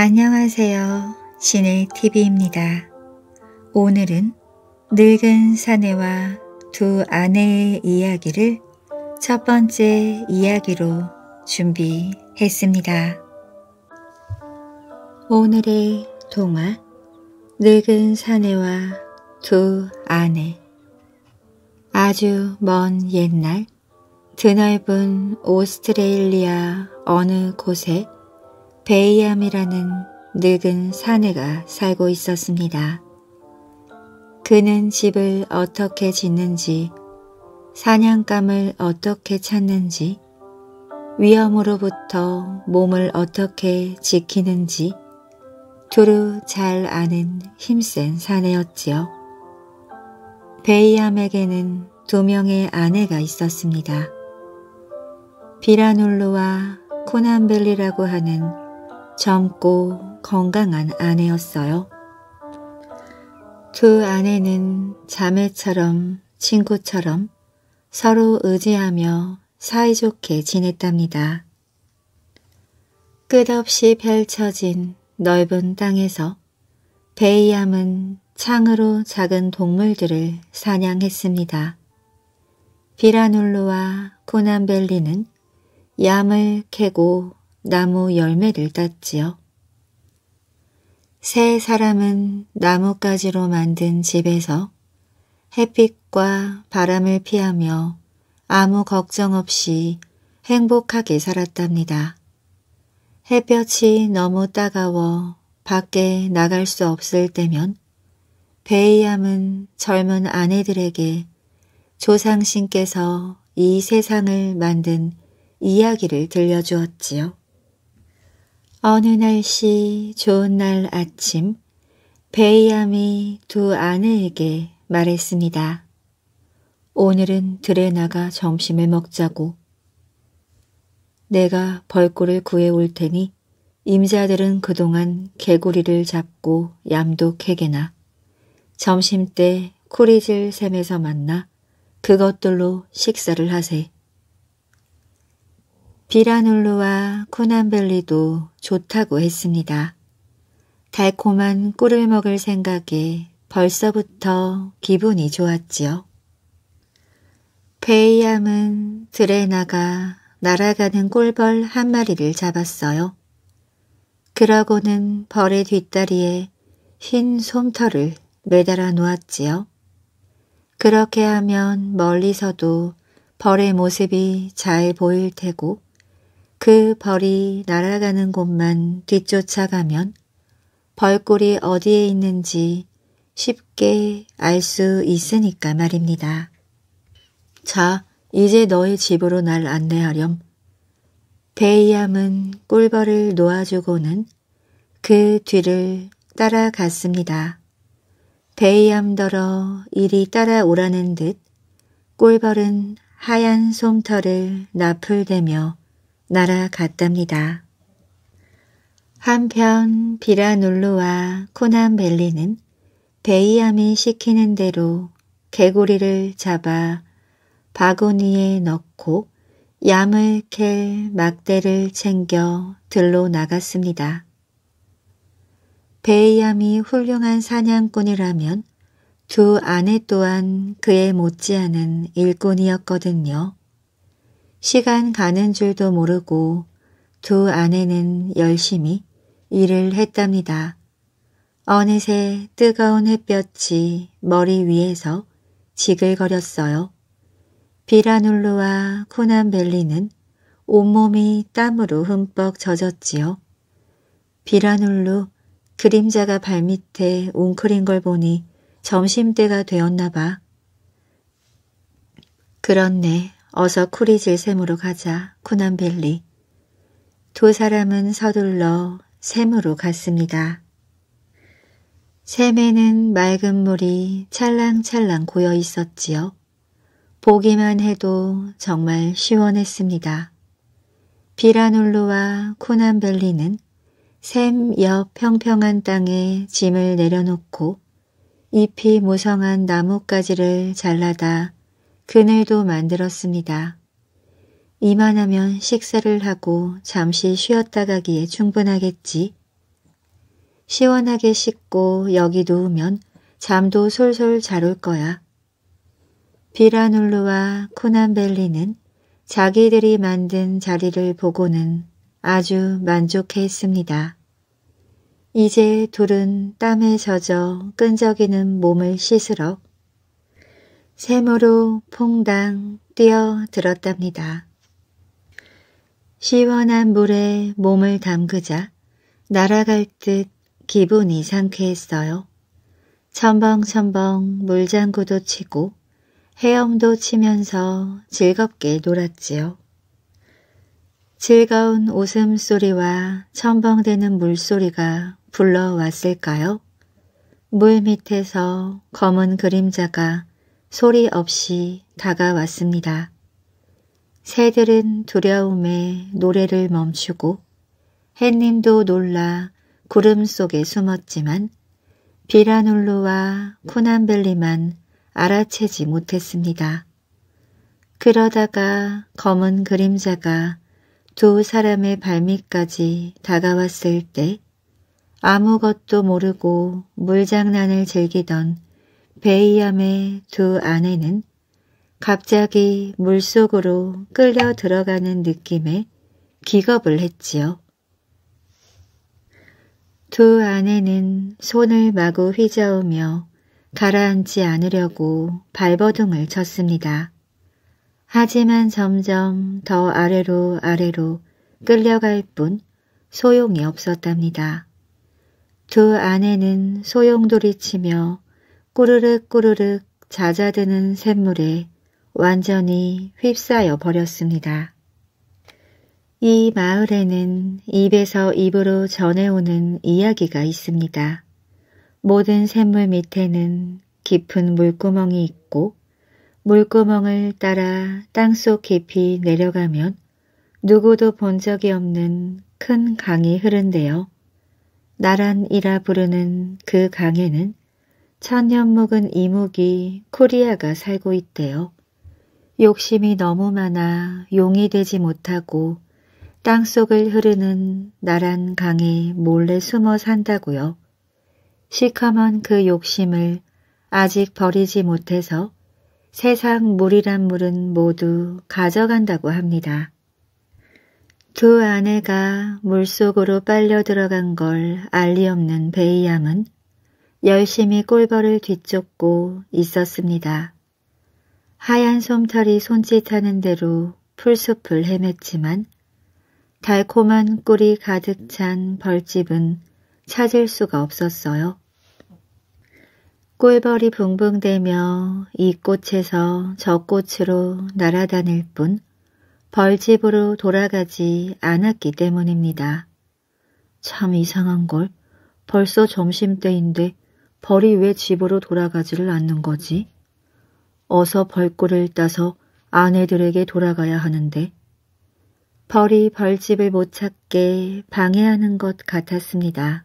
안녕하세요. 신의 TV입니다. 오늘은 늙은 사내와 두 아내의 이야기를 첫 번째 이야기로 준비했습니다. 오늘의 동화 늙은 사내와 두 아내 아주 먼 옛날 드넓은 오스트레일리아 어느 곳에 베이암이라는 늙은 사내가 살고 있었습니다. 그는 집을 어떻게 짓는지, 사냥감을 어떻게 찾는지, 위험으로부터 몸을 어떻게 지키는지 두루 잘 아는 힘센 사내였지요. 베이암에게는 두 명의 아내가 있었습니다. 비라놀로와 코난벨리라고 하는 젊고 건강한 아내였어요. 두 아내는 자매처럼 친구처럼 서로 의지하며 사이좋게 지냈답니다. 끝없이 펼쳐진 넓은 땅에서 베이암은 창으로 작은 동물들을 사냥했습니다. 비라눌루와 코난벨리는 я 을 캐고 나무 열매를 땄지요. 세 사람은 나뭇가지로 만든 집에서 햇빛과 바람을 피하며 아무 걱정 없이 행복하게 살았답니다. 햇볕이 너무 따가워 밖에 나갈 수 없을 때면 베이암은 젊은 아내들에게 조상신께서 이 세상을 만든 이야기를 들려주었지요. 어느 날씨 좋은 날 아침 베이암이 두 아내에게 말했습니다. 오늘은 들에 나가 점심을 먹자고. 내가 벌꿀을 구해올 테니 임자들은 그동안 개구리를 잡고 얌도 캐게나 점심때 쿠리질 샘에서 만나 그것들로 식사를 하세. 비라놀루와 코난벨리도 좋다고 했습니다. 달콤한 꿀을 먹을 생각에 벌써부터 기분이 좋았지요. 베이암은 들에 나가 날아가는 꿀벌 한 마리를 잡았어요. 그러고는 벌의 뒷다리에 흰 솜털을 매달아 놓았지요. 그렇게 하면 멀리서도 벌의 모습이 잘 보일 테고 그 벌이 날아가는 곳만 뒤쫓아가면 벌꿀이 어디에 있는지 쉽게 알 수 있으니까 말입니다. 자, 이제 너의 집으로 날 안내하렴. 베이암은 꿀벌을 놓아주고는 그 뒤를 따라갔습니다. 베이암더러 이리 따라오라는 듯 꿀벌은 하얀 솜털을 나풀대며 날아갔답니다. 한편 비라놀루와 코난벨리는 베이암이 시키는 대로 개구리를 잡아 바구니에 넣고 얌을 캘 막대를 챙겨 들로 나갔습니다. 베이암이 훌륭한 사냥꾼이라면 두 아내 또한 그에 못지않은 일꾼이었거든요. 시간 가는 줄도 모르고 두 아내는 열심히 일을 했답니다. 어느새 뜨거운 햇볕이 머리 위에서 지글거렸어요. 비라눌루와 코난벨리는 온몸이 땀으로 흠뻑 젖었지요. 비라눌루 그림자가 발밑에 웅크린 걸 보니 점심때가 되었나 봐. 그렇네. 어서 쿠리질 샘으로 가자, 쿠난벨리. 두 사람은 서둘러 샘으로 갔습니다. 샘에는 맑은 물이 찰랑찰랑 고여 있었지요. 보기만 해도 정말 시원했습니다. 비라놀루와 쿠난벨리는 샘 옆 평평한 땅에 짐을 내려놓고 잎이 무성한 나뭇가지를 잘라다 그늘도 만들었습니다. 이만하면 식사를 하고 잠시 쉬었다 가기에 충분하겠지. 시원하게 씻고 여기 누우면 잠도 솔솔 잘 올 거야. 비라눌루와 코난벨리는 자기들이 만든 자리를 보고는 아주 만족했습니다. 이제 둘은 땀에 젖어 끈적이는 몸을 씻으러 세모로 퐁당 뛰어들었답니다. 시원한 물에 몸을 담그자 날아갈 듯 기분이 상쾌했어요. 첨벙첨벙 물장구도 치고 헤엄도 치면서 즐겁게 놀았지요. 즐거운 웃음소리와 첨벙대는 물소리가 불러왔을까요? 물 밑에서 검은 그림자가 소리 없이 다가왔습니다. 새들은 두려움에 노래를 멈추고 햇님도 놀라 구름 속에 숨었지만 비라눌루와 코난벨리만 알아채지 못했습니다. 그러다가 검은 그림자가 두 사람의 발밑까지 다가왔을 때 아무것도 모르고 물장난을 즐기던 베이암의 두 아내는 갑자기 물속으로 끌려 들어가는 느낌에 기겁을 했지요. 두 아내는 손을 마구 휘저으며 가라앉지 않으려고 발버둥을 쳤습니다. 하지만 점점 더 아래로 아래로 끌려갈 뿐 소용이 없었답니다. 두 아내는 소용돌이치며 꾸르륵꾸르륵 잦아드는 샘물에 완전히 휩싸여 버렸습니다. 이 마을에는 입에서 입으로 전해오는 이야기가 있습니다. 모든 샘물 밑에는 깊은 물구멍이 있고 물구멍을 따라 땅속 깊이 내려가면 누구도 본 적이 없는 큰 강이 흐른데요. 나란이라 부르는 그 강에는 천년 묵은 이목이 코리아가 살고 있대요. 욕심이 너무 많아 용이 되지 못하고 땅속을 흐르는 나란 강에 몰래 숨어 산다고요. 시커먼 그 욕심을 아직 버리지 못해서 세상 물이란 물은 모두 가져간다고 합니다. 두 아내가 물속으로 빨려 들어간 걸 알리 없는 베이암은 열심히 꿀벌을 뒤쫓고 있었습니다. 하얀 솜털이 손짓하는 대로 풀숲을 헤맸지만 달콤한 꿀이 가득 찬 벌집은 찾을 수가 없었어요. 꿀벌이 붕붕대며 이 꽃에서 저 꽃으로 날아다닐 뿐 벌집으로 돌아가지 않았기 때문입니다. 참 이상한 걸 벌써 점심때인데 벌이 왜 집으로 돌아가지를 않는 거지? 어서 벌꿀을 따서 아내들에게 돌아가야 하는데 벌이 벌집을 못 찾게 방해하는 것 같았습니다.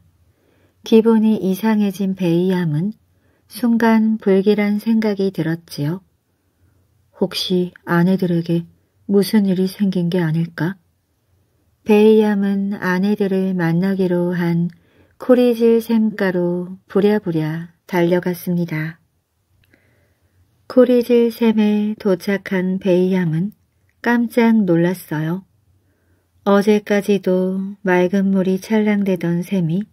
기분이 이상해진 베이암은 순간 불길한 생각이 들었지요. 혹시 아내들에게 무슨 일이 생긴 게 아닐까? 베이암은 아내들을 만나기로 한 코리질 샘가로 부랴부랴 달려갔습니다. 코리질 샘에 도착한 베이암은 깜짝 놀랐어요. 어제까지도 맑은 물이 찰랑대던 샘이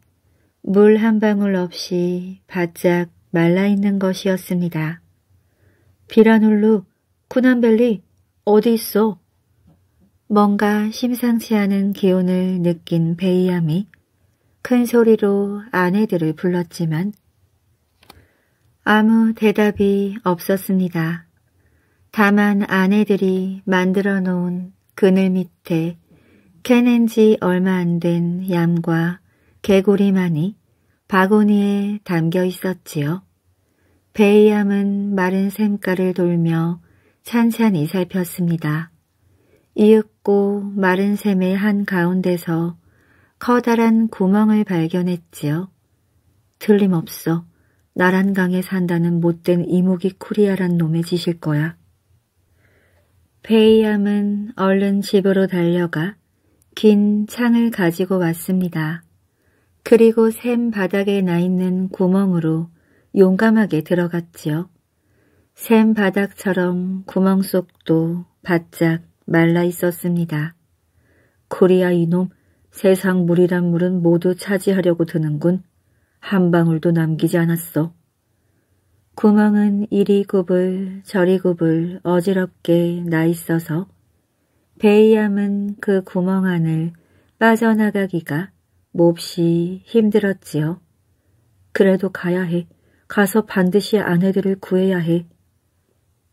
물 한 방울 없이 바짝 말라있는 것이었습니다. 비라놀루, 쿠난벨리, 어디 있어? 뭔가 심상치 않은 기운을 느낀 베이암이 큰 소리로 아내들을 불렀지만 아무 대답이 없었습니다. 다만 아내들이 만들어 놓은 그늘 밑에 캐낸 지 얼마 안 된 얌과 개구리만이 바구니에 담겨 있었지요. 베이암은 마른 샘가를 돌며 찬찬히 살폈습니다. 이윽고 마른 샘의 한가운데서 커다란 구멍을 발견했지요. 틀림없어 나란강에 산다는 못된 이목이 쿠리아란 놈의 짓일 거야. 베이암은 얼른 집으로 달려가 긴 창을 가지고 왔습니다. 그리고 샘 바닥에 나 있는 구멍으로 용감하게 들어갔지요. 샘 바닥처럼 구멍 속도 바짝 말라 있었습니다. 코리아 이놈 세상 물이란 물은 모두 차지하려고 드는군. 한 방울도 남기지 않았어. 구멍은 이리 굽을 저리 굽을 어지럽게 나 있어서 베이암은 그 구멍 안을 빠져나가기가 몹시 힘들었지요. 그래도 가야 해. 가서 반드시 아내들을 구해야 해.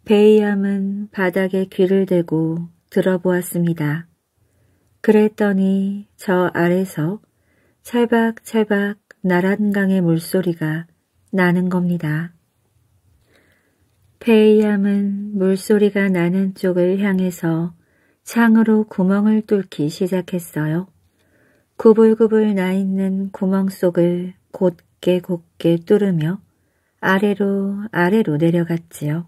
베이암은 바닥에 귀를 대고 들어보았습니다. 그랬더니 저 아래서 찰박찰박 나란강의 물소리가 나는 겁니다. 페이암은 물소리가 나는 쪽을 향해서 창으로 구멍을 뚫기 시작했어요. 구불구불 나 있는 구멍 속을 곧게 곧게 뚫으며 아래로 아래로 내려갔지요.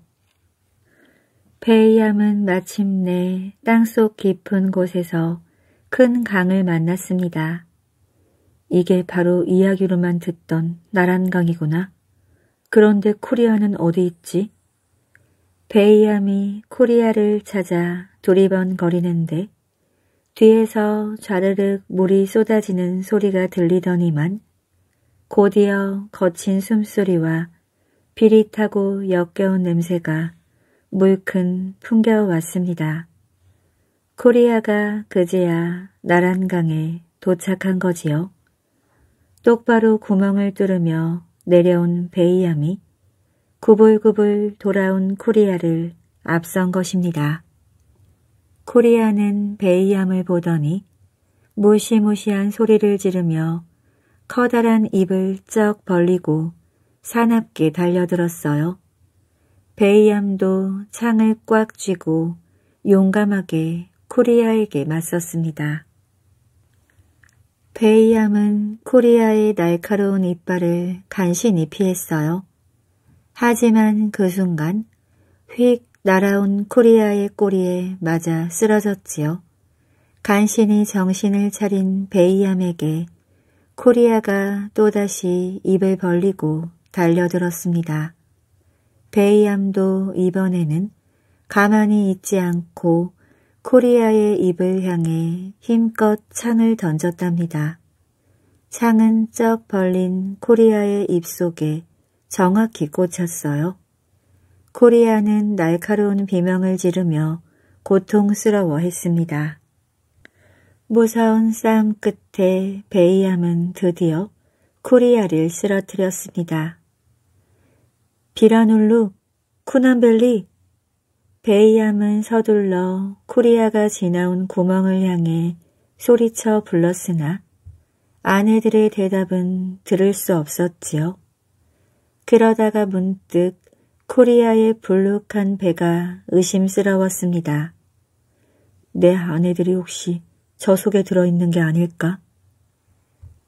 베이암은 마침내 땅속 깊은 곳에서 큰 강을 만났습니다. 이게 바로 이야기로만 듣던 나란강이구나. 그런데 코리아는 어디 있지? 베이암이 코리아를 찾아 도리번거리는데 뒤에서 좌르륵 물이 쏟아지는 소리가 들리더니만 곧이어 거친 숨소리와 비릿하고 역겨운 냄새가 물큰 풍겨왔습니다. 코리아가 그제야 나란강에 도착한 거지요. 똑바로 구멍을 뚫으며 내려온 베이암이 구불구불 돌아온 코리아를 앞선 것입니다. 코리아는 베이암을 보더니 무시무시한 소리를 지르며 커다란 입을 쩍 벌리고 사납게 달려들었어요. 베이암도 창을 꽉 쥐고 용감하게 코리아에게 맞섰습니다. 베이암은 코리아의 날카로운 이빨을 간신히 피했어요. 하지만 그 순간 휙 날아온 코리아의 꼬리에 맞아 쓰러졌지요. 간신히 정신을 차린 베이암에게 코리아가 또다시 입을 벌리고 달려들었습니다. 베이암도 이번에는 가만히 있지 않고 코리아의 입을 향해 힘껏 창을 던졌답니다. 창은 쩍 벌린 코리아의 입 속에 정확히 꽂혔어요. 코리아는 날카로운 비명을 지르며 고통스러워했습니다. 무서운 싸움 끝에 베이함은 드디어 코리아를 쓰러뜨렸습니다. 비라눌루, 쿠남벨리, 베이암은 서둘러 쿠리아가 지나온 구멍을 향해 소리쳐 불렀으나 아내들의 대답은 들을 수 없었지요. 그러다가 문득 코리아의 불룩한 배가 의심스러웠습니다. 내 네, 아내들이 혹시 저 속에 들어있는 게 아닐까?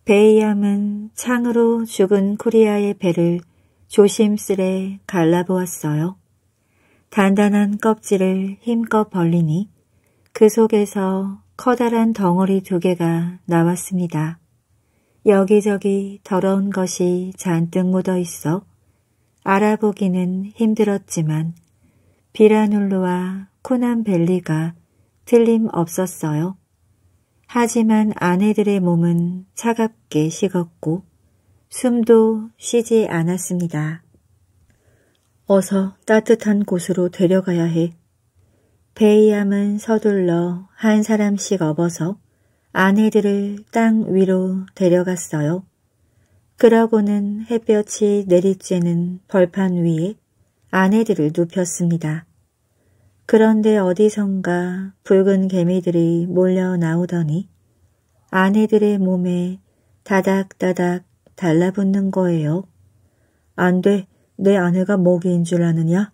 베이암은 창으로 죽은 코리아의 배를 조심스레 갈라보았어요. 단단한 껍질을 힘껏 벌리니 그 속에서 커다란 덩어리 두 개가 나왔습니다. 여기저기 더러운 것이 잔뜩 묻어 있어 알아보기는 힘들었지만 비라눌루와 코난벨리가 틀림없었어요. 하지만 아내들의 몸은 차갑게 식었고 숨도 쉬지 않았습니다. 어서 따뜻한 곳으로 데려가야 해. 베이암은 서둘러 한 사람씩 업어서 아내들을 땅 위로 데려갔어요. 그러고는 햇볕이 내리쬐는 벌판 위에 아내들을 눕혔습니다. 그런데 어디선가 붉은 개미들이 몰려 나오더니 아내들의 몸에 다닥다닥 달라붙는 거예요. 안 돼, 내 아내가 먹이인 줄 아느냐?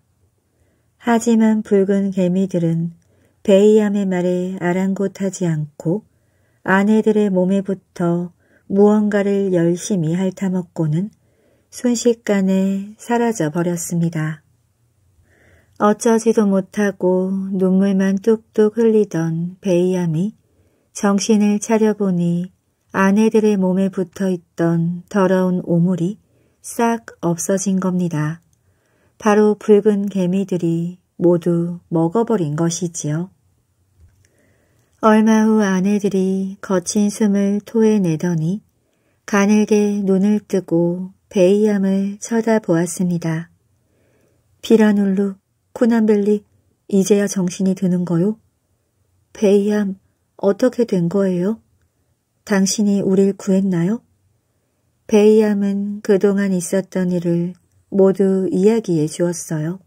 하지만 붉은 개미들은 베이암의 말에 아랑곳하지 않고 아내들의 몸에 붙어 무언가를 열심히 핥아먹고는 순식간에 사라져 버렸습니다. 어쩌지도 못하고 눈물만 뚝뚝 흘리던 베이암이 정신을 차려보니 아내들의 몸에 붙어있던 더러운 오물이 싹 없어진 겁니다. 바로 붉은 개미들이 모두 먹어버린 것이지요. 얼마 후 아내들이 거친 숨을 토해내더니 가늘게 눈을 뜨고 베이암을 쳐다보았습니다. 비라눌루 쿠난벨리, 이제야 정신이 드는 거요? 베이암, 어떻게 된 거예요? 당신이 우릴 구했나요? 베이암은 그동안 있었던 일을 모두 이야기해 주었어요.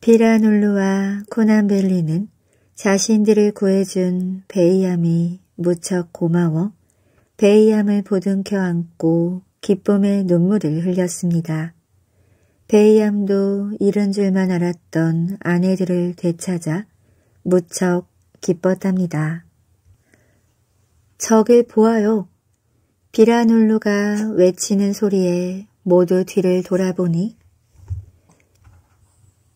비라눌루와 코난벨리는 자신들을 구해준 베이암이 무척 고마워 베이암을 보듬켜 안고 기쁨의 눈물을 흘렸습니다. 베이암도 잃은 줄만 알았던 아내들을 되찾아 무척 기뻤답니다. 적을 보아요. 비라눌루가 외치는 소리에 모두 뒤를 돌아보니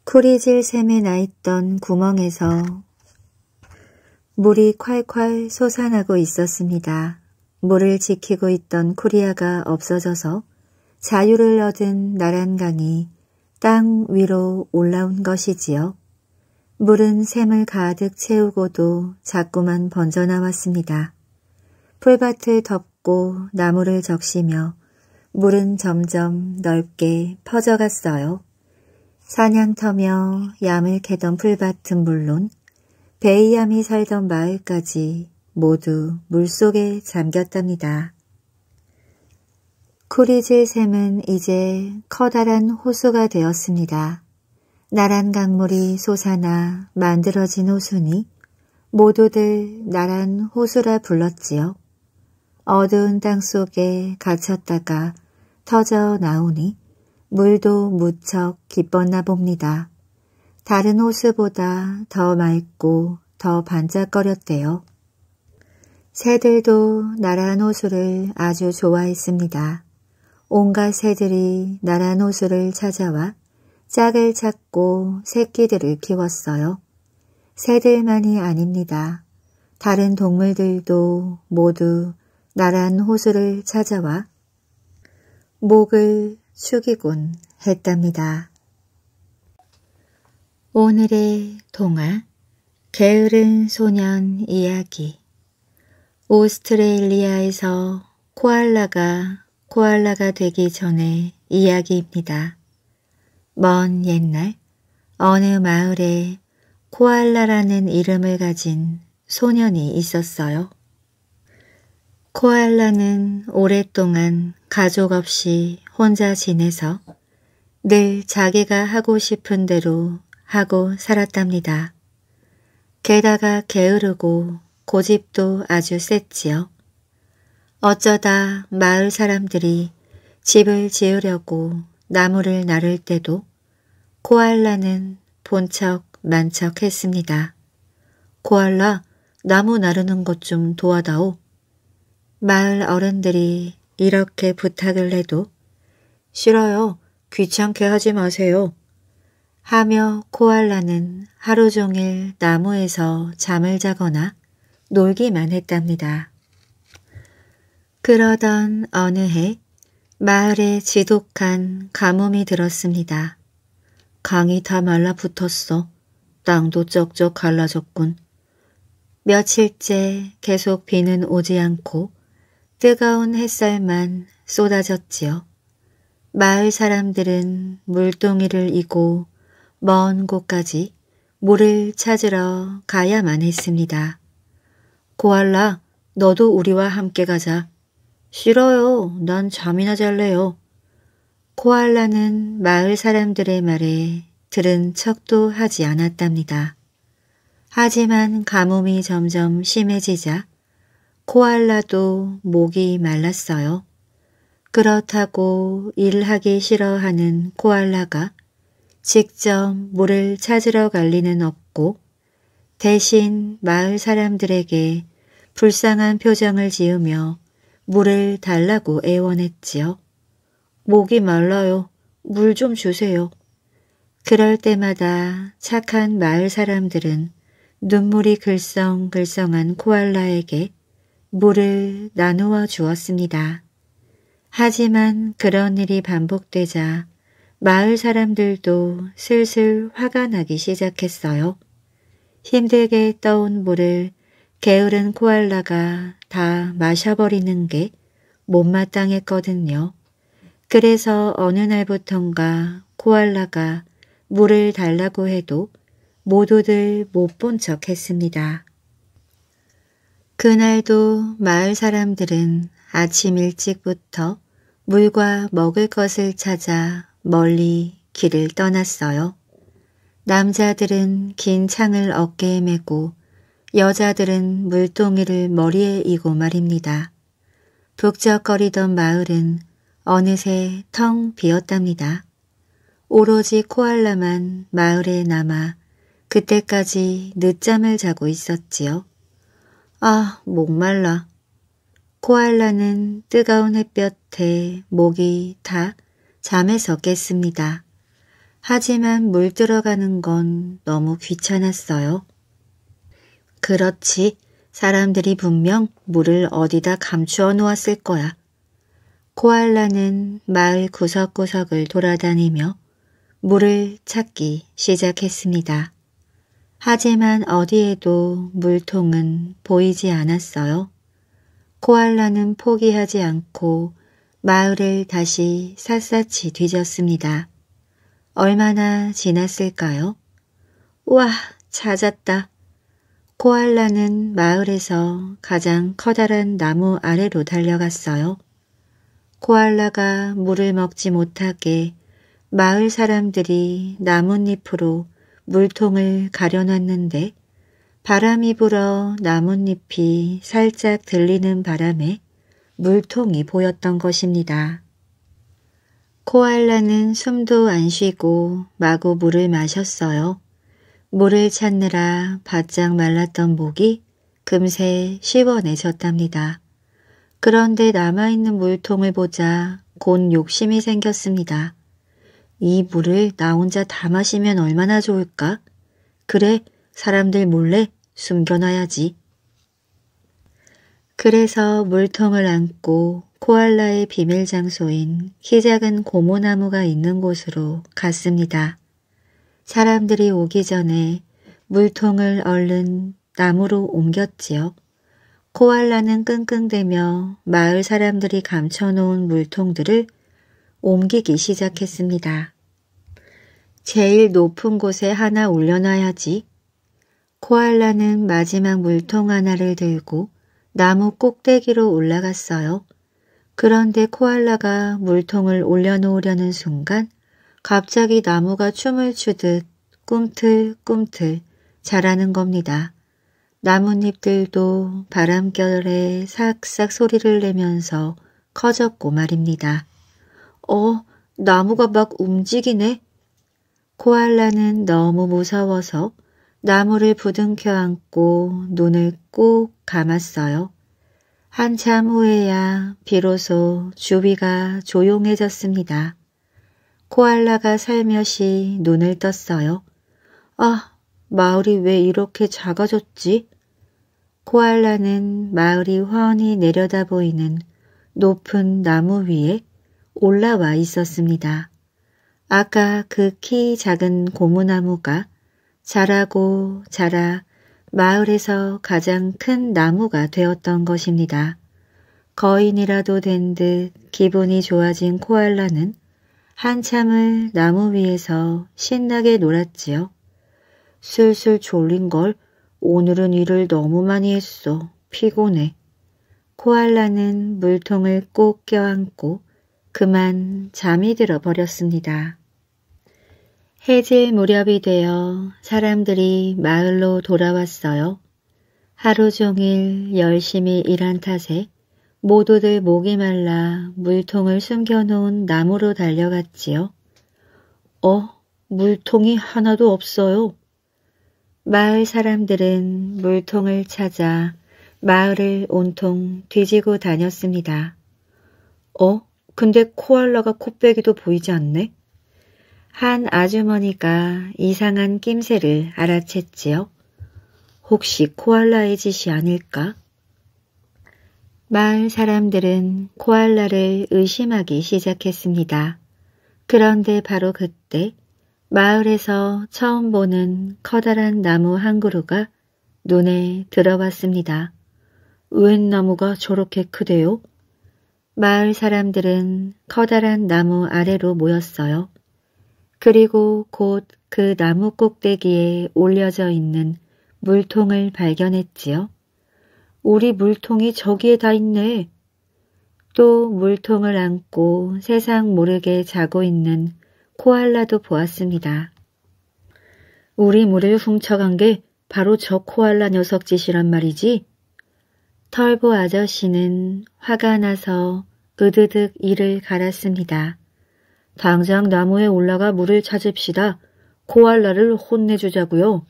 쿠리질 샘에 나있던 구멍에서 물이 콸콸 솟아나고 있었습니다. 물을 지키고 있던 쿠리아가 없어져서 자유를 얻은 나란강이 땅 위로 올라온 것이지요. 물은 샘을 가득 채우고도 자꾸만 번져나왔습니다. 풀밭을 덮고 걷고 나무를 적시며 물은 점점 넓게 퍼져갔어요. 사냥터며 야 м 을 캐던 풀밭은 물론 베이암이 살던 마을까지 모두 물속에 잠겼답니다. 쿠리질 샘은 이제 커다란 호수가 되었습니다. 나란 강물이 솟아나 만들어진 호수니 모두들 나란 호수라 불렀지요. 어두운 땅 속에 갇혔다가 터져 나오니 물도 무척 기뻤나 봅니다. 다른 호수보다 더 맑고 더 반짝거렸대요. 새들도 나란 호수를 아주 좋아했습니다. 온갖 새들이 나란 호수를 찾아와 짝을 찾고 새끼들을 키웠어요. 새들만이 아닙니다. 다른 동물들도 모두 나란 호수를 찾아와 목을 숙이곤 했답니다. 오늘의 동화 게으른 소년 이야기 오스트레일리아에서 코알라가 코알라가 되기 전의 이야기입니다. 먼 옛날 어느 마을에 코알라라는 이름을 가진 소년이 있었어요. 코알라는 오랫동안 가족 없이 혼자 지내서 늘 자기가 하고 싶은 대로 하고 살았답니다. 게다가 게으르고 고집도 아주 셌지요. 어쩌다 마을 사람들이 집을 지으려고 나무를 나를 때도 코알라는 본척 만척 했습니다. 코알라 나무 나르는 것 좀 도와다오. 마을 어른들이 이렇게 부탁을 해도 싫어요. 귀찮게 하지 마세요. 하며 코알라는 하루 종일 나무에서 잠을 자거나 놀기만 했답니다. 그러던 어느 해 마을에 지독한 가뭄이 들었습니다. 강이 다 말라붙었어. 땅도 쩍쩍 갈라졌군. 며칠째 계속 비는 오지 않고 뜨거운 햇살만 쏟아졌지요. 마을 사람들은 물동이를 이고 먼 곳까지 물을 찾으러 가야만 했습니다. 고알라, 너도 우리와 함께 가자. 싫어요. 난 잠이나 잘래요. 고알라는 마을 사람들의 말에 들은 척도 하지 않았답니다. 하지만 가뭄이 점점 심해지자 코알라도 목이 말랐어요. 그렇다고 일하기 싫어하는 코알라가 직접 물을 찾으러 갈 리는 없고 대신 마을 사람들에게 불쌍한 표정을 지으며 물을 달라고 애원했지요. 목이 말라요. 물 좀 주세요. 그럴 때마다 착한 마을 사람들은 눈물이 글썽글썽한 코알라에게 물을 나누어 주었습니다. 하지만 그런 일이 반복되자 마을 사람들도 슬슬 화가 나기 시작했어요. 힘들게 떠온 물을 게으른 코알라가 다 마셔버리는 게 못마땅했거든요. 그래서 어느 날부턴가 코알라가 물을 달라고 해도 모두들 못 본 척 했습니다. 그날도 마을 사람들은 아침 일찍부터 물과 먹을 것을 찾아 멀리 길을 떠났어요. 남자들은 긴 창을 어깨에 메고 여자들은 물동이를 머리에 이고 말입니다. 북적거리던 마을은 어느새 텅 비었답니다. 오로지 코알라만 마을에 남아 그때까지 늦잠을 자고 있었지요. 아, 목말라. 코알라는 뜨거운 햇볕에 목이 다 잠에서 깼습니다. 하지만 물 들어가는 건 너무 귀찮았어요. 그렇지. 사람들이 분명 물을 어디다 감추어 놓았을 거야. 코알라는 마을 구석구석을 돌아다니며 물을 찾기 시작했습니다. 하지만 어디에도 물통은 보이지 않았어요. 코알라는 포기하지 않고 마을을 다시 샅샅이 뒤졌습니다. 얼마나 지났을까요? 우와, 찾았다. 코알라는 마을에서 가장 커다란 나무 아래로 달려갔어요. 코알라가 물을 먹지 못하게 마을 사람들이 나뭇잎으로 물통을 가려놨는데 바람이 불어 나뭇잎이 살짝 들리는 바람에 물통이 보였던 것입니다. 코알라는 숨도 안 쉬고 마구 물을 마셨어요. 물을 찾느라 바짝 말랐던 목이 금세 시원해졌답니다. 그런데 남아있는 물통을 보자 곧 욕심이 생겼습니다. 이 물을 나 혼자 다 마시면 얼마나 좋을까? 그래, 사람들 몰래 숨겨놔야지. 그래서 물통을 안고 코알라의 비밀 장소인 키 작은 고모나무가 있는 곳으로 갔습니다. 사람들이 오기 전에 물통을 얼른 나무로 옮겼지요. 코알라는 끙끙대며 마을 사람들이 감춰놓은 물통들을 옮기기 시작했습니다. 제일 높은 곳에 하나 올려놔야지. 코알라는 마지막 물통 하나를 들고 나무 꼭대기로 올라갔어요. 그런데 코알라가 물통을 올려놓으려는 순간 갑자기 나무가 춤을 추듯 꿈틀꿈틀 자라는 겁니다. 나뭇잎들도 바람결에 삭삭 소리를 내면서 커졌고 말입니다. 어, 나무가 막 움직이네. 코알라는 너무 무서워서 나무를 부둥켜 안고 눈을 꼭 감았어요. 한참 후에야 비로소 주위가 조용해졌습니다. 코알라가 살며시 눈을 떴어요. 아, 마을이 왜 이렇게 작아졌지? 코알라는 마을이 훤히 내려다 보이는 높은 나무 위에 올라와 있었습니다. 아까 그 키 작은 고무나무가 자라고 자라 마을에서 가장 큰 나무가 되었던 것입니다. 거인이라도 된 듯 기분이 좋아진 코알라는 한참을 나무 위에서 신나게 놀았지요. 슬슬 졸린 걸 오늘은 일을 너무 많이 했어. 피곤해. 코알라는 물통을 꼭 껴안고 그만 잠이 들어 버렸습니다. 해질 무렵이 되어 사람들이 마을로 돌아왔어요. 하루 종일 열심히 일한 탓에 모두들 목이 말라 물통을 숨겨놓은 나무로 달려갔지요. 어? 물통이 하나도 없어요. 마을 사람들은 물통을 찾아 마을을 온통 뒤지고 다녔습니다. 어? 근데 코알라가 코빼기도 보이지 않네. 한 아주머니가 이상한 낌새를 알아챘지요. 혹시 코알라의 짓이 아닐까? 마을 사람들은 코알라를 의심하기 시작했습니다. 그런데 바로 그때 마을에서 처음 보는 커다란 나무 한 그루가 눈에 들어왔습니다. 웬 나무가 저렇게 크대요? 마을 사람들은 커다란 나무 아래로 모였어요. 그리고 곧 그 나무 꼭대기에 올려져 있는 물통을 발견했지요. 우리 물통이 저기에 다 있네. 또 물통을 안고 세상 모르게 자고 있는 코알라도 보았습니다. 우리 물을 훔쳐간 게 바로 저 코알라 녀석 짓이란 말이지. 털보 아저씨는 화가 나서 으드득 이를 갈았습니다. 당장 나무에 올라가 물을 찾읍시다. 코알라를 혼내주자고요.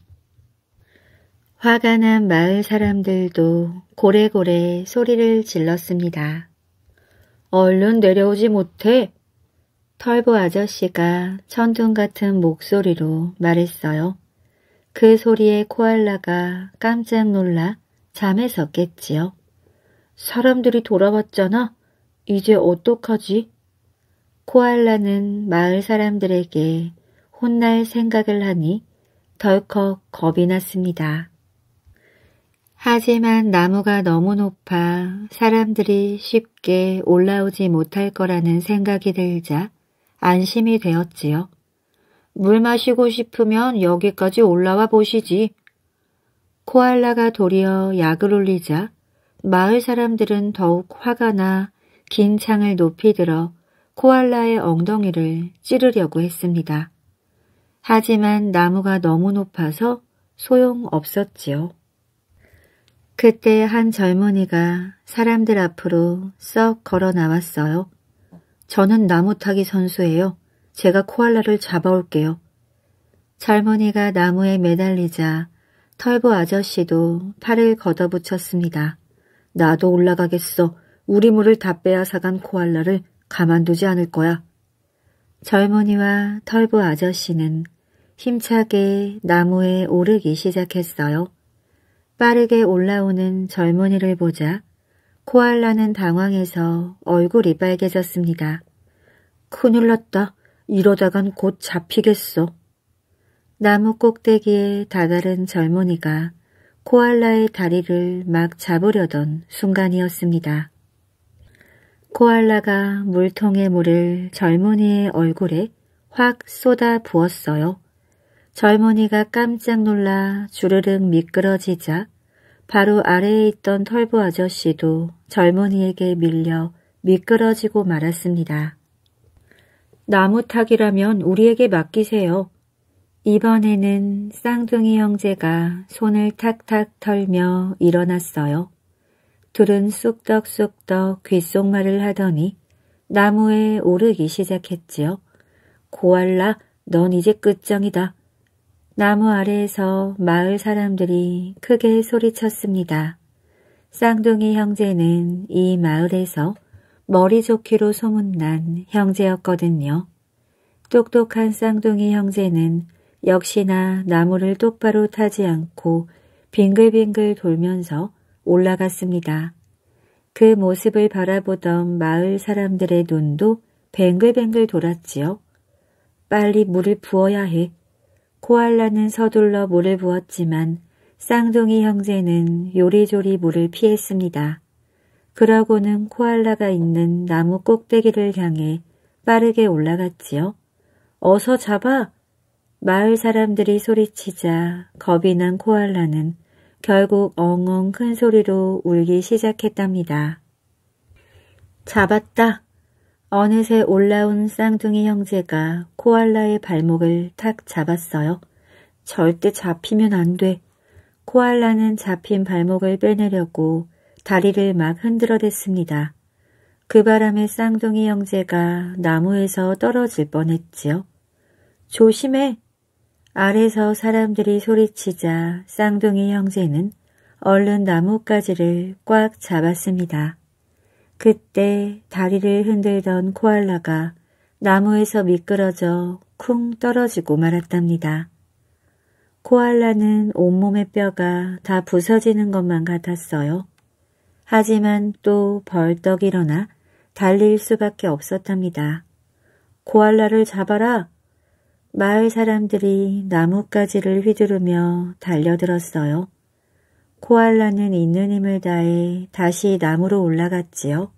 화가 난 마을 사람들도 고래고래 소리를 질렀습니다. 얼른 내려오지 못해. 털보 아저씨가 천둥 같은 목소리로 말했어요. 그 소리에 코알라가 깜짝 놀라 잠에서 깼지요. 사람들이 돌아왔잖아. 이제 어떡하지? 코알라는 마을 사람들에게 혼날 생각을 하니 덜컥 겁이 났습니다. 하지만 나무가 너무 높아 사람들이 쉽게 올라오지 못할 거라는 생각이 들자 안심이 되었지요. 물 마시고 싶으면 여기까지 올라와 보시지. 코알라가 도리어 약을 올리자 마을 사람들은 더욱 화가 나 긴 창을 높이 들어 코알라의 엉덩이를 찌르려고 했습니다. 하지만 나무가 너무 높아서 소용없었지요. 그때 한 젊은이가 사람들 앞으로 썩 걸어 나왔어요. 저는 나무 타기 선수예요. 제가 코알라를 잡아올게요. 젊은이가 나무에 매달리자 털보 아저씨도 팔을 걷어붙였습니다. 나도 올라가겠어. 우리 물을 다 빼앗아간 코알라를 가만두지 않을 거야. 젊은이와 털보 아저씨는 힘차게 나무에 오르기 시작했어요. 빠르게 올라오는 젊은이를 보자 코알라는 당황해서 얼굴이 빨개졌습니다. 큰일 났다. 이러다간 곧 잡히겠어. 나무 꼭대기에 다다른 젊은이가 코알라의 다리를 막 잡으려던 순간이었습니다. 코알라가 물통의 물을 젊은이의 얼굴에 확 쏟아 부었어요. 젊은이가 깜짝 놀라 주르륵 미끄러지자 바로 아래에 있던 털부 아저씨도 젊은이에게 밀려 미끄러지고 말았습니다. 나무 타기라면 우리에게 맡기세요. 이번에는 쌍둥이 형제가 손을 탁탁 털며 일어났어요. 둘은 쑥덕쑥덕 귓속말을 하더니 나무에 오르기 시작했지요. 고알라, 넌 이제 끝장이다. 나무 아래에서 마을 사람들이 크게 소리쳤습니다. 쌍둥이 형제는 이 마을에서 머리 좋기로 소문난 형제였거든요. 똑똑한 쌍둥이 형제는 역시나 나무를 똑바로 타지 않고 빙글빙글 돌면서 올라갔습니다. 그 모습을 바라보던 마을 사람들의 눈도 뱅글뱅글 돌았지요. 빨리 물을 부어야 해. 코알라는 서둘러 물을 부었지만 쌍둥이 형제는 요리조리 물을 피했습니다. 그러고는 코알라가 있는 나무 꼭대기를 향해 빠르게 올라갔지요. 어서 잡아! 마을 사람들이 소리치자 겁이 난 코알라는 결국 엉엉 큰 소리로 울기 시작했답니다. 잡았다! 어느새 올라온 쌍둥이 형제가 코알라의 발목을 탁 잡았어요. 절대 잡히면 안 돼. 코알라는 잡힌 발목을 빼내려고 다리를 막 흔들어댔습니다. 그 바람에 쌍둥이 형제가 나무에서 떨어질 뻔했지요. 조심해! 아래서 사람들이 소리치자 쌍둥이 형제는 얼른 나뭇가지를 꽉 잡았습니다. 그때 다리를 흔들던 코알라가 나무에서 미끄러져 쿵 떨어지고 말았답니다. 코알라는 온몸의 뼈가 다 부서지는 것만 같았어요. 하지만 또 벌떡 일어나 달릴 수밖에 없었답니다. 코알라를 잡아라! 마을 사람들이 나뭇가지를 휘두르며 달려들었어요. 코알라는 있는 힘을 다해 다시 나무로 올라갔지요.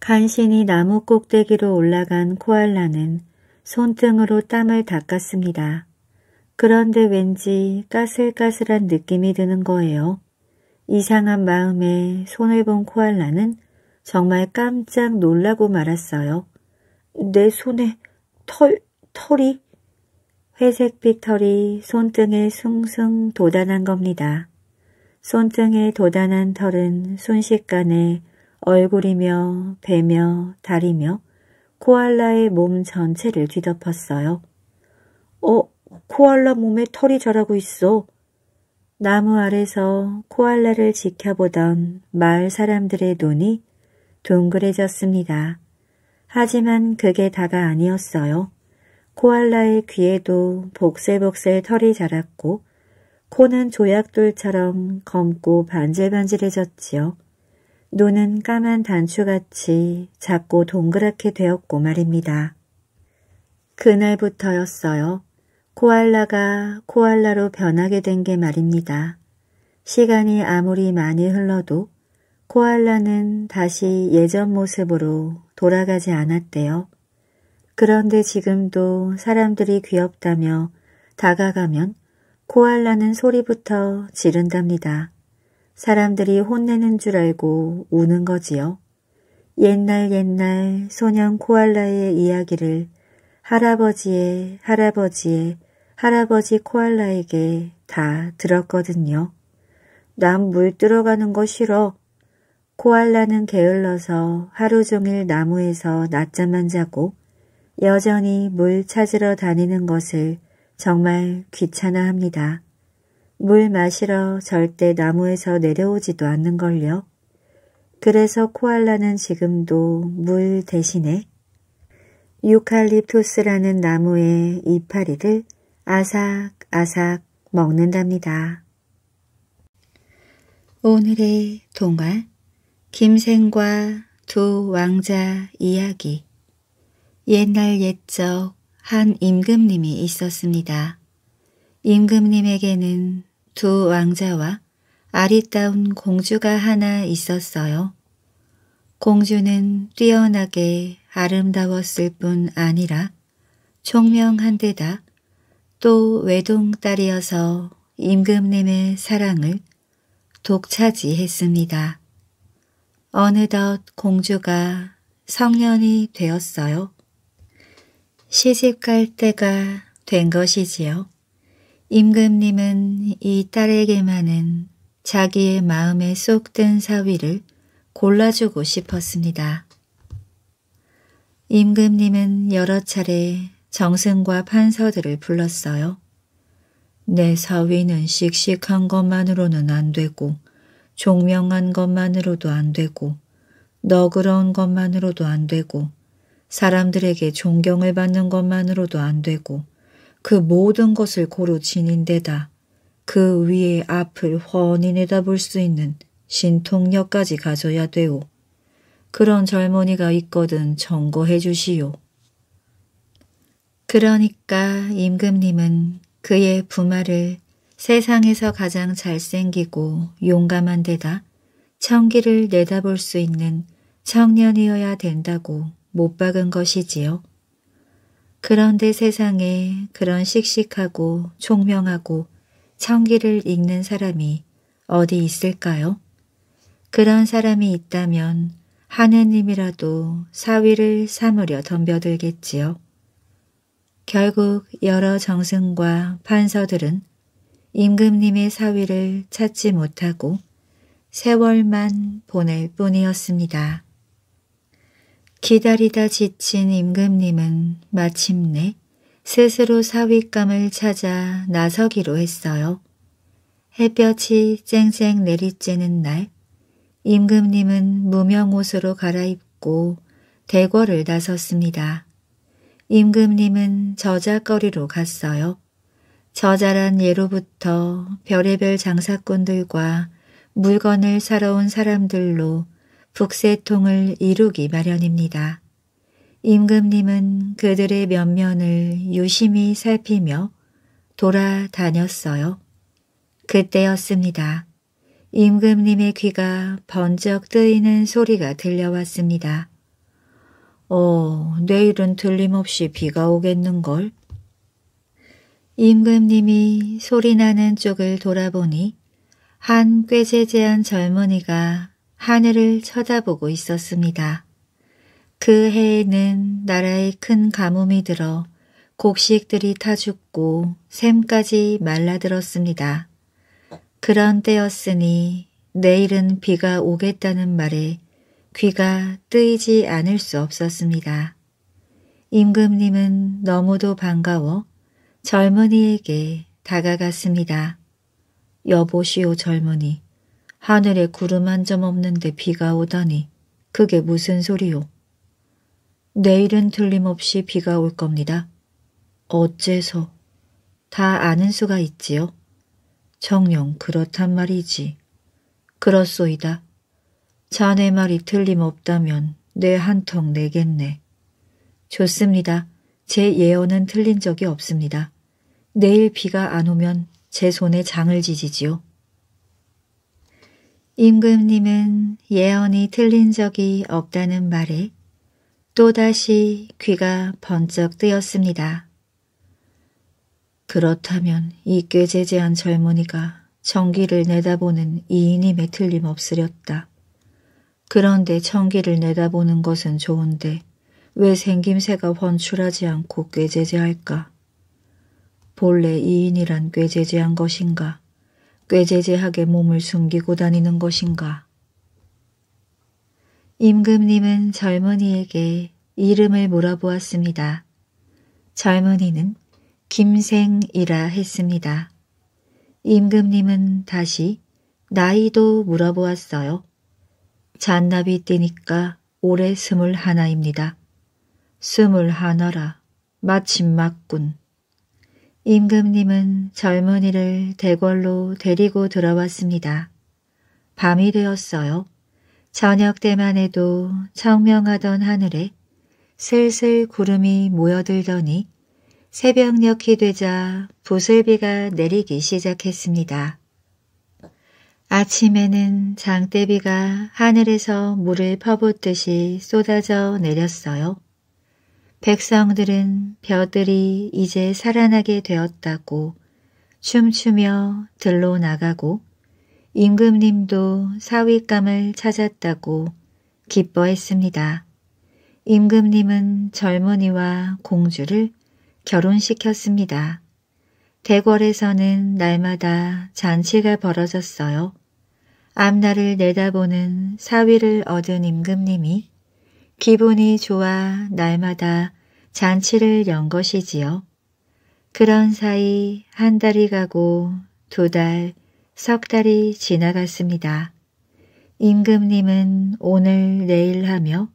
간신히 나무 꼭대기로 올라간 코알라는 손등으로 땀을 닦았습니다. 그런데 왠지 까슬까슬한 느낌이 드는 거예요. 이상한 마음에 손을 본 코알라는 정말 깜짝 놀라고 말았어요. 내 손에 털, 털이 회색빛 털이 손등에 숭숭 도단한 겁니다. 손등에 도단한 털은 순식간에 얼굴이며 배며 다리며 코알라의 몸 전체를 뒤덮었어요. 어, 코알라 몸에 털이 자라고 있어. 나무 아래서 코알라를 지켜보던 마을 사람들의 눈이 둥그레졌습니다. 하지만 그게 다가 아니었어요. 코알라의 귀에도 복슬복슬 털이 자랐고 코는 조약돌처럼 검고 반질반질해졌지요. 눈은 까만 단추같이 작고 동그랗게 되었고 말입니다. 그날부터였어요. 코알라가 코알라로 변하게 된 게 말입니다. 시간이 아무리 많이 흘러도 코알라는 다시 예전 모습으로 돌아가지 않았대요. 그런데 지금도 사람들이 귀엽다며 다가가면 코알라는 소리부터 지른답니다. 사람들이 혼내는 줄 알고 우는 거지요. 옛날 옛날 소년 코알라의 이야기를 할아버지의 할아버지의 할아버지 코알라에게 다 들었거든요. 난물 들어가는 거 싫어. 코알라는 게을러서 하루 종일 나무에서 낮잠만 자고 여전히 물 찾으러 다니는 것을 정말 귀찮아합니다. 물 마시러 절대 나무에서 내려오지도 않는걸요. 그래서 코알라는 지금도 물 대신에 유칼립투스라는 나무의 이파리를 아삭아삭 먹는답니다. 오늘의 동화 김생과 두 왕자 이야기 옛날 옛적 한 임금님이 있었습니다. 임금님에게는 두 왕자와 아리따운 공주가 하나 있었어요. 공주는 뛰어나게 아름다웠을 뿐 아니라 총명한 데다 또 외동딸이어서 임금님의 사랑을 독차지했습니다. 어느덧 공주가 성년이 되었어요. 시집 갈 때가 된 것이지요. 임금님은 이 딸에게만은 자기의 마음에 쏙 든 사위를 골라주고 싶었습니다. 임금님은 여러 차례 정승과 판서들을 불렀어요. 내 사위는 씩씩한 것만으로는 안 되고 종명한 것만으로도 안 되고 너그러운 것만으로도 안 되고 사람들에게 존경을 받는 것만으로도 안 되고 그 모든 것을 고루 지닌 데다 그 위에 앞을 훤히 내다볼 수 있는 신통력까지 가져야 되오. 그런 젊은이가 있거든 정거해 주시오. 그러니까 임금님은 그의 부마를 세상에서 가장 잘생기고 용감한 데다 청기를 내다볼 수 있는 청년이어야 된다고 못 박은 것이지요. 그런데 세상에 그런 씩씩하고 총명하고 청기를 읽는 사람이 어디 있을까요? 그런 사람이 있다면 하느님이라도 사위를 삼으려 덤벼들겠지요. 결국 여러 정승과 판서들은 임금님의 사위를 찾지 못하고 세월만 보낼 뿐이었습니다. 기다리다 지친 임금님은 마침내 스스로 사윗감을 찾아 나서기로 했어요. 햇볕이 쨍쨍 내리쬐는 날 임금님은 무명옷으로 갈아입고 대궐을 나섰습니다. 임금님은 저자거리로 갔어요. 저자란 예로부터 별의별 장사꾼들과 물건을 사러 온 사람들로 북새통을 이루기 마련입니다. 임금님은 그들의 면면을 유심히 살피며 돌아다녔어요. 그때였습니다. 임금님의 귀가 번쩍 뜨이는 소리가 들려왔습니다. 어, 내일은 틀림없이 비가 오겠는걸? 임금님이 소리나는 쪽을 돌아보니 한 꾀재재한 젊은이가 하늘을 쳐다보고 있었습니다. 그 해에는 나라에 큰 가뭄이 들어 곡식들이 타 죽고 샘까지 말라들었습니다. 그런 때였으니 내일은 비가 오겠다는 말에 귀가 뜨이지 않을 수 없었습니다. 임금님은 너무도 반가워 젊은이에게 다가갔습니다. 여보시오 젊은이, 하늘에 구름 한 점 없는데 비가 오다니 그게 무슨 소리요. 내일은 틀림없이 비가 올 겁니다. 어째서 다 아는 수가 있지요. 정녕 그렇단 말이지. 그렇소이다. 자네 말이 틀림없다면 내 한턱 내겠네. 좋습니다. 제 예언은 틀린 적이 없습니다. 내일 비가 안 오면 제 손에 장을 지지지요. 임금님은 예언이 틀린 적이 없다는 말에 또다시 귀가 번쩍 뜨였습니다. 그렇다면 이꽤 제재한 젊은이가 정기를 내다보는 이인임에 틀림없으렸다. 그런데 정기를 내다보는 것은 좋은데 왜 생김새가 번출하지 않고 꾀제재할까? 본래 이인이란 꾀제재한 것인가? 꽤 제재하게 몸을 숨기고 다니는 것인가. 임금님은 젊은이에게 이름을 물어보았습니다. 젊은이는 김생이라 했습니다. 임금님은 다시 나이도 물어보았어요. 잔나비 뛰니까 올해 스물 하나입니다. 스물 하나라. 마침 맞군. 임금님은 젊은이를 대궐로 데리고 들어왔습니다. 밤이 되었어요. 저녁 때만 해도 청명하던 하늘에 슬슬 구름이 모여들더니 새벽녘이 되자 부슬비가 내리기 시작했습니다. 아침에는 장대비가 하늘에서 물을 퍼붓듯이 쏟아져 내렸어요. 백성들은 벼들이 이제 살아나게 되었다고 춤추며 들로 나가고 임금님도 사위감을 찾았다고 기뻐했습니다. 임금님은 젊은이와 공주를 결혼시켰습니다. 대궐에서는 날마다 잔치가 벌어졌어요. 앞날을 내다보는 사위를 얻은 임금님이 기분이 좋아 날마다 잔치를 연 것이지요. 그런 사이 한 달이 가고 두 달, 석 달이 지나갔습니다. 임금님은 오늘 내일 하며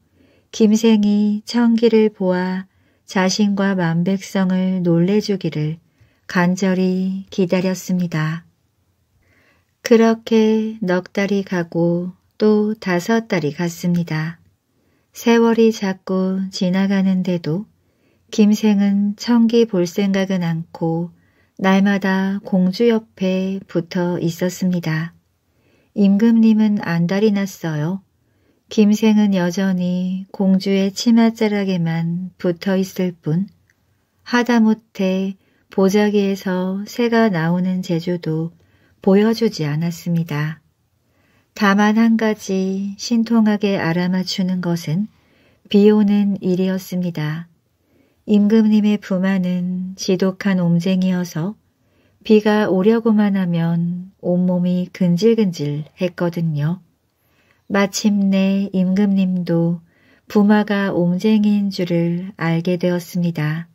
김생이 천기를 보아 자신과 만백성을 놀래주기를 간절히 기다렸습니다. 그렇게 넉 달이 가고 또 다섯 달이 갔습니다. 세월이 자꾸 지나가는데도 김생은 청기 볼 생각은 않고 날마다 공주 옆에 붙어 있었습니다. 임금님은 안달이 났어요. 김생은 여전히 공주의 치맛자락에만 붙어 있을 뿐 하다못해 보자기에서 새가 나오는 재주도 보여주지 않았습니다. 다만 한 가지 신통하게 알아맞추는 것은 비오는 일이었습니다. 임금님의 부마는 지독한 옴쟁이여서 비가 오려고만 하면 온몸이 근질근질 했거든요. 마침내 임금님도 부마가 옴쟁이인 줄을 알게 되었습니다.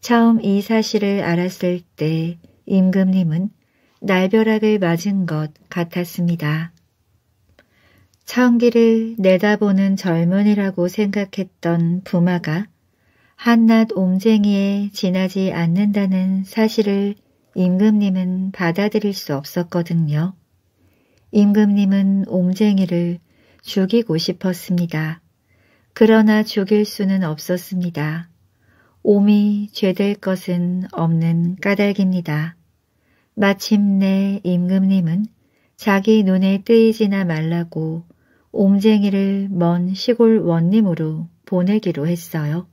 처음 이 사실을 알았을 때 임금님은 날벼락을 맞은 것 같았습니다. 천기를 내다보는 젊은이라고 생각했던 부마가 한낱 옴쟁이에 지나지 않는다는 사실을 임금님은 받아들일 수 없었거든요. 임금님은 옴쟁이를 죽이고 싶었습니다. 그러나 죽일 수는 없었습니다. 옴이 죄될 것은 없는 까닭입니다. 마침내 임금님은 자기 눈에 뜨이지나 말라고 옹쟁이를먼 시골 원님으로 보내기로 했어요.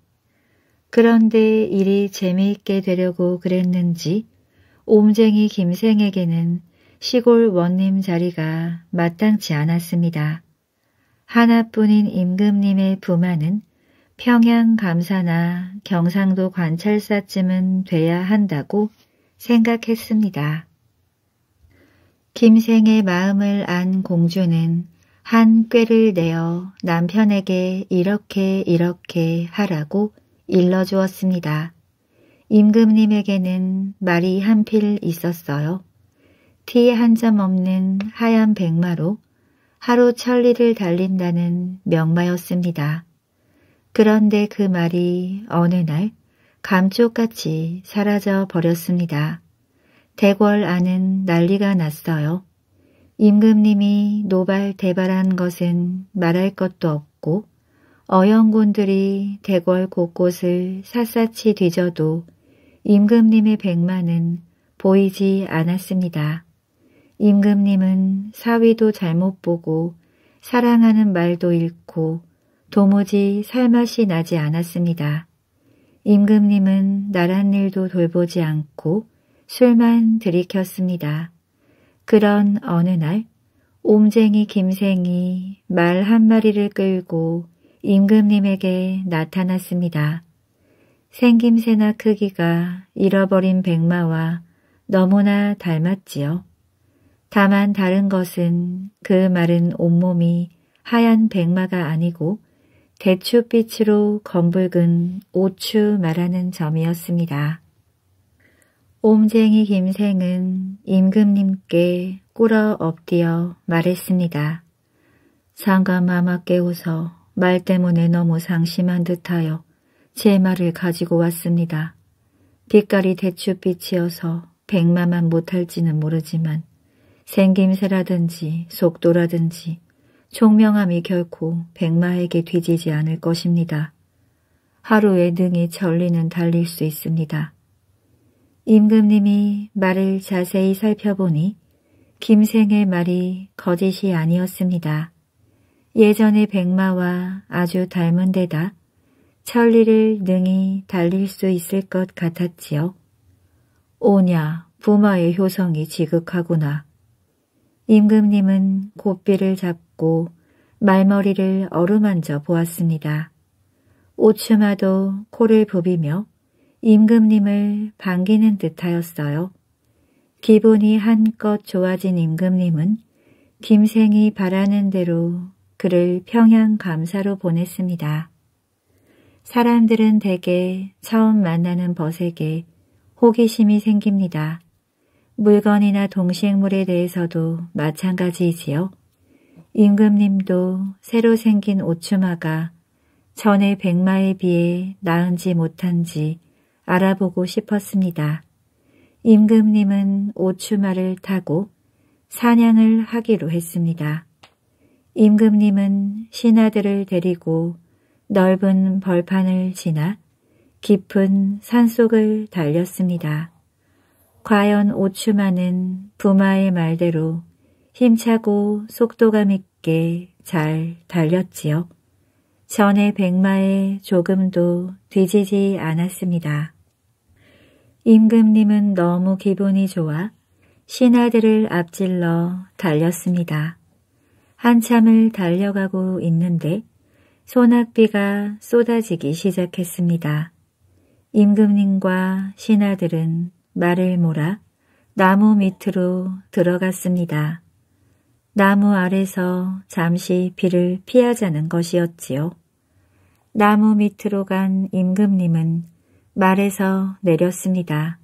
그런데 일이 재미있게 되려고 그랬는지 옹쟁이 김생에게는 시골 원님 자리가 마땅치 않았습니다. 하나뿐인 임금님의 부마는 평양 감사나 경상도 관찰사쯤은 돼야 한다고 생각했습니다. 김생의 마음을 안 공주는 한 꾀를 내어 남편에게 이렇게 이렇게 하라고 일러주었습니다. 임금님에게는 말이 한 필 있었어요. 티 한 점 없는 하얀 백마로 하루 천리를 달린다는 명마였습니다. 그런데 그 말이 어느 날 감쪽같이 사라져 버렸습니다. 대궐 안은 난리가 났어요. 임금님이 노발대발한 것은 말할 것도 없고 어영군들이 대궐 곳곳을 샅샅이 뒤져도 임금님의 백마는 보이지 않았습니다. 임금님은 사위도 잘못 보고 사랑하는 말도 잃고 도무지 살맛이 나지 않았습니다. 임금님은 나란 일도 돌보지 않고 술만 들이켰습니다. 그런 어느 날 옴쟁이 김생이 말 한 마리를 끌고 임금님에게 나타났습니다. 생김새나 크기가 잃어버린 백마와 너무나 닮았지요. 다만 다른 것은 그 마른 온몸이 하얀 백마가 아니고 대추빛으로 검붉은 오추 말하는 점이었습니다. 옴쟁이 김생은 임금님께 꿇어 엎드려 말했습니다. 상가마마 깨워서 말 때문에 너무 상심한 듯하여 제 말을 가지고 왔습니다. 빛깔이 대추빛이어서 백마만 못할지는 모르지만 생김새라든지 속도라든지 총명함이 결코 백마에게 뒤지지 않을 것입니다. 하루에 능이절리는 달릴 수 있습니다. 임금님이 말을 자세히 살펴보니 김생의 말이 거짓이 아니었습니다. 예전의 백마와 아주 닮은 데다 천리를 능히 달릴 수 있을 것 같았지요. 오냐, 부마의 효성이 지극하구나. 임금님은 고삐를 잡고 말머리를 어루만져 보았습니다. 오츠마도 코를 부비며 임금님을 반기는 듯하였어요. 기분이 한껏 좋아진 임금님은 김생이 바라는 대로 그를 평양 감사로 보냈습니다. 사람들은 대개 처음 만나는 벗에게 호기심이 생깁니다. 물건이나 동식물에 대해서도 마찬가지이지요. 임금님도 새로 생긴 오추마가 전에 백마에 비해 나은지 못한지 알아보고 싶었습니다. 임금님은 오추마를 타고 사냥을 하기로 했습니다. 임금님은 신하들을 데리고 넓은 벌판을 지나 깊은 산속을 달렸습니다. 과연 오추마는 부마의 말대로 힘차고 속도감 있게 잘 달렸지요. 전의 백마에 조금도 뒤지지 않았습니다. 임금님은 너무 기분이 좋아 신하들을 앞질러 달렸습니다. 한참을 달려가고 있는데 소낙비가 쏟아지기 시작했습니다. 임금님과 신하들은 말을 몰아 나무 밑으로 들어갔습니다. 나무 아래서 잠시 비를 피하자는 것이었지요. 나무 밑으로 간 임금님은 말에서 내렸습니다.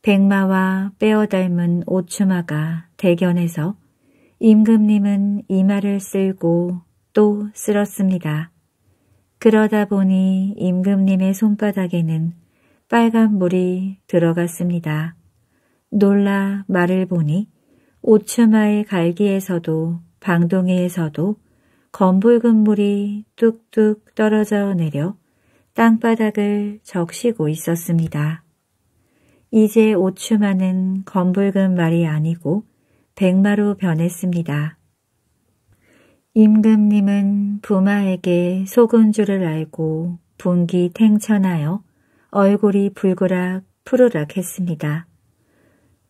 백마와 빼어 닮은 오추마가 대견해서 임금님은 이마를 쓸고 또 쓸었습니다. 그러다 보니 임금님의 손바닥에는 빨간 물이 들어갔습니다. 놀라 말을 보니 오추마의 갈기에서도 방동이에서도 검붉은 물이 뚝뚝 떨어져 내려 땅바닥을 적시고 있었습니다. 이제 오추마는 검붉은 말이 아니고 백마로 변했습니다. 임금님은 부마에게 속은 줄을 알고 분기 탱천하여 얼굴이 붉으락 푸르락 했습니다.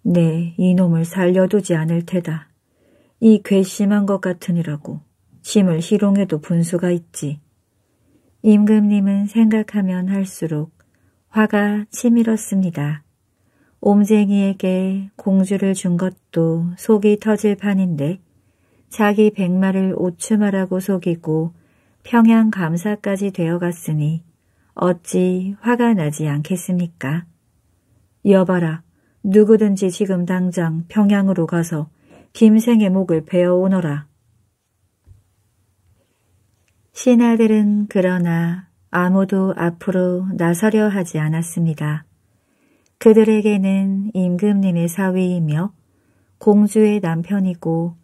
네, 이놈을 살려두지 않을 테다. 이 괘씸한 것 같으니라고. 심을 희롱해도 분수가 있지. 임금님은 생각하면 할수록 화가 치밀었습니다. 옴쟁이에게 공주를 준 것도 속이 터질 판인데 자기 백마를 오추마라고 속이고 평양 감사까지 되어갔으니 어찌 화가 나지 않겠습니까? 여봐라, 누구든지 지금 당장 평양으로 가서 김생의 목을 베어오너라. 신하들은 그러나 아무도 앞으로 나서려 하지 않았습니다. 그들에게는 임금님의 사위이며 공주의 남편이고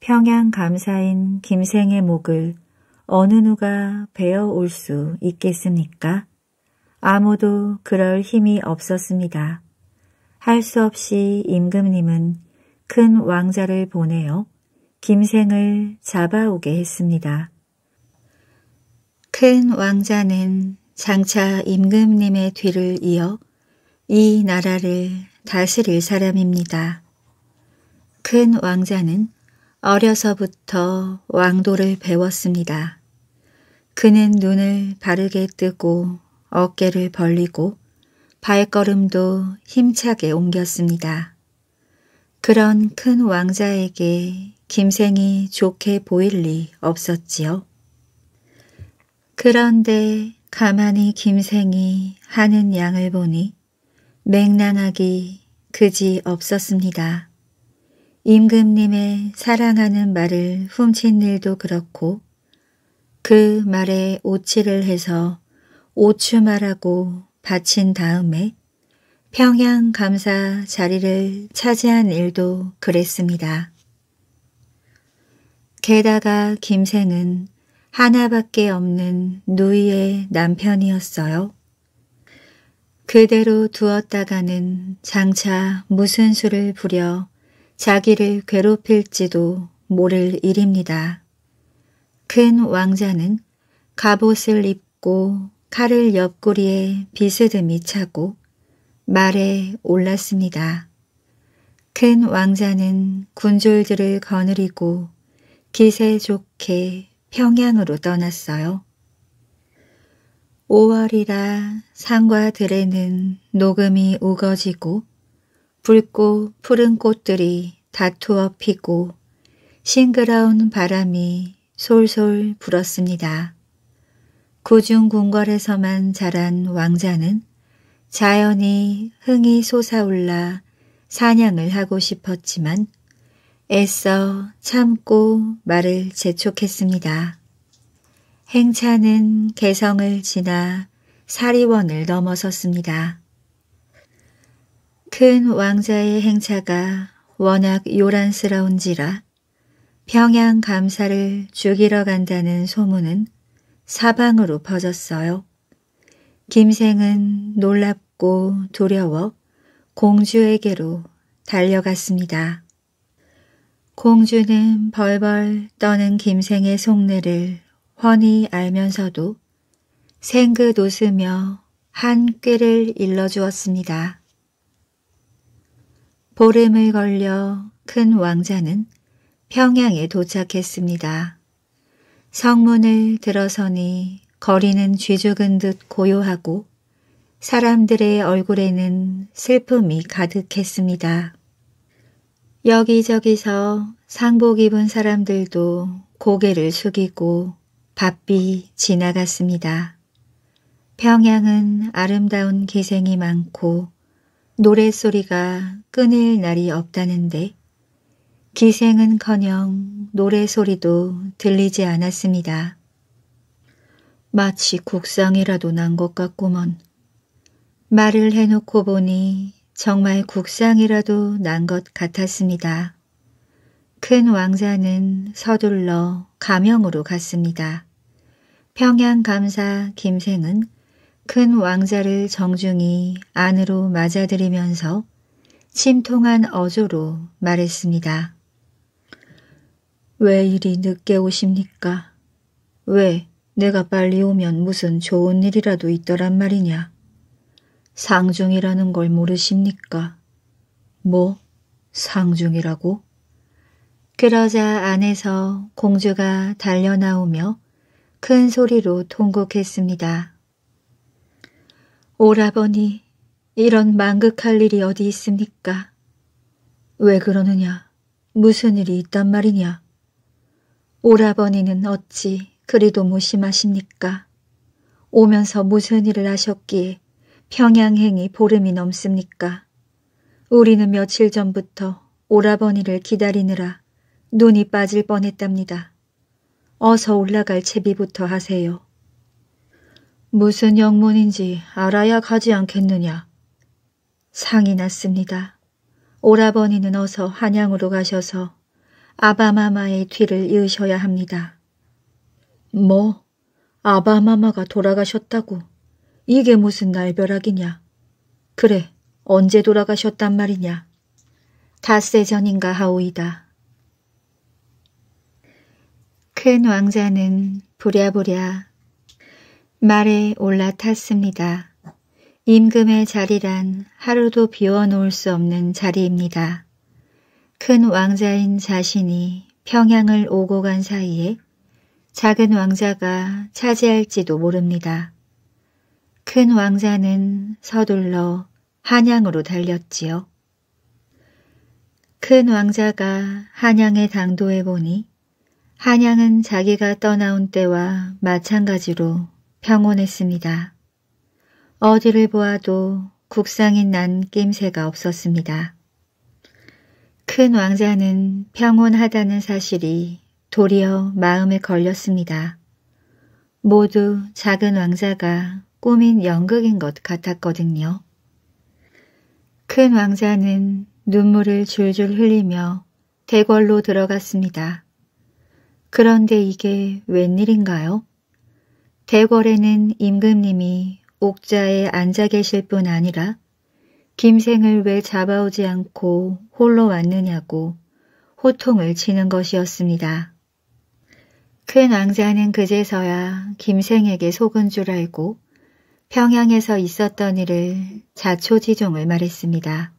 평양 감사인 김생의 목을 어느 누가 베어올 수 있겠습니까? 아무도 그럴 힘이 없었습니다. 할 수 없이 임금님은 큰 왕자를 보내어 김생을 잡아오게 했습니다. 큰 왕자는 장차 임금님의 뒤를 이어 이 나라를 다스릴 사람입니다. 큰 왕자는 어려서부터 왕도를 배웠습니다. 그는 눈을 바르게 뜨고 어깨를 벌리고 발걸음도 힘차게 옮겼습니다. 그런 큰 왕자에게 김생이 좋게 보일 리 없었지요. 그런데 가만히 김생이 하는 양을 보니 맹랑하기 그지 없었습니다. 임금님의 사랑하는 말을 훔친 일도 그렇고 그 말에 오치를 해서 오추마라고 바친 다음에 평양 감사 자리를 차지한 일도 그랬습니다. 게다가 김생은 하나밖에 없는 누이의 남편이었어요. 그대로 두었다가는 장차 무슨 수를 부려 자기를 괴롭힐지도 모를 일입니다. 큰 왕자는 갑옷을 입고 칼을 옆구리에 비스듬히 차고 말에 올랐습니다. 큰 왕자는 군졸들을 거느리고 기세 좋게 평양으로 떠났어요. 5월이라 산과 들에는 녹음이 우거지고 붉고 푸른 꽃들이 다투어 피고 싱그러운 바람이 솔솔 불었습니다. 구중궁궐에서만 자란 왕자는 자연히 흥이 솟아올라 사냥을 하고 싶었지만 애써 참고 말을 재촉했습니다. 행차는 개성을 지나 사리원을 넘어섰습니다. 큰 왕자의 행차가 워낙 요란스러운지라 평양 감사를 죽이러 간다는 소문은 사방으로 퍼졌어요. 김생은 놀랍고 두려워 공주에게로 달려갔습니다. 공주는 벌벌 떠는 김생의 속내를 훤히 알면서도 생긋 웃으며 한 꾀를 일러주었습니다. 보름을 걸려 큰 왕자는 평양에 도착했습니다. 성문을 들어서니 거리는 쥐죽은 듯 고요하고 사람들의 얼굴에는 슬픔이 가득했습니다. 여기저기서 상복 입은 사람들도 고개를 숙이고 바삐 지나갔습니다. 평양은 아름다운 기생이 많고 노랫소리가 끊일 날이 없다는데 기생은커녕 노랫소리도 들리지 않았습니다. 마치 국상이라도 난 것 같구먼. 말을 해놓고 보니 정말 국상이라도 난 것 같았습니다. 큰 왕자는 서둘러 가명으로 갔습니다. 평양 감사 김생은 큰 왕자를 정중히 안으로 맞아들이면서 침통한 어조로 말했습니다. 왜 이리 늦게 오십니까? 왜 내가 빨리 오면 무슨 좋은 일이라도 있더란 말이냐? 상중이라는 걸 모르십니까? 뭐, 상중이라고? 그러자 안에서 공주가 달려나오며 큰 소리로 통곡했습니다. 오라버니, 이런 망극할 일이 어디 있습니까? 왜 그러느냐? 무슨 일이 있단 말이냐? 오라버니는 어찌 그리도 무심하십니까? 오면서 무슨 일을 하셨기에 평양행이 보름이 넘습니까? 우리는 며칠 전부터 오라버니를 기다리느라 눈이 빠질 뻔했답니다. 어서 올라갈 채비부터 하세요. 무슨 영문인지 알아야 가지 않겠느냐. 상이 났습니다. 오라버니는 어서 한양으로 가셔서 아바마마의 뒤를 이으셔야 합니다. 뭐? 아바마마가 돌아가셨다고? 이게 무슨 날벼락이냐. 그래, 언제 돌아가셨단 말이냐. 닷새 전인가 하오이다. 큰 왕자는 부랴부랴 말에 올라탔습니다. 임금의 자리란 하루도 비워놓을 수 없는 자리입니다. 큰 왕자인 자신이 평양을 오고 간 사이에 작은 왕자가 차지할지도 모릅니다. 큰 왕자는 서둘러 한양으로 달렸지요. 큰 왕자가 한양의 당도해 보니 한양은 자기가 떠나온 때와 마찬가지로 평온했습니다. 어디를 보아도 국상인 난 낌새가 없었습니다. 큰 왕자는 평온하다는 사실이 도리어 마음에 걸렸습니다. 모두 작은 왕자가 꾸민 연극인 것 같았거든요. 큰 왕자는 눈물을 줄줄 흘리며 대궐로 들어갔습니다. 그런데 이게 웬일인가요? 대궐에는 임금님이 옥자에 앉아 계실 뿐 아니라 김생을 왜 잡아오지 않고 홀로 왔느냐고 호통을 치는 것이었습니다. 큰 왕자는 그제서야 김생에게 속은 줄 알고 평양에서 있었던 일을 자초지종을 말했습니다.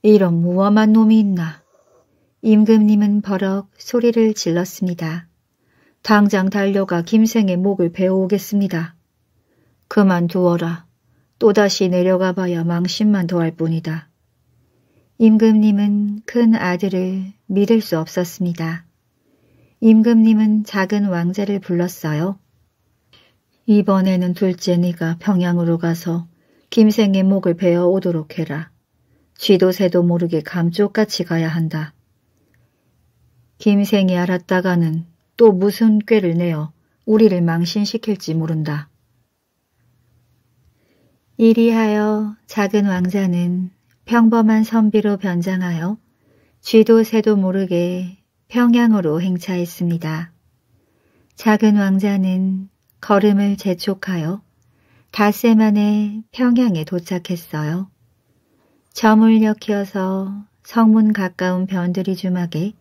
이런 무엄한 놈이 있나. 임금님은 버럭 소리를 질렀습니다. 당장 달려가 김생의 목을 베어오겠습니다. 그만두어라. 또다시 내려가 봐야 망신만 더할 뿐이다. 임금님은 큰 아들을 믿을 수 없었습니다. 임금님은 작은 왕자를 불렀어요. 이번에는 둘째 네가 평양으로 가서 김생의 목을 베어 오도록 해라. 쥐도 새도 모르게 감쪽같이 가야 한다. 김생이 알았다가는 또 무슨 꾀를 내어 우리를 망신시킬지 모른다. 이리하여 작은 왕자는 평범한 선비로 변장하여 쥐도 새도 모르게 평양으로 행차했습니다. 작은 왕자는 걸음을 재촉하여 닷새 만에 평양에 도착했어요. 저물녘 이어서 성문 가까운 변두리 주막에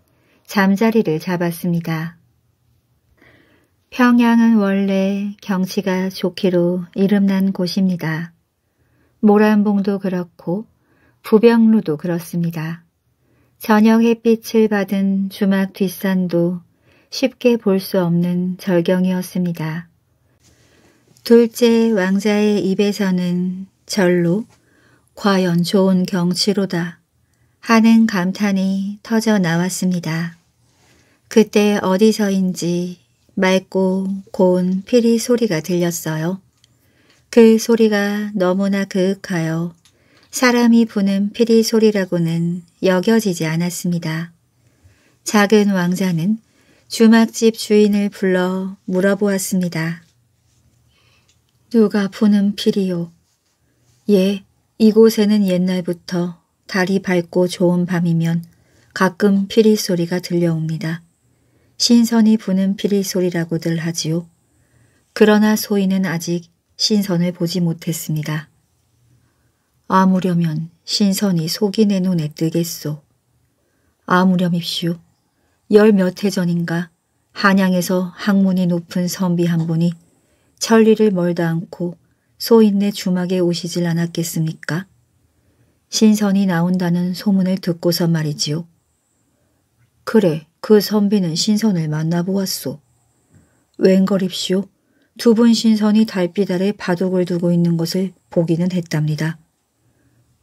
잠자리를 잡았습니다. 평양은 원래 경치가 좋기로 이름난 곳입니다. 모란봉도 그렇고 부병루도 그렇습니다. 저녁 햇빛을 받은 주막 뒷산도 쉽게 볼 수 없는 절경이었습니다. 둘째 왕자의 입에서는 절로 과연 좋은 경치로다 하는 감탄이 터져 나왔습니다. 그때 어디서인지 맑고 고운 피리 소리가 들렸어요. 그 소리가 너무나 그윽하여 사람이 부는 피리 소리라고는 여겨지지 않았습니다. 작은 왕자는 주막집 주인을 불러 물어보았습니다. 누가 보는 필이요. 예, 이곳에는 옛날부터 달이 밝고 좋은 밤이면 가끔 피리 소리가 들려옵니다. 신선이 부는 피리 소리라고들 하지요. 그러나 소인은 아직 신선을 보지 못했습니다. 아무려면 신선이 속이 내 눈에 뜨겠소. 아무렴입시오. 열 몇 해 전인가 한양에서 학문이 높은 선비 한 분이 천리를 멀다 않고 소인네 주막에 오시질 않았겠습니까? 신선이 나온다는 소문을 듣고서 말이지요. 그래, 그 선비는 신선을 만나보았소. 웬걸입시오. 두 분 신선이 달빛 아래 바둑을 두고 있는 것을 보기는 했답니다.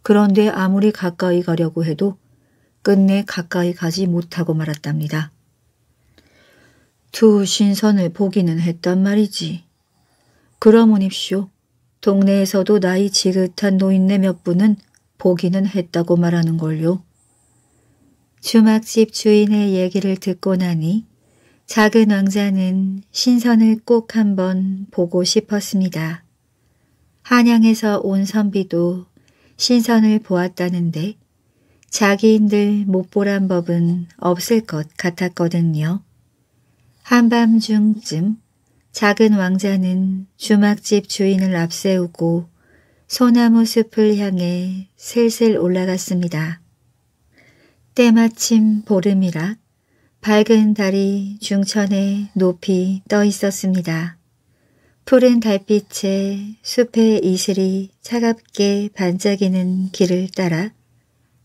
그런데 아무리 가까이 가려고 해도 끝내 가까이 가지 못하고 말았답니다. 두 신선을 보기는 했단 말이지. 그러문입쇼 동네에서도 나이 지긋한 노인네 몇 분은 보기는 했다고 말하는걸요. 주막집 주인의 얘기를 듣고 나니 작은 왕자는 신선을 꼭 한번 보고 싶었습니다. 한양에서 온 선비도 신선을 보았다는데 자기인들 못 보란 법은 없을 것 같았거든요. 한밤중쯤 작은 왕자는 주막집 주인을 앞세우고 소나무 숲을 향해 슬슬 올라갔습니다. 때마침 보름이라 밝은 달이 중천에 높이 떠 있었습니다. 푸른 달빛에 숲의 이슬이 차갑게 반짝이는 길을 따라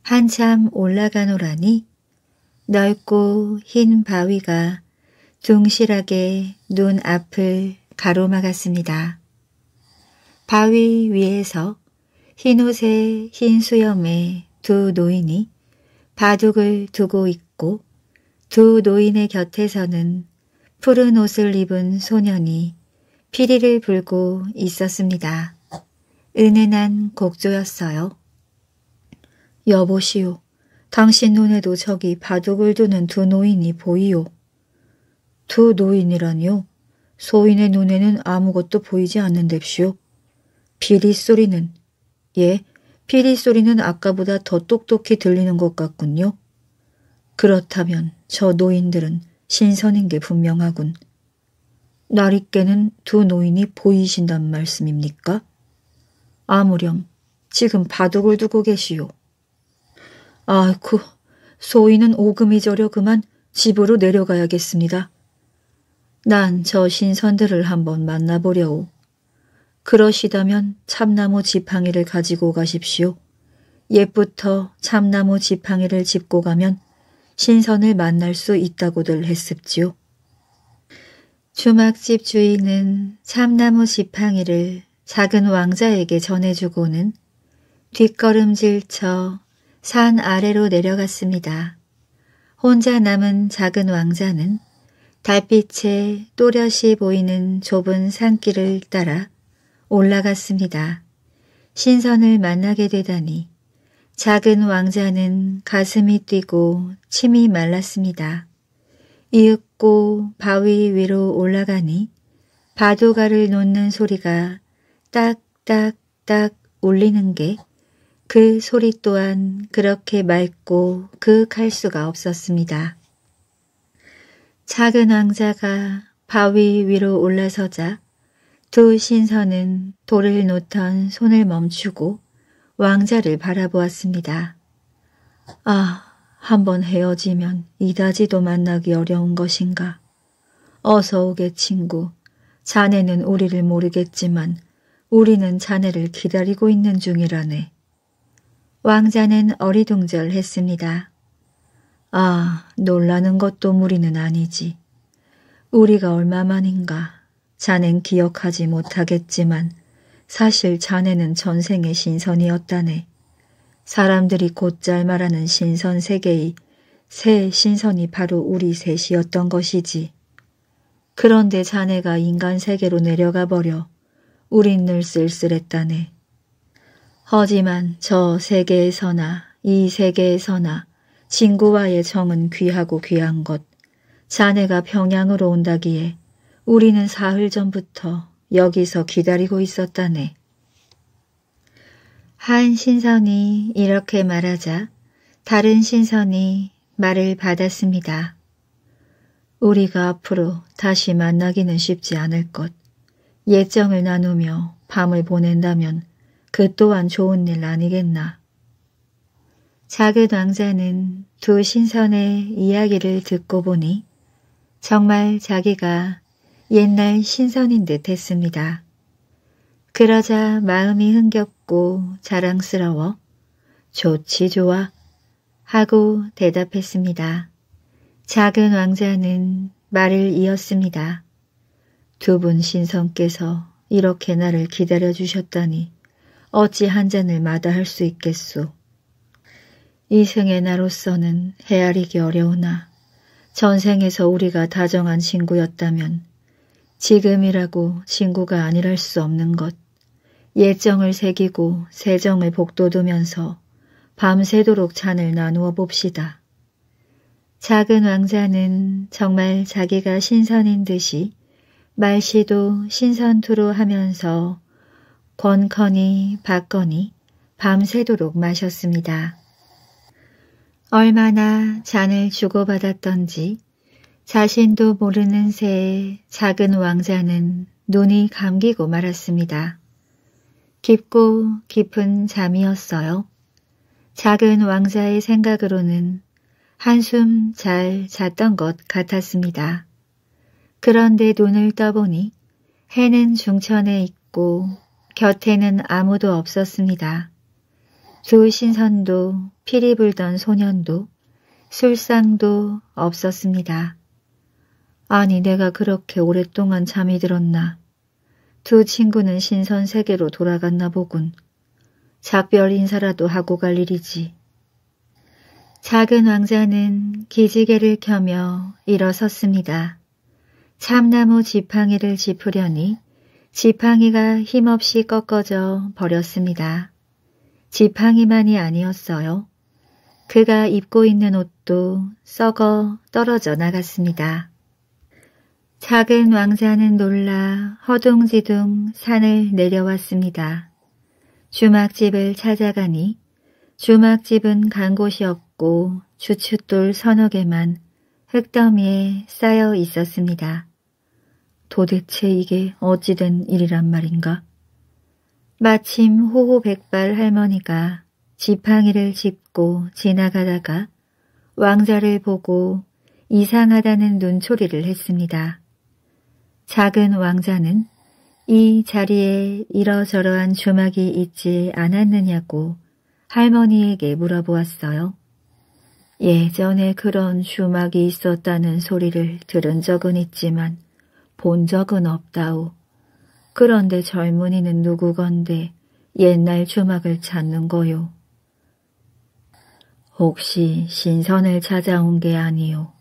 한참 올라가노라니 넓고 흰 바위가 동실하게 눈 앞을 가로막았습니다. 바위 위에서 흰옷에 흰 수염에 두 노인이 바둑을 두고 있고 두 노인의 곁에서는 푸른 옷을 입은 소년이 피리를 불고 있었습니다. 은은한 곡조였어요. 여보시오, 당신 눈에도 저기 바둑을 두는 두 노인이 보이오. 두 노인이라니요. 소인의 눈에는 아무것도 보이지 않는답시오. 비리 소리는 예, 피리 소리는 아까보다 더 똑똑히 들리는 것 같군요. 그렇다면 저 노인들은 신선인 게 분명하군. 날이 깨는 두 노인이 보이신단 말씀입니까? 아무렴, 지금 바둑을 두고 계시오. 아이쿠, 소인은 오금이 저려 그만 집으로 내려가야겠습니다. 난저 신선들을 한번 만나보려오. 그러시다면 참나무 지팡이를 가지고 가십시오. 옛부터 참나무 지팡이를 짚고 가면 신선을 만날 수 있다고들 했습지요. 주막집 주인은 참나무 지팡이를 작은 왕자에게 전해주고는 뒷걸음질쳐 산 아래로 내려갔습니다. 혼자 남은 작은 왕자는 달빛에 또렷이 보이는 좁은 산길을 따라 올라갔습니다. 신선을 만나게 되다니 작은 왕자는 가슴이 뛰고 침이 말랐습니다. 이윽고 바위 위로 올라가니 바도가를 놓는 소리가 딱딱딱 울리는 게 그 소리 또한 그렇게 맑고 그윽할 수가 없었습니다. 작은 왕자가 바위 위로 올라서자 두 신선은 돌을 놓던 손을 멈추고 왕자를 바라보았습니다. 아, 한번 헤어지면 이다지도 만나기 어려운 것인가. 어서 오게 친구. 자네는 우리를 모르겠지만 우리는 자네를 기다리고 있는 중이라네. 왕자는 어리둥절했습니다. 아, 놀라는 것도 무리는 아니지. 우리가 얼마만인가. 자넨 기억하지 못하겠지만 사실 자네는 전생의 신선이었다네. 사람들이 곧잘 말하는 신선 세계의 새 신선이 바로 우리 셋이었던 것이지. 그런데 자네가 인간 세계로 내려가 버려 우린 늘 쓸쓸했다네. 하지만 저 세계에서나 이 세계에서나 친구와의 정은 귀하고 귀한 것. 자네가 평양으로 온다기에 우리는 사흘 전부터 여기서 기다리고 있었다네. 한 신선이 이렇게 말하자 다른 신선이 말을 받았습니다. 우리가 앞으로 다시 만나기는 쉽지 않을 것. 예정을 나누며 밤을 보낸다면 그 또한 좋은 일 아니겠나. 작은 왕자는 두 신선의 이야기를 듣고 보니 정말 자기가 옛날 신선인 듯 했습니다. 그러자 마음이 흥겹고 자랑스러워 좋지 좋아 하고 대답했습니다. 작은 왕자는 말을 이었습니다. 두 분 신선께서 이렇게 나를 기다려 주셨다니 어찌 한 잔을 마다할 수 있겠소. 이 생의 나로서는 헤아리기 어려우나 전생에서 우리가 다정한 친구였다면 지금이라고 친구가 아니랄 수 없는 것 예정을 새기고 세정을 복돋우면서 밤새도록 잔을 나누어 봅시다. 작은 왕자는 정말 자기가 신선인 듯이 말씨도 신선투로 하면서 권커니 박거니 밤새도록 마셨습니다. 얼마나 잔을 주고받았던지 자신도 모르는 새에 작은 왕자는 눈이 감기고 말았습니다. 깊고 깊은 잠이었어요. 작은 왕자의 생각으로는 한숨 잘 잤던 것 같았습니다. 그런데 눈을 떠보니 해는 중천에 있고 곁에는 아무도 없었습니다. 조신선도 피리 불던 소년도 술상도 없었습니다. 아니 내가 그렇게 오랫동안 잠이 들었나. 두 친구는 신선 세계로 돌아갔나 보군. 작별 인사라도 하고 갈 일이지. 작은 왕자는 기지개를 켜며 일어섰습니다. 참나무 지팡이를 짚으려니 지팡이가 힘없이 꺾어져 버렸습니다. 지팡이만이 아니었어요. 그가 입고 있는 옷도 썩어 떨어져 나갔습니다. 작은 왕자는 놀라 허둥지둥 산을 내려왔습니다. 주막집을 찾아가니 주막집은 간 곳이 없고 주춧돌 서너 개만 흙더미에 쌓여 있었습니다. 도대체 이게 어찌된 일이란 말인가? 마침 호호백발 할머니가 지팡이를 짚고 지나가다가 왕자를 보고 이상하다는 눈초리를 했습니다. 작은 왕자는 이 자리에 이러저러한 주막이 있지 않았느냐고 할머니에게 물어보았어요. 예전에 그런 주막이 있었다는 소리를 들은 적은 있지만 본 적은 없다오. 그런데 젊은이는 누구건데 옛날 주막을 찾는 거요. 혹시 신선을 찾아온 게 아니요.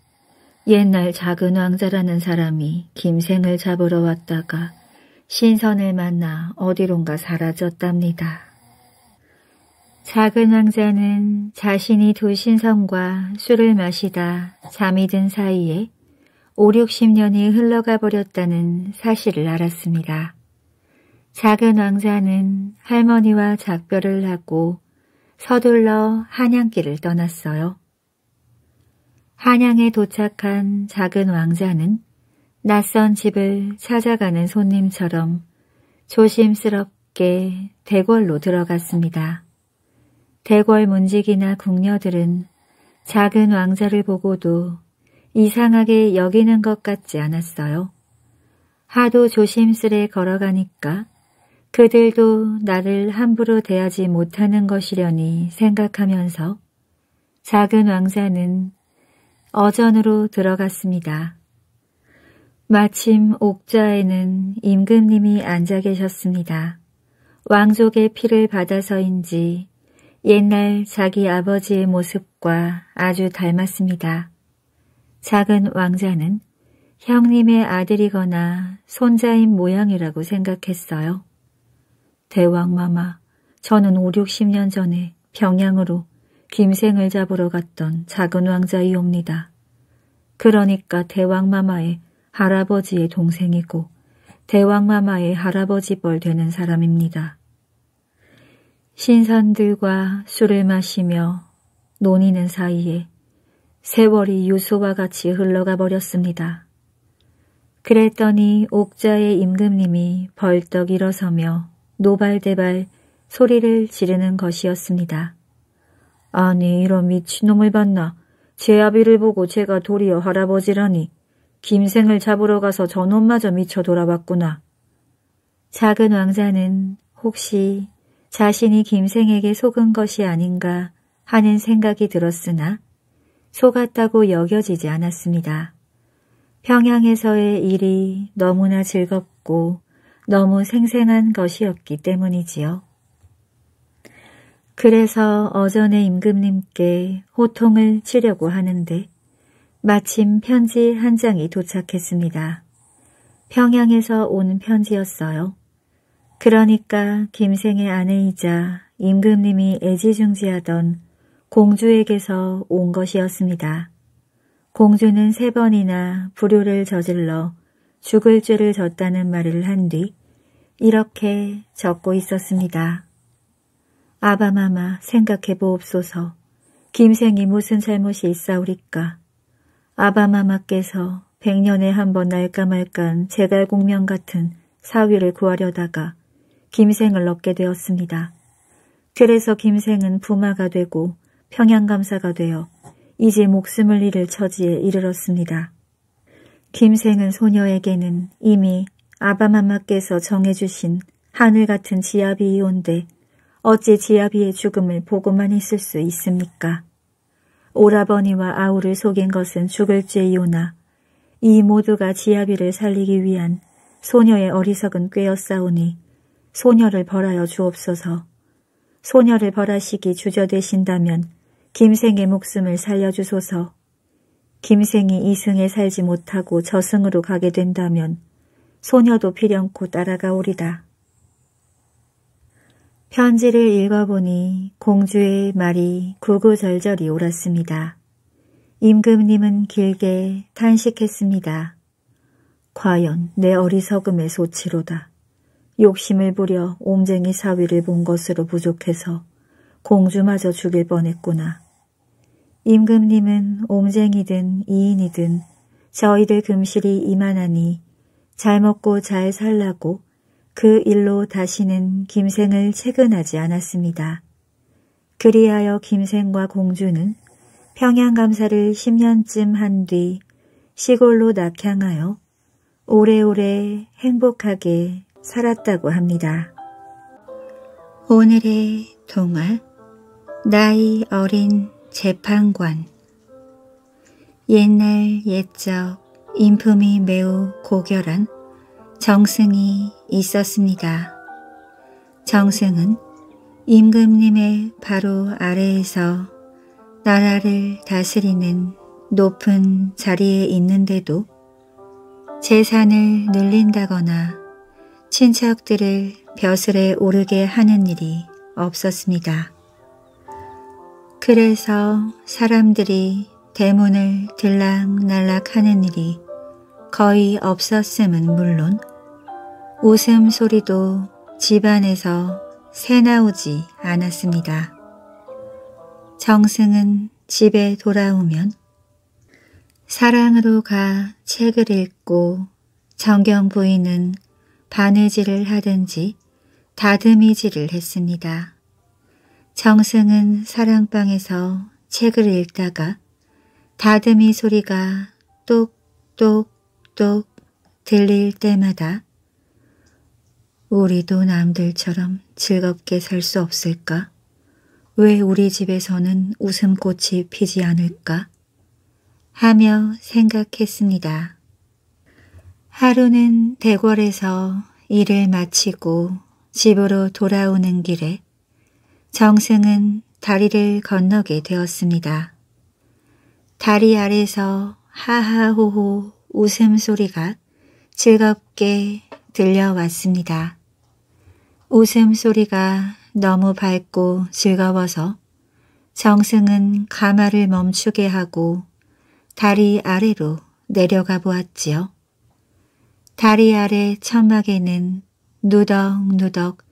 옛날 작은 왕자라는 사람이 김생을 잡으러 왔다가 신선을 만나 어디론가 사라졌답니다. 작은 왕자는 자신이 두 신선과 술을 마시다 잠이 든 사이에 5, 60년이 흘러가 버렸다는 사실을 알았습니다. 작은 왕자는 할머니와 작별을 하고 서둘러 한양길을 떠났어요. 한양에 도착한 작은 왕자는 낯선 집을 찾아가는 손님처럼 조심스럽게 대궐로 들어갔습니다. 대궐 문직이나 궁녀들은 작은 왕자를 보고도 이상하게 여기는 것 같지 않았어요. 하도 조심스레 걸어가니까 그들도 나를 함부로 대하지 못하는 것이려니 생각하면서 작은 왕자는 어전으로 들어갔습니다. 마침 옥좌에는 임금님이 앉아 계셨습니다. 왕족의 피를 받아서인지 옛날 자기 아버지의 모습과 아주 닮았습니다. 작은 왕자는 형님의 아들이거나 손자인 모양이라고 생각했어요. 대왕마마, 저는 5, 60년 전에 병양으로 김생을 잡으러 갔던 작은 왕자이옵니다. 그러니까 대왕마마의 할아버지의 동생이고 대왕마마의 할아버지뻘 되는 사람입니다. 신선들과 술을 마시며 논의는 사이에 세월이 유수와 같이 흘러가 버렸습니다. 그랬더니 옥자의 임금님이 벌떡 일어서며 노발대발 소리를 지르는 것이었습니다. 아니 이런 미친놈을 봤나. 제 아비를 보고 제가 도리어 할아버지라니. 김생을 잡으러 가서 전엄마저 미쳐 돌아왔구나. 작은 왕자는 혹시 자신이 김생에게 속은 것이 아닌가 하는 생각이 들었으나 속았다고 여겨지지 않았습니다. 평양에서의 일이 너무나 즐겁고 너무 생생한 것이었기 때문이지요. 그래서 어전에 임금님께 호통을 치려고 하는데 마침 편지 한 장이 도착했습니다. 평양에서 온 편지였어요. 그러니까 김생의 아내이자 임금님이 애지중지하던 공주에게서 온 것이었습니다. 공주는 세 번이나 불효를 저질러 죽을 죄를 졌다는 말을 한뒤 이렇게 적고 있었습니다. 아바마마 생각해 보옵소서. 김생이 무슨 잘못이 있사오리까. 아바마마께서 백년에 한 번 날까 말깐 제갈공명 같은 사위를 구하려다가 김생을 얻게 되었습니다. 그래서 김생은 부마가 되고 평양감사가 되어 이제 목숨을 잃을 처지에 이르렀습니다. 김생은 소녀에게는 이미 아바마마께서 정해주신 하늘 같은 지아비이온데 어찌 지아비의 죽음을 보고만 있을 수 있습니까? 오라버니와 아우를 속인 것은 죽을 죄이오나 이 모두가 지아비를 살리기 위한 소녀의 어리석은 꾀였사오니 소녀를 벌하여 주옵소서. 소녀를 벌하시기 주저되신다면 김생의 목숨을 살려주소서. 김생이 이승에 살지 못하고 저승으로 가게 된다면 소녀도 필연코 따라가오리다. 편지를 읽어보니 공주의 말이 구구절절이 옳았습니다. 임금님은 길게 탄식했습니다. 과연 내 어리석음의 소치로다. 욕심을 부려 옴쟁이 사위를 본 것으로 부족해서 공주마저 죽일 뻔했구나. 임금님은 옴쟁이든 이인이든 저희들 금실이 이만하니 잘 먹고 잘 살라고 그 일로 다시는 김생을 채근하지 않았습니다. 그리하여 김생과 공주는 평양감사를 10년쯤 한 뒤 시골로 낙향하여 오래오래 행복하게 살았다고 합니다. 오늘의 동화 나이 어린 재판관 옛날 옛적 인품이 매우 고결한 정승이 있었습니다. 정승은 임금님의 바로 아래에서 나라를 다스리는 높은 자리에 있는데도 재산을 늘린다거나 친척들을 벼슬에 오르게 하는 일이 없었습니다. 그래서 사람들이 대문을 들락날락 하는 일이 거의 없었음은 물론 웃음소리도 집안에서 새나오지 않았습니다. 정승은 집에 돌아오면 사랑으로 가 책을 읽고 정경 부인은 바느질을 하든지 다듬이질을 했습니다. 정승은 사랑방에서 책을 읽다가 다듬이 소리가 똑똑똑 들릴 때마다 우리도 남들처럼 즐겁게 살 수 없을까? 왜 우리 집에서는 웃음꽃이 피지 않을까? 하며 생각했습니다. 하루는 대궐에서 일을 마치고 집으로 돌아오는 길에 정승은 다리를 건너게 되었습니다. 다리 아래서 하하호호 웃음소리가 즐겁게 들려왔습니다. 웃음소리가 너무 밝고 즐거워서 정승은 가마를 멈추게 하고 다리 아래로 내려가 보았지요. 다리 아래 천막에는 누덕누덕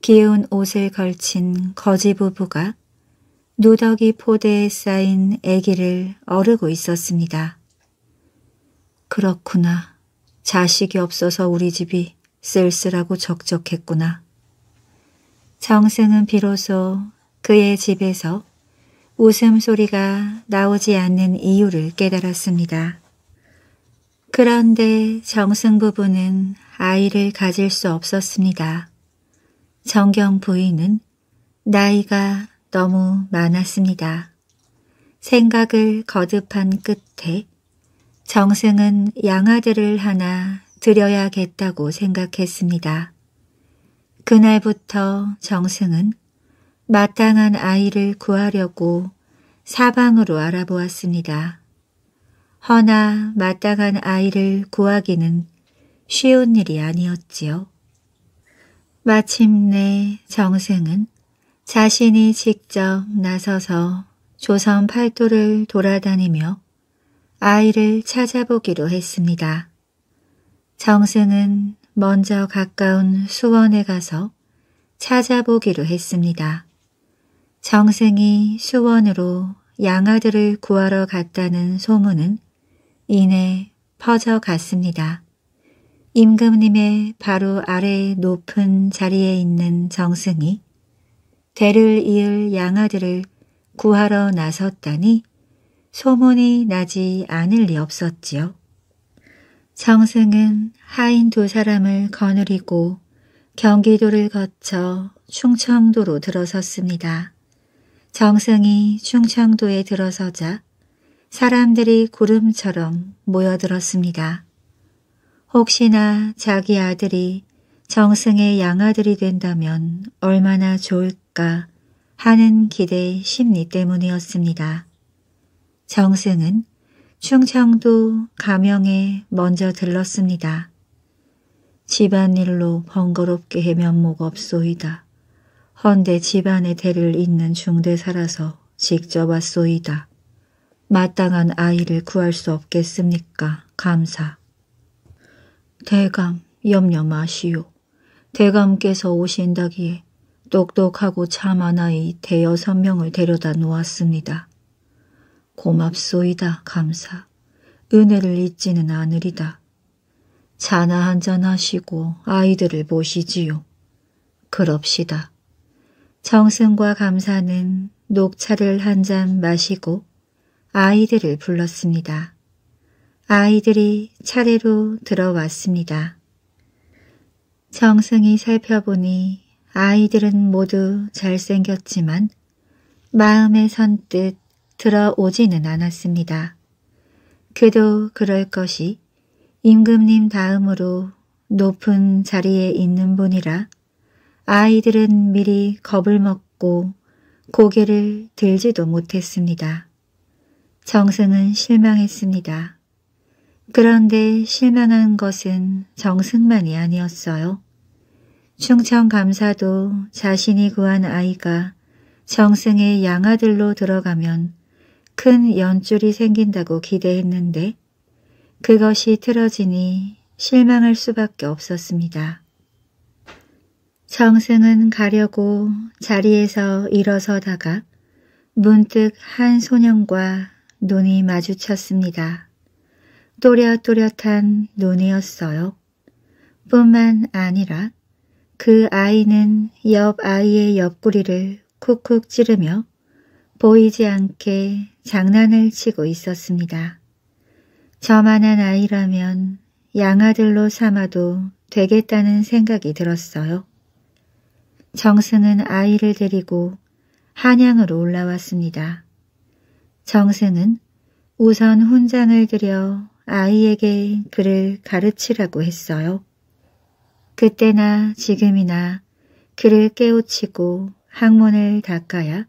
기운 옷을 걸친 거지 부부가 누더기 포대에 쌓인 아기를 어르고 있었습니다. 그렇구나. 자식이 없어서 우리 집이 쓸쓸하고 적적했구나. 정승은 비로소 그의 집에서 웃음소리가 나오지 않는 이유를 깨달았습니다. 그런데 정승 부부는 아이를 가질 수 없었습니다. 정경 부인은 나이가 너무 많았습니다. 생각을 거듭한 끝에 정승은 양아들을 하나 드려야겠다고 생각했습니다. 그날부터 정승은 마땅한 아이를 구하려고 사방으로 알아보았습니다. 허나 마땅한 아이를 구하기는 쉬운 일이 아니었지요. 마침내 정승은 자신이 직접 나서서 조선 팔도를 돌아다니며 아이를 찾아보기로 했습니다. 정승은 먼저 가까운 수원에 가서 찾아보기로 했습니다. 정승이 수원으로 양아들을 구하러 갔다는 소문은 이내 퍼져갔습니다. 임금님의 바로 아래 높은 자리에 있는 정승이 대를 이을 양아들을 구하러 나섰다니 소문이 나지 않을 리 없었지요. 정승은 하인 두 사람을 거느리고 경기도를 거쳐 충청도로 들어섰습니다. 정승이 충청도에 들어서자 사람들이 구름처럼 모여들었습니다. 혹시나 자기 아들이 정승의 양아들이 된다면 얼마나 좋을까 않을까 하는 기대 심리 때문이었습니다. 정승은 충청도 가명에 먼저 들렀습니다. 집안일로 번거롭게 해면목 없소이다. 헌데 집안의 대를 잇는 중대사라서 직접 왔소이다. 마땅한 아이를 구할 수 없겠습니까? 감사. 대감 염려 마시오. 대감께서 오신다기에 똑똑하고 참한 아이 대여섯 명을 데려다 놓았습니다. 고맙소이다 감사. 은혜를 잊지는 않으리다. 차나 한잔 하시고 아이들을 보시지요. 그럽시다. 정승과 감사는 녹차를 한 잔 마시고 아이들을 불렀습니다. 아이들이 차례로 들어왔습니다. 정승이 살펴보니 아이들은 모두 잘생겼지만 마음에 선뜻 들어오지는 않았습니다. 그도 그럴 것이 임금님 다음으로 높은 자리에 있는 분이라 아이들은 미리 겁을 먹고 고개를 들지도 못했습니다. 정승은 실망했습니다. 그런데 실망한 것은 정승만이 아니었어요. 충청감사도 자신이 구한 아이가 정승의 양아들로 들어가면 큰 연줄이 생긴다고 기대했는데 그것이 틀어지니 실망할 수밖에 없었습니다. 정승은 가려고 자리에서 일어서다가 문득 한 소년과 눈이 마주쳤습니다. 또렷또렷한 눈이었어요. 뿐만 아니라 그 아이는 옆 아이의 옆구리를 쿡쿡 찌르며 보이지 않게 장난을 치고 있었습니다. 저만한 아이라면 양아들로 삼아도 되겠다는 생각이 들었어요. 정승은 아이를 데리고 한양으로 올라왔습니다. 정승은 우선 훈장을 들여 아이에게 그를 가르치라고 했어요. 그때나 지금이나 그를 깨우치고 학문을 닦아야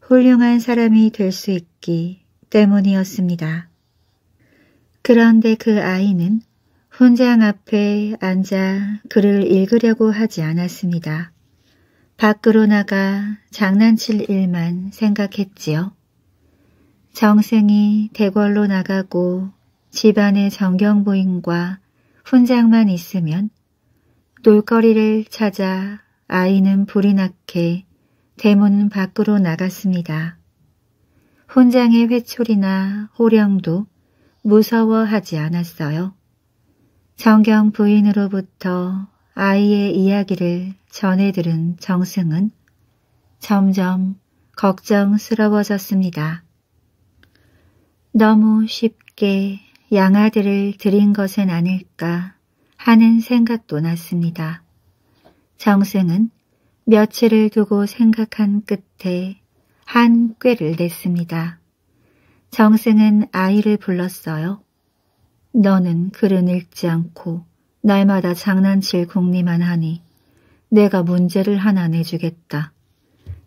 훌륭한 사람이 될 수 있기 때문이었습니다. 그런데 그 아이는 훈장 앞에 앉아 글을 읽으려고 하지 않았습니다. 밖으로 나가 장난칠 일만 생각했지요. 정승이 대궐로 나가고 집안의 정경부인과 훈장만 있으면 놀거리를 찾아 아이는 불이 났게 대문 밖으로 나갔습니다. 혼장의 회초리나 호령도 무서워하지 않았어요. 정경 부인으로부터 아이의 이야기를 전해 들은 정승은 점점 걱정스러워졌습니다. 너무 쉽게 양아들을 들인 것은 아닐까 하는 생각도 났습니다. 정승은 며칠을 두고 생각한 끝에 한 꾀를 냈습니다. 정승은 아이를 불렀어요. 너는 글은 읽지 않고 날마다 장난칠 궁리만 하니 내가 문제를 하나 내주겠다.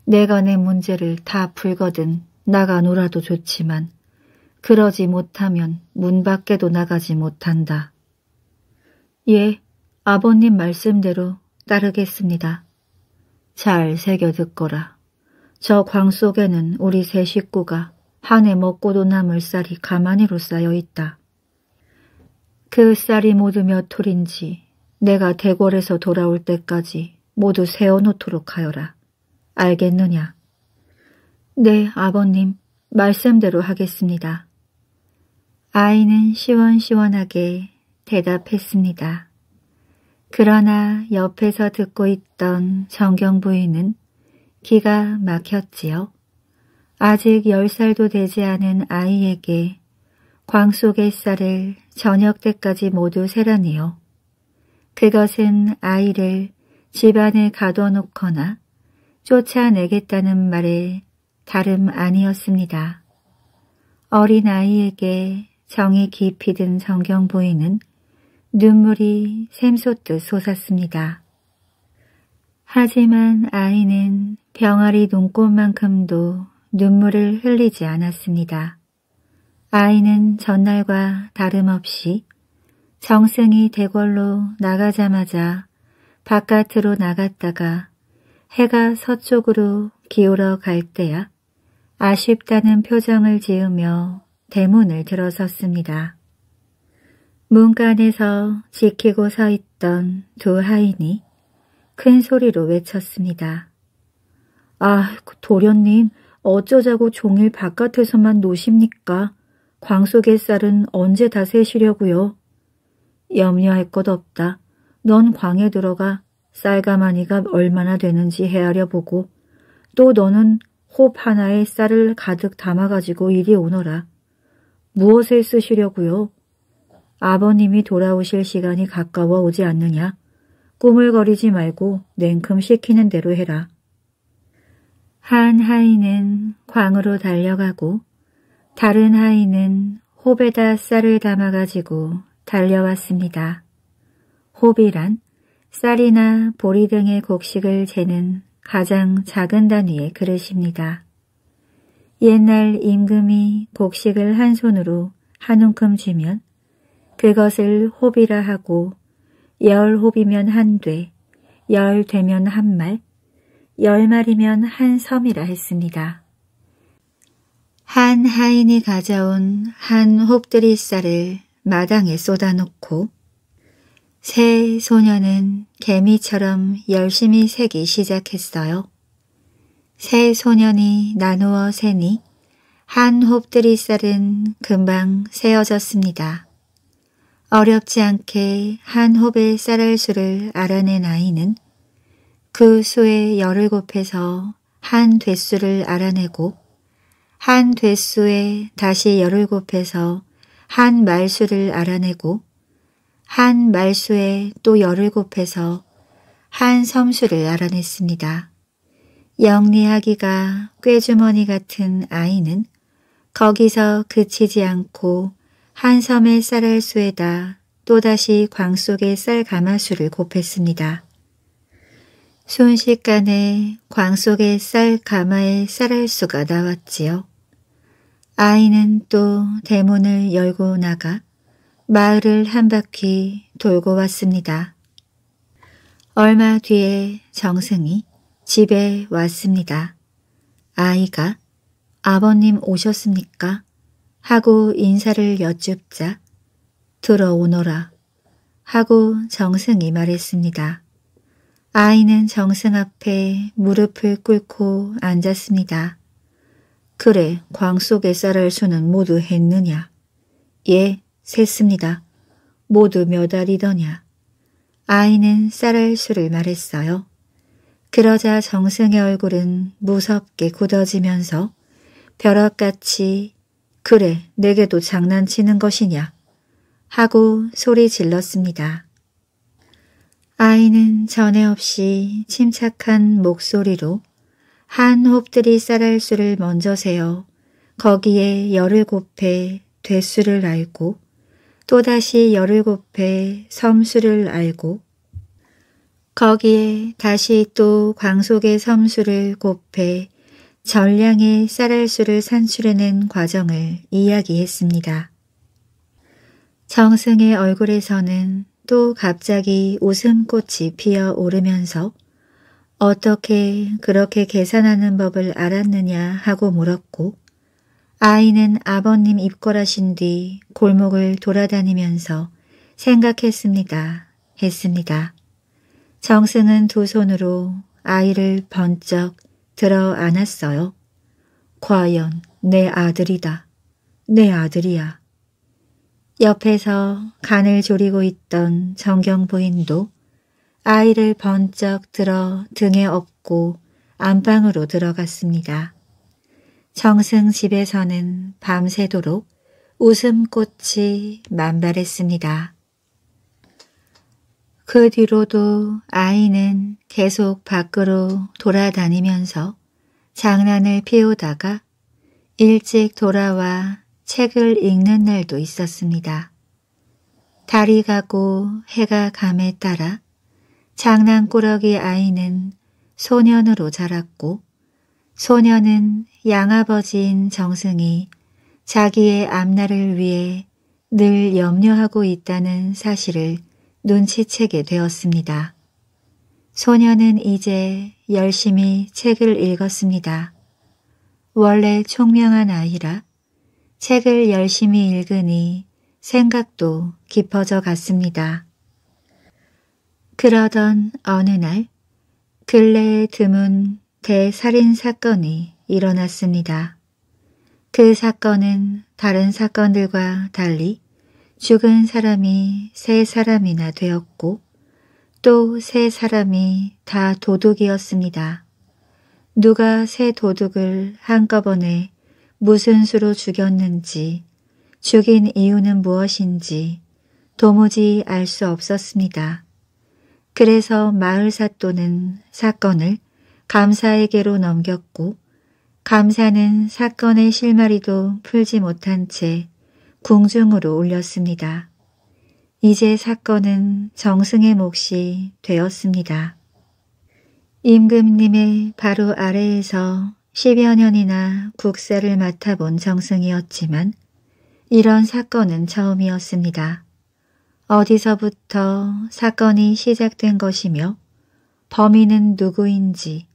내가 내 문제를 다 풀거든 나가 놀아도 좋지만 그러지 못하면 문 밖에도 나가지 못한다. 예, 아버님 말씀대로 따르겠습니다. 잘 새겨 듣거라. 저 광 속에는 우리 세 식구가 한해 먹고도 남을 쌀이 가만히로 쌓여 있다. 그 쌀이 모두 몇 톨인지 내가 대궐에서 돌아올 때까지 모두 세워놓도록 하여라. 알겠느냐? 네, 아버님. 말씀대로 하겠습니다. 아이는 시원시원하게 대답했습니다. 그러나 옆에서 듣고 있던 정경부인은 기가 막혔지요. 아직 열살도 되지 않은 아이에게 광속의 쌀을 저녁 때까지 모두 세라니요. 그것은 아이를 집안에 가둬놓거나 쫓아내겠다는 말에 다름 아니었습니다. 어린아이에게 정이 깊이 든 정경부인은 눈물이 샘솟듯 솟았습니다. 하지만 아이는 병아리 눈꽃만큼도 눈물을 흘리지 않았습니다. 아이는 전날과 다름없이 정승이 대궐로 나가자마자 바깥으로 나갔다가 해가 서쪽으로 기울어 갈 때야 아쉽다는 표정을 지으며 대문을 들어섰습니다. 문간에서 지키고 서 있던 두 하인이 큰 소리로 외쳤습니다. 아, 도련님 어쩌자고 종일 바깥에서만 노십니까? 광속의 쌀은 언제 다 세시려고요? 염려할 것 없다. 넌 광에 들어가 쌀가마니가 얼마나 되는지 헤아려 보고 또 너는 홉 하나에 쌀을 가득 담아가지고 이리 오너라. 무엇을 쓰시려고요? 아버님이 돌아오실 시간이 가까워 오지 않느냐? 꾸물거리지 말고 냉큼 시키는 대로 해라. 한 하인은 광으로 달려가고 다른 하인은 홉에다 쌀을 담아가지고 달려왔습니다. 홉이란 쌀이나 보리 등의 곡식을 재는 가장 작은 단위의 그릇입니다. 옛날 임금이 곡식을 한 손으로 한 움큼 쥐면 그것을 호비라 하고 열 호비면 한되 열 되면 한 말, 열 말이면 한 섬이라 했습니다. 한 하인이 가져온 한 홉드리 쌀을 마당에 쏟아놓고 새소년은 개미처럼 열심히 새기 시작했어요. 새 소년이 나누어 새니 한 홉드리 쌀은 금방 새어졌습니다. 어렵지 않게 한 홉의 쌀알 수를 알아낸 아이는 그 수에 열을 곱해서 한 대수를 알아내고 한 대수에 다시 열을 곱해서 한 말수를 알아내고 한 말수에 또 열을 곱해서 한 섬수를 알아냈습니다. 영리하기가 꾀주머니 같은 아이는 거기서 그치지 않고 한섬에 쌀알 수에다 또다시 광 속의 쌀 가마수를 곱했습니다. 순식간에 광 속의 쌀가마에 쌀알 수가 나왔지요. 아이는 또 대문을 열고 나가 마을을 한 바퀴 돌고 왔습니다. 얼마 뒤에 정승이 집에 왔습니다. 아이가 아버님 오셨습니까? 하고 인사를 여쭙자 들어오너라 하고 정승이 말했습니다. 아이는 정승 앞에 무릎을 꿇고 앉았습니다. 그래 광속의 쌀알 수는 모두 했느냐? 예, 셌습니다. 모두 몇 알이더냐? 아이는 쌀알 수를 말했어요. 그러자 정승의 얼굴은 무섭게 굳어지면서 벼락같이 그래, 내게도 장난치는 것이냐? 하고 소리 질렀습니다. 아이는 전에 없이 침착한 목소리로 한 홉들이 쌀알수를 먼저 세어 거기에 열을 곱해 대수를 알고 또다시 열을 곱해 섬수를 알고 거기에 다시 또 광속의 섬수를 곱해 전량의 쌀알수를 산출해낸 과정을 이야기했습니다. 정승의 얼굴에서는 또 갑자기 웃음꽃이 피어 오르면서 어떻게 그렇게 계산하는 법을 알았느냐 하고 물었고 아이는 아버님 입궐하신 뒤 골목을 돌아다니면서 생각했습니다. 했습니다. 정승은 두 손으로 아이를 번쩍 들어 안았어요. 과연 내 아들이다. 내 아들이야. 옆에서 간을 졸이고 있던 정경부인도 아이를 번쩍 들어 등에 업고 안방으로 들어갔습니다. 정승 집에서는 밤새도록 웃음꽃이 만발했습니다. 그 뒤로도 아이는 계속 밖으로 돌아다니면서 장난을 피우다가 일찍 돌아와 책을 읽는 날도 있었습니다. 달이 가고 해가 감에 따라 장난꾸러기 아이는 소년으로 자랐고 소년은 양아버지인 정승이 자기의 앞날을 위해 늘 염려하고 있다는 사실을 눈치채게 되었습니다. 소녀는 이제 열심히 책을 읽었습니다. 원래 총명한 아이라 책을 열심히 읽으니 생각도 깊어져 갔습니다. 그러던 어느 날 근래에 드문 대살인 사건이 일어났습니다. 그 사건은 다른 사건들과 달리 죽은 사람이 새 사람이나 되었고 또새 사람이 다 도둑이었습니다. 누가 새 도둑을 한꺼번에 무슨 수로 죽였는지 죽인 이유는 무엇인지 도무지 알 수 없었습니다. 그래서 마을 사또는 사건을 감사에게로 넘겼고 감사는 사건의 실마리도 풀지 못한 채 궁중으로 올렸습니다. 이제 사건은 정승의 몫이 되었습니다. 임금님의 바로 아래에서 10여 년이나 국사를 맡아본 정승이었지만 이런 사건은 처음이었습니다. 어디서부터 사건이 시작된 것이며 범인은 누구인지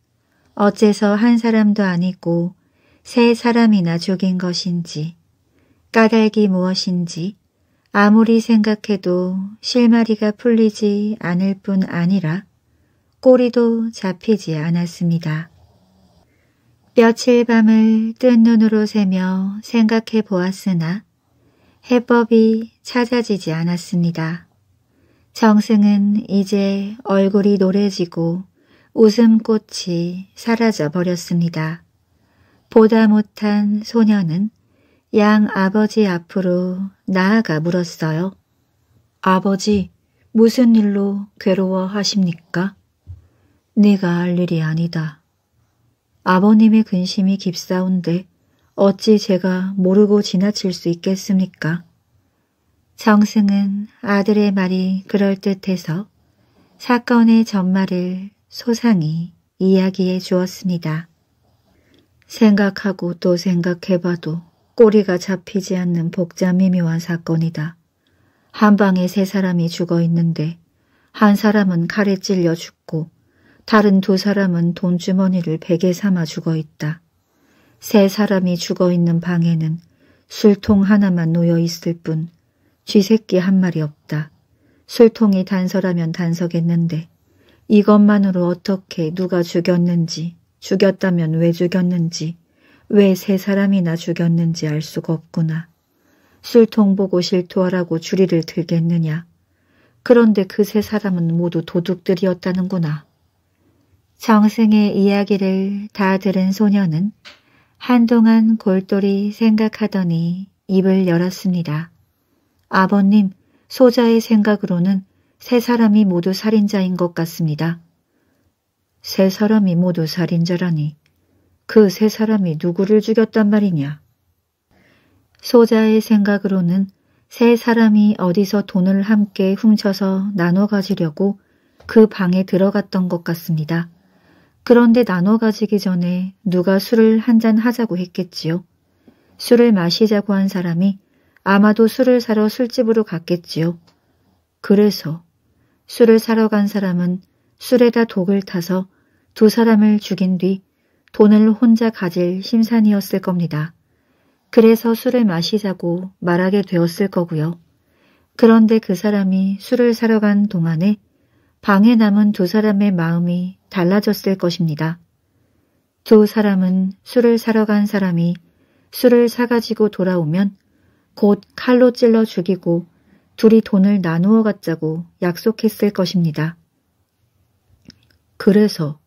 어째서 한 사람도 아니고 세 사람이나 죽인 것인지 까닭이 무엇인지 아무리 생각해도 실마리가 풀리지 않을 뿐 아니라 꼬리도 잡히지 않았습니다. 며칠 밤을 뜬 눈으로 새며 생각해 보았으나 해법이 찾아지지 않았습니다. 정승은 이제 얼굴이 노래지고 웃음꽃이 사라져 버렸습니다. 보다 못한 소녀는 양 아버지 앞으로 나아가 물었어요. 아버지, 무슨 일로 괴로워하십니까? 네가 알 일이 아니다. 아버님의 근심이 깊사운데 어찌 제가 모르고 지나칠 수 있겠습니까? 정승은 아들의 말이 그럴듯해서 사건의 전말을 소상히 이야기해 주었습니다. 생각하고 또 생각해봐도 꼬리가 잡히지 않는 복잡미 묘한 사건이다. 한 방에 세 사람이 죽어 있는데 한 사람은 칼에 찔려 죽고 다른 두 사람은 돈주머니를 베개 삼아 죽어 있다. 세 사람이 죽어 있는 방에는 술통 하나만 놓여 있을 뿐 쥐새끼 한 마리 없다. 술통이 단서라면 단서겠는데 이것만으로 어떻게 누가 죽였는지 죽였다면 왜 죽였는지 왜세 사람이나 죽였는지 알 수가 없구나. 술통 보고 실토하라고 주리를 들겠느냐. 그런데 그 세 사람은 모두 도둑들이었다는구나. 정승의 이야기를 다 들은 소녀는 한동안 골똘히 생각하더니 입을 열었습니다. 아버님, 소자의 생각으로는 세 사람이 모두 살인자인 것 같습니다. 세 사람이 모두 살인자라니. 그세 사람이 누구를 죽였단 말이냐? 소자의 생각으로는 세 사람이 어디서 돈을 함께 훔쳐서 나눠 가지려고 그 방에 들어갔던 것 같습니다. 그런데 나눠 가지기 전에 누가 술을 한 잔 하자고 했겠지요. 술을 마시자고 한 사람이 아마도 술을 사러 술집으로 갔겠지요. 그래서 술을 사러 간 사람은 술에다 독을 타서 두 사람을 죽인 뒤 돈을 혼자 가질 심산이었을 겁니다. 그래서 술을 마시자고 말하게 되었을 거고요. 그런데 그 사람이 술을 사러 간 동안에 방에 남은 두 사람의 마음이 달라졌을 것입니다. 두 사람은 술을 사러 간 사람이 술을 사가지고 돌아오면 곧 칼로 찔러 죽이고 둘이 돈을 나누어 갖자고 약속했을 것입니다. 그래서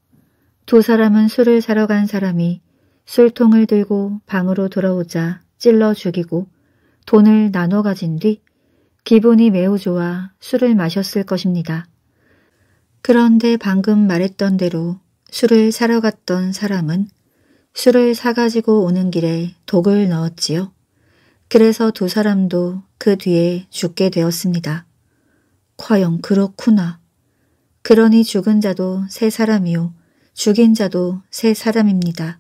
두 사람은 술을 사러 간 사람이 술통을 들고 방으로 돌아오자 찔러 죽이고 돈을 나눠 가진 뒤 기분이 매우 좋아 술을 마셨을 것입니다. 그런데 방금 말했던 대로 술을 사러 갔던 사람은 술을 사가지고 오는 길에 독을 넣었지요. 그래서 두 사람도 그 뒤에 죽게 되었습니다. 과연 그렇구나. 그러니 죽은 자도 세 사람이요. 죽인 자도 새 사람입니다.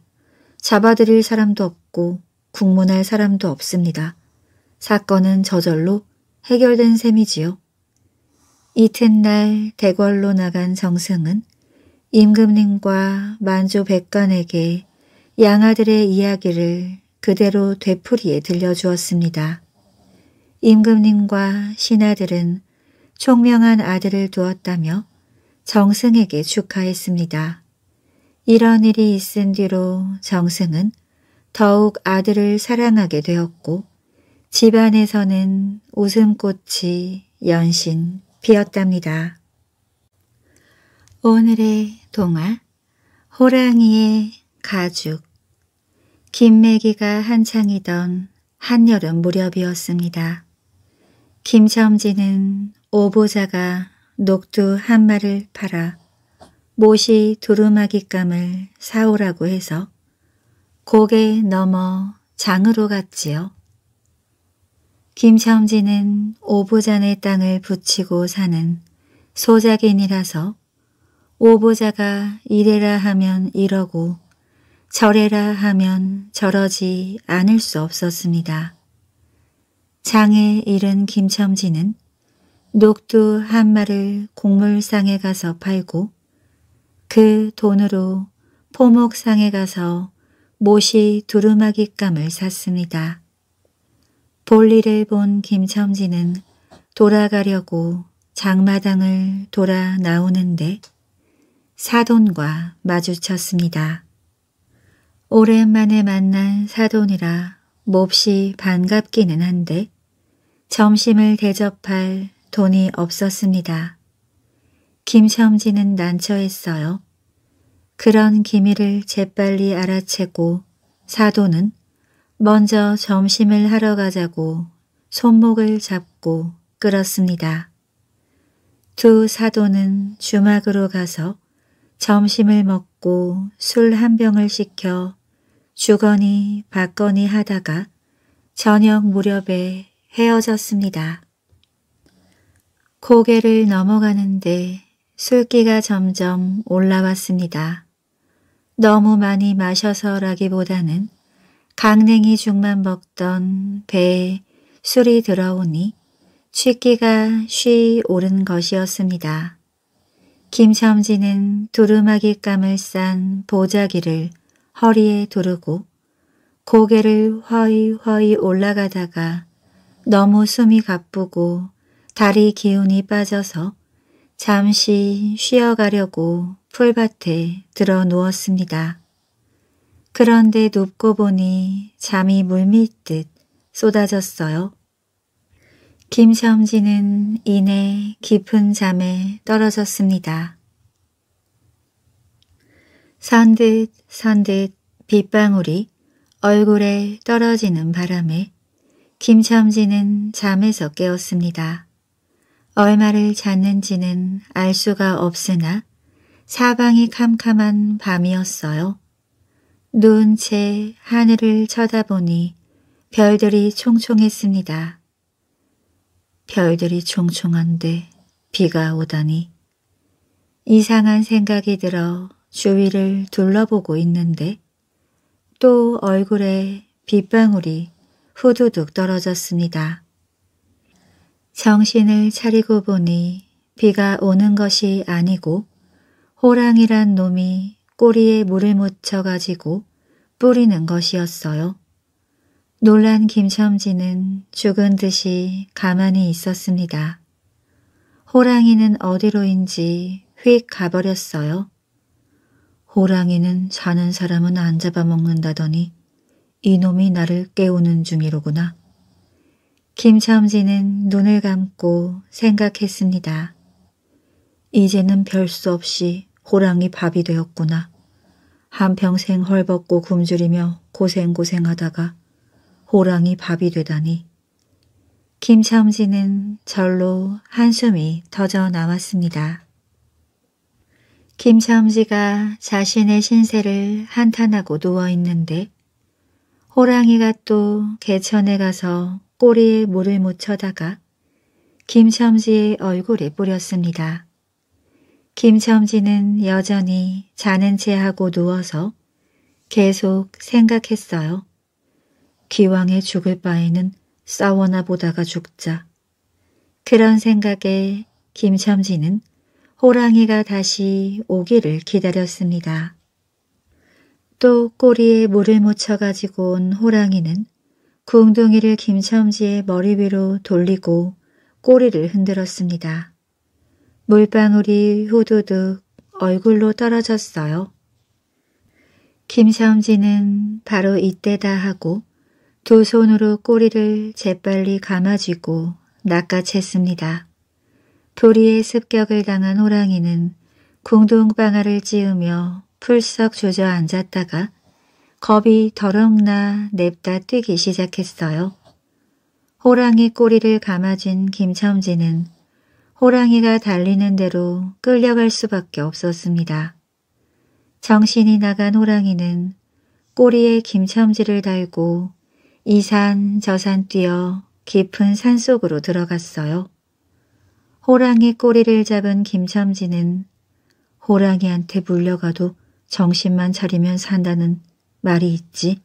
잡아들일 사람도 없고 국문할 사람도 없습니다. 사건은 저절로 해결된 셈이지요. 이튿날 대궐로 나간 정승은 임금님과 만조 백관에게 양아들의 이야기를 그대로 되풀이에 들려주었습니다. 임금님과 신하들은 총명한 아들을 두었다며 정승에게 축하했습니다. 이런 일이 있은 뒤로 정승은 더욱 아들을 사랑하게 되었고 집안에서는 웃음꽃이 연신 피었답니다. 오늘의 동화 호랑이의 가죽 김매기가 한창이던 한여름 무렵이었습니다. 김첨지는 오보자가 녹두 한 마를 팔아 못이 두루마기감을 사오라고 해서 고개 넘어 장으로 갔지요. 김첨지는 오보잔의 땅을 붙이고 사는 소작인이라서 오보자가 이래라 하면 이러고 저래라 하면 저러지 않을 수 없었습니다. 장에 이른 김첨지는 녹두 한 마를 곡물상에 가서 팔고 그 돈으로 포목상에 가서 모시 두루마기감을 샀습니다. 볼일을 본 김첨지는 돌아가려고 장마당을 돌아 나오는데 사돈과 마주쳤습니다. 오랜만에 만난 사돈이라 몹시 반갑기는 한데 점심을 대접할 돈이 없었습니다. 김첨지는 난처했어요. 그런 기미를 재빨리 알아채고 사도는 먼저 점심을 하러 가자고 손목을 잡고 끌었습니다. 두 사도는 주막으로 가서 점심을 먹고 술 한 병을 시켜 주거니 받거니 하다가 저녁 무렵에 헤어졌습니다. 고개를 넘어가는데 술기가 점점 올라왔습니다. 너무 많이 마셔서라기보다는 강냉이 죽만 먹던 배에 술이 들어오니 취기가 쉬 오른 것이었습니다. 김삼진은 두루마기감을 싼 보자기를 허리에 두르고 고개를 허이허이 올라가다가 너무 숨이 가쁘고 다리 기운이 빠져서 잠시 쉬어가려고 풀밭에 들어 누웠습니다. 그런데 눕고 보니 잠이 물밀듯 쏟아졌어요. 김첨지는 이내 깊은 잠에 떨어졌습니다. 선듯 선듯 빗방울이 얼굴에 떨어지는 바람에 김첨지는 잠에서 깨었습니다. 얼마를 잤는지는 알 수가 없으나 사방이 캄캄한 밤이었어요. 누운 채 하늘을 쳐다보니 별들이 총총했습니다. 별들이 총총한데 비가 오다니 이상한 생각이 들어 주위를 둘러보고 있는데 또 얼굴에 빗방울이 후두둑 떨어졌습니다. 정신을 차리고 보니 비가 오는 것이 아니고 호랑이란 놈이 꼬리에 물을 묻혀 가지고 뿌리는 것이었어요. 놀란 김첨지는 죽은 듯이 가만히 있었습니다. 호랑이는 어디로인지 휙 가버렸어요. 호랑이는 자는 사람은 안 잡아먹는다더니 이놈이 나를 깨우는 중이로구나. 김첨지는 눈을 감고 생각했습니다. 이제는 별수 없이 호랑이 밥이 되었구나. 한평생 헐벗고 굶주리며 고생고생하다가 호랑이 밥이 되다니. 김첨지는 절로 한숨이 터져 나왔습니다. 김첨지가 자신의 신세를 한탄하고 누워있는데 호랑이가 또 개천에 가서 꼬리에 물을 묻혀다가 김첨지의 얼굴에 뿌렸습니다. 김첨지는 여전히 자는 채 하고 누워서 계속 생각했어요. 기왕에 죽을 바에는 싸워나 보다가 죽자. 그런 생각에 김첨지는 호랑이가 다시 오기를 기다렸습니다. 또 꼬리에 물을 묻혀가지고 온 호랑이는 그 웅덩이를 김첨지의 머리 위로 돌리고 꼬리를 흔들었습니다. 물방울이 후두둑 얼굴로 떨어졌어요. 김첨지는 바로 이때다 하고 두 손으로 꼬리를 재빨리 감아쥐고 낚아챘습니다. 도리의 습격을 당한 호랑이는 궁둥방아를 찌우며 풀썩 주저앉았다가 겁이 더럭나 냅다 뛰기 시작했어요. 호랑이 꼬리를 감아준 김첨지는 호랑이가 달리는 대로 끌려갈 수밖에 없었습니다. 정신이 나간 호랑이는 꼬리에 김첨지를 달고 이 산 저 산 뛰어 깊은 산속으로 들어갔어요. 호랑이 꼬리를 잡은 김첨지는 호랑이한테 물려가도 정신만 차리면 산다는 말이 있지?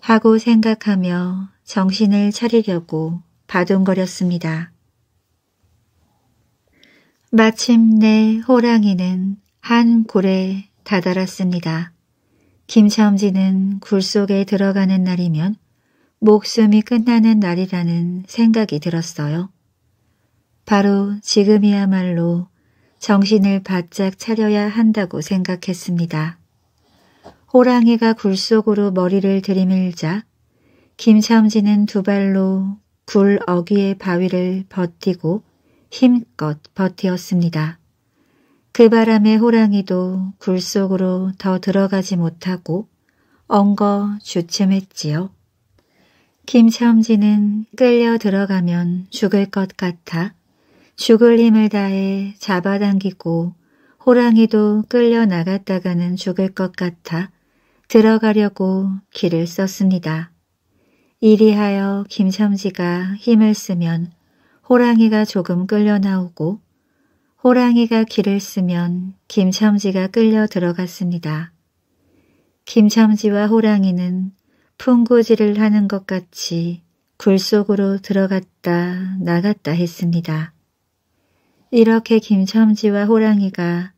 하고 생각하며 정신을 차리려고 바둥거렸습니다. 마침내 호랑이는 한 굴에 다다랐습니다. 김첨지는 굴 속에 들어가는 날이면 목숨이 끝나는 날이라는 생각이 들었어요. 바로 지금이야말로 정신을 바짝 차려야 한다고 생각했습니다. 호랑이가 굴 속으로 머리를 들이밀자 김참지는두 발로 굴 어귀의 바위를 버티고 힘껏 버텼습니다그 바람에 호랑이도 굴 속으로 더 들어가지 못하고 엉거 주춤했지요. 김참지는 끌려 들어가면 죽을 것 같아 죽을 힘을 다해 잡아당기고 호랑이도 끌려 나갔다가는 죽을 것 같아 들어가려고 길을 썼습니다. 이리하여 김첨지가 힘을 쓰면 호랑이가 조금 끌려 나오고 호랑이가 길을 쓰면 김첨지가 끌려 들어갔습니다. 김첨지와 호랑이는 풍구질을 하는 것 같이 굴 속으로 들어갔다 나갔다 했습니다. 이렇게 김첨지와 호랑이가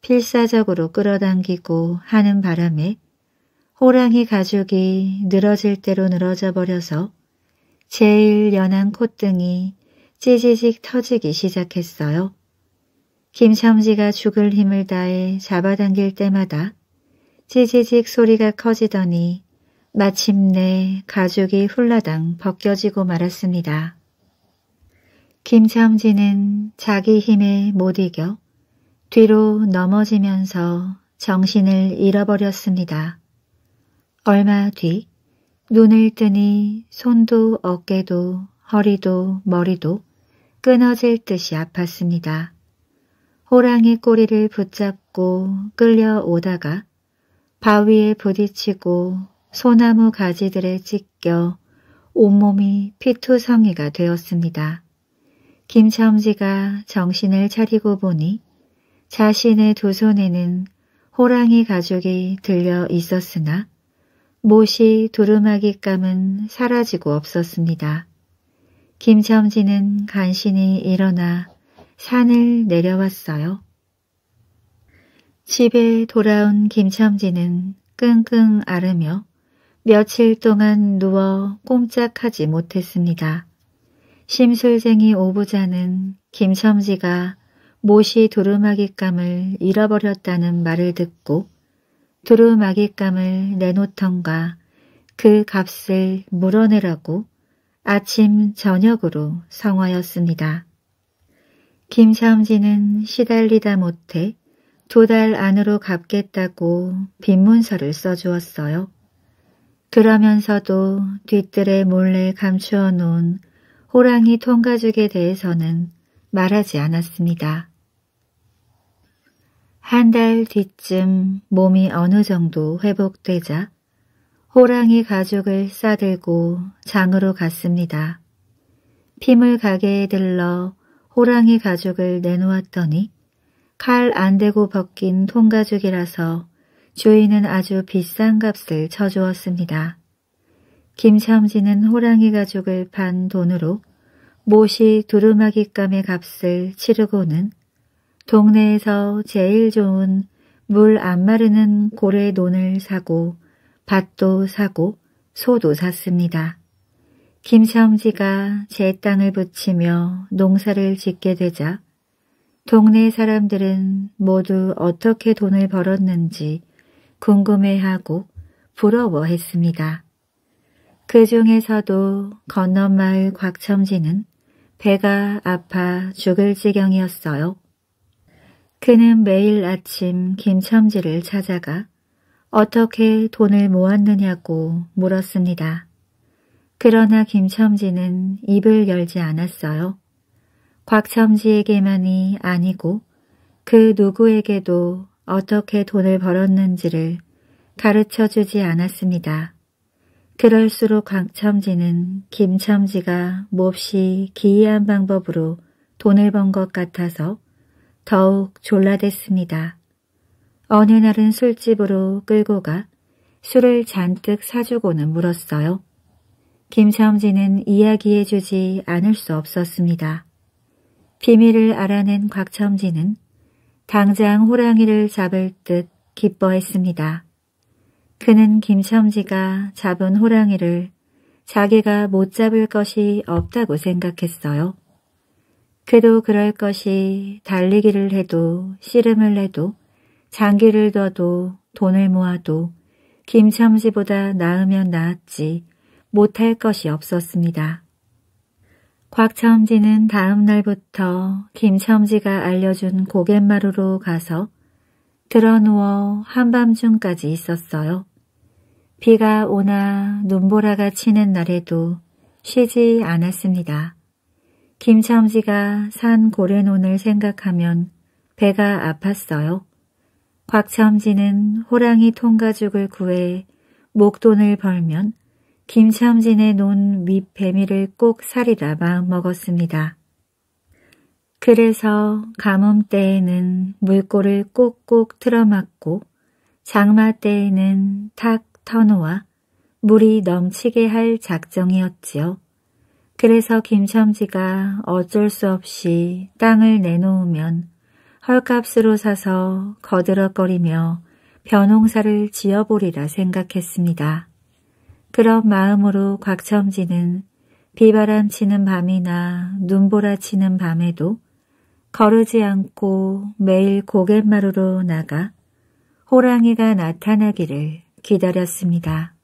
필사적으로 끌어당기고 하는 바람에 호랑이 가죽이 늘어질 대로 늘어져 버려서 제일 연한 콧등이 찌지직 터지기 시작했어요. 김첨지가 죽을 힘을 다해 잡아당길 때마다 찌지직 소리가 커지더니 마침내 가죽이 훌라당 벗겨지고 말았습니다. 김첨지는 자기 힘에 못 이겨 뒤로 넘어지면서 정신을 잃어버렸습니다. 얼마 뒤 눈을 뜨니 손도 어깨도 허리도 머리도 끊어질 듯이 아팠습니다. 호랑이 꼬리를 붙잡고 끌려오다가 바위에 부딪히고 소나무 가지들에 찢겨 온몸이 피투성이가 되었습니다. 김첨지가 정신을 차리고 보니 자신의 두 손에는 호랑이 가죽이 들려 있었으나 못이 두루마기 감은 사라지고 없었습니다. 김첨지는 간신히 일어나 산을 내려왔어요. 집에 돌아온 김첨지는 끙끙 앓으며 며칠 동안 누워 꼼짝하지 못했습니다. 심술쟁이 오부자는 김첨지가 못이 두루마기감을 잃어버렸다는 말을 듣고 두루마기감을 내놓던가 그 값을 물어내라고 아침 저녁으로 성화였습니다. 김삼진은 시달리다 못해 두 달 안으로 갚겠다고 빈문서를 써주었어요. 그러면서도 뒤뜰에 몰래 감추어 놓은 호랑이 통가죽에 대해서는 말하지 않았습니다. 한달 뒤쯤 몸이 어느 정도 회복되자 호랑이 가죽을 싸들고 장으로 갔습니다. 피물 가게에 들러 호랑이 가죽을 내놓았더니 칼 안 대고 벗긴 통가죽이라서 주인은 아주 비싼 값을 쳐주었습니다. 김첨지는 호랑이 가죽을 판 돈으로 모시 두루마기감의 값을 치르고는 동네에서 제일 좋은 물 안 마르는 고래 논을 사고 밭도 사고 소도 샀습니다. 김첨지가 제 땅을 붙이며 농사를 짓게 되자 동네 사람들은 모두 어떻게 돈을 벌었는지 궁금해하고 부러워했습니다. 그 중에서도 건너마을 곽첨지는 배가 아파 죽을 지경이었어요. 그는 매일 아침 김첨지를 찾아가 어떻게 돈을 모았느냐고 물었습니다. 그러나 김첨지는 입을 열지 않았어요. 곽첨지에게만이 아니고 그 누구에게도 어떻게 돈을 벌었는지를 가르쳐주지 않았습니다. 그럴수록 곽첨지는 김첨지가 몹시 기이한 방법으로 돈을 번 것 같아서 더욱 졸라댔습니다. 어느 날은 술집으로 끌고 가 술을 잔뜩 사주고는 물었어요. 김첨지는 이야기해주지 않을 수 없었습니다. 비밀을 알아낸 곽첨지는 당장 호랑이를 잡을 듯 기뻐했습니다. 그는 김첨지가 잡은 호랑이를 자기가 못 잡을 것이 없다고 생각했어요. 그도 그럴 것이 달리기를 해도 씨름을 해도 장기를 둬도 돈을 모아도 김참지보다 나으면 나았지 못할 것이 없었습니다. 곽참지는 다음 날부터 김참지가 알려준 고갯마루로 가서 드러누워 한밤중까지 있었어요. 비가 오나 눈보라가 치는 날에도 쉬지 않았습니다. 김참지가산 고래논을 생각하면 배가 아팠어요. 곽참지는 호랑이 통가죽을 구해 목돈을 벌면 김참진의논윗배미를꼭 사리라 마음먹었습니다. 그래서 가뭄 때에는 물꼬를 꼭꼭 틀어막고 장마 때에는 탁 터놓아 물이 넘치게 할 작정이었지요. 그래서 김첨지가 어쩔 수 없이 땅을 내놓으면 헐값으로 사서 거들어거리며 벼농사를 지어보리라 생각했습니다. 그런 마음으로 곽첨지는 비바람 치는 밤이나 눈보라 치는 밤에도 거르지 않고 매일 고갯마루로 나가 호랑이가 나타나기를 기다렸습니다.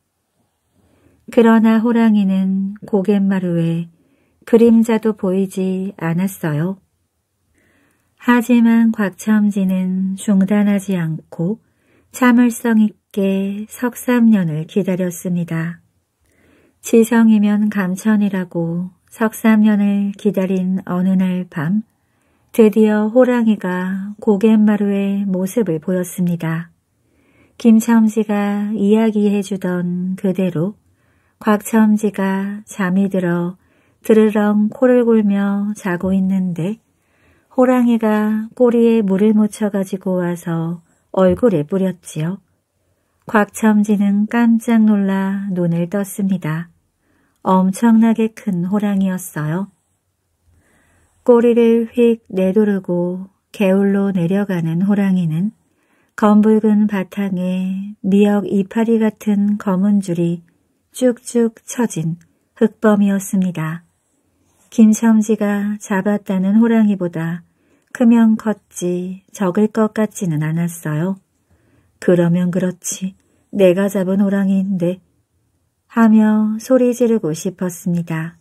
그러나 호랑이는 고갯마루에 그림자도 보이지 않았어요. 하지만 곽참지는 중단하지 않고 참을성 있게 석삼년을 기다렸습니다. 지성이면 감천이라고 석삼년을 기다린 어느 날 밤 드디어 호랑이가 고갯마루의 모습을 보였습니다. 김참지가 이야기해주던 그대로 곽첨지가 잠이 들어 드르렁 코를 골며 자고 있는데 호랑이가 꼬리에 물을 묻혀가지고 와서 얼굴에 뿌렸지요. 곽첨지는 깜짝 놀라 눈을 떴습니다. 엄청나게 큰 호랑이였어요. 꼬리를 휙 내두르고 개울로 내려가는 호랑이는 검붉은 바탕에 미역 이파리 같은 검은 줄이 쭉쭉 처진 흑범이었습니다. 김첨지가 잡았다는 호랑이보다 크면 컸지 적을 것 같지는 않았어요. 그러면 그렇지 내가 잡은 호랑이인데 하며 소리 지르고 싶었습니다.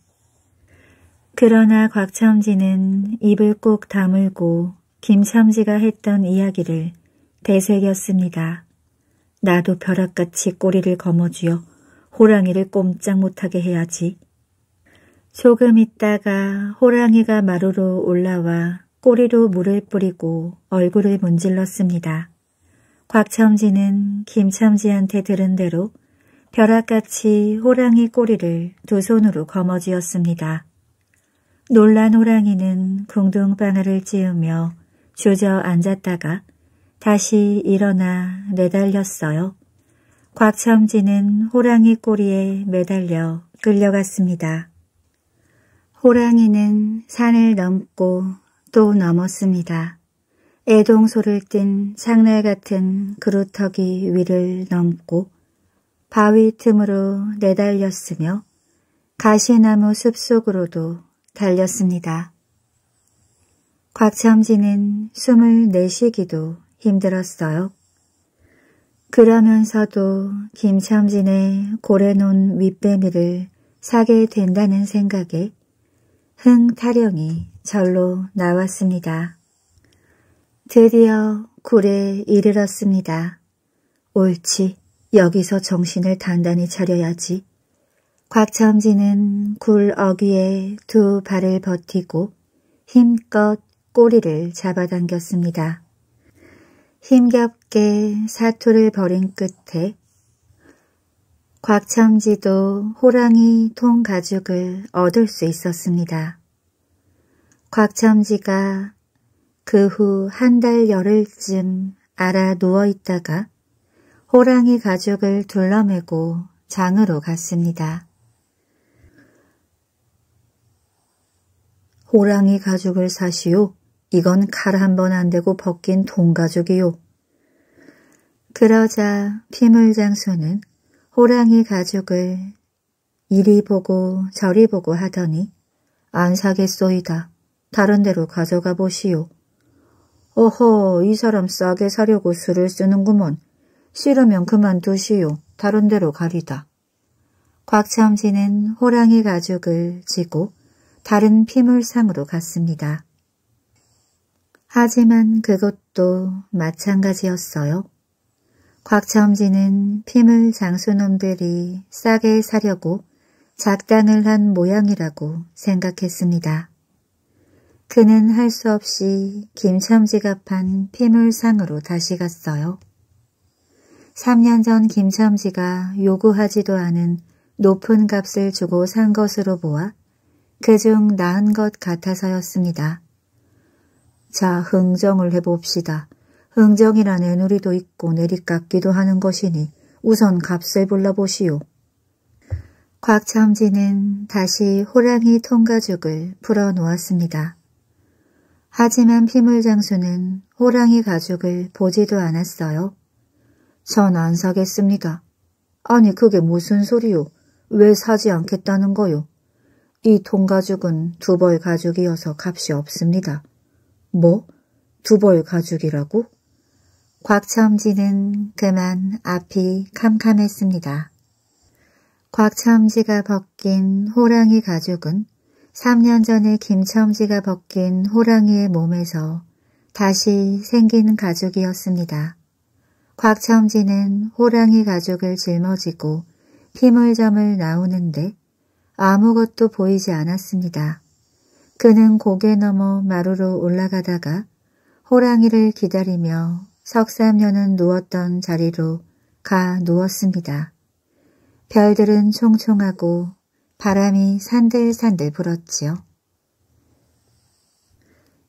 그러나 곽첨지는 입을 꼭 다물고 김첨지가 했던 이야기를 되새겼습니다. 나도 벼락같이 꼬리를 거머쥐어 호랑이를 꼼짝 못하게 해야지. 조금 있다가 호랑이가 마루로 올라와 꼬리로 물을 뿌리고 얼굴을 문질렀습니다. 곽첨지는 김첨지한테 들은 대로 벼락같이 호랑이 꼬리를 두 손으로 거머쥐었습니다. 놀란 호랑이는 궁둥방아를 찧으며 주저앉았다가 다시 일어나 내달렸어요. 곽첨지는 호랑이 꼬리에 매달려 끌려갔습니다. 호랑이는 산을 넘고 또 넘었습니다. 애동소를 띤 상날 같은 그루터기 위를 넘고 바위 틈으로 내달렸으며 가시나무 숲속으로도 달렸습니다. 곽첨지는 숨을 내쉬기도 힘들었어요. 그러면서도 김첨진의 고래논 윗배미를 사게 된다는 생각에 흥타령이 절로 나왔습니다. 드디어 굴에 이르렀습니다. 옳지, 여기서 정신을 단단히 차려야지. 곽첨진은 굴 어귀에 두 발을 버티고 힘껏 꼬리를 잡아당겼습니다. 힘겹 함께 사투를 벌인 끝에 곽참지도 호랑이 통 가죽을 얻을 수 있었습니다. 곽참지가 그 후 한 달 열흘쯤 알아 누워있다가 호랑이 가죽을 둘러매고 장으로 갔습니다. 호랑이 가죽을 사시오. 이건 칼 한 번 안되고 벗긴 통가죽이요. 그러자 피물장수는 호랑이 가죽을 이리 보고 저리 보고 하더니 안 사겠소이다. 다른 데로 가져가 보시오. 어허 이 사람 싸게 사려고 술을 쓰는구먼. 싫으면 그만두시오. 다른 데로 가리다. 곽참지는 호랑이 가죽을 지고 다른 피물상으로 갔습니다. 하지만 그것도 마찬가지였어요. 곽첨지는 피물 장수놈들이 싸게 사려고 작당을 한 모양이라고 생각했습니다. 그는 할 수 없이 김첨지가 판 피물상으로 다시 갔어요. 3년 전 김첨지가 요구하지도 않은 높은 값을 주고 산 것으로 보아 그중 나은 것 같아서였습니다. 자, 흥정을 해봅시다. 흥정이라네 누리도 있고 내리깎기도 하는 것이니 우선 값을 불러보시오. 곽참지는 다시 호랑이 통가죽을 풀어놓았습니다. 하지만 피물장수는 호랑이 가죽을 보지도 않았어요. 전 안 사겠습니다. 아니 그게 무슨 소리요? 왜 사지 않겠다는 거요? 이 통가죽은 두벌 가죽이어서 값이 없습니다. 뭐? 두벌 가죽이라고? 곽첨지는 그만 앞이 캄캄했습니다. 곽첨지가 벗긴 호랑이 가죽은 3년 전에 김첨지가 벗긴 호랑이의 몸에서 다시 생긴 가죽이었습니다. 곽첨지는 호랑이 가죽을 짊어지고 피물점을 나오는데 아무것도 보이지 않았습니다. 그는 고개 넘어 마루로 올라가다가 호랑이를 기다리며 석삼녀는 누웠던 자리로 가 누웠습니다. 별들은 총총하고 바람이 산들산들 불었지요.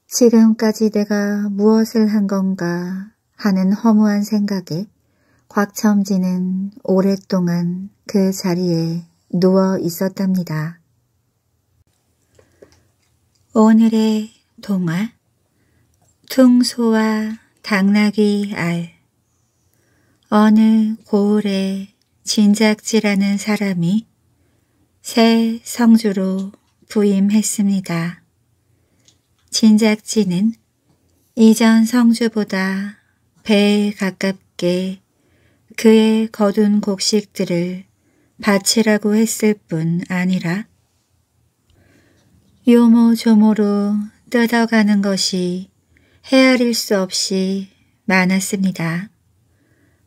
지금까지 내가 무엇을 한 건가 하는 허무한 생각에 곽첨지는 오랫동안 그 자리에 누워 있었답니다. 오늘의 동화 퉁소와 당나귀 알 어느 고을에 진작지라는 사람이 새 성주로 부임했습니다. 진작지는 이전 성주보다 배에 가깝게 그의 거둔 곡식들을 바치라고 했을 뿐 아니라 요모조모로 뜯어가는 것이 헤아릴 수 없이 많았습니다.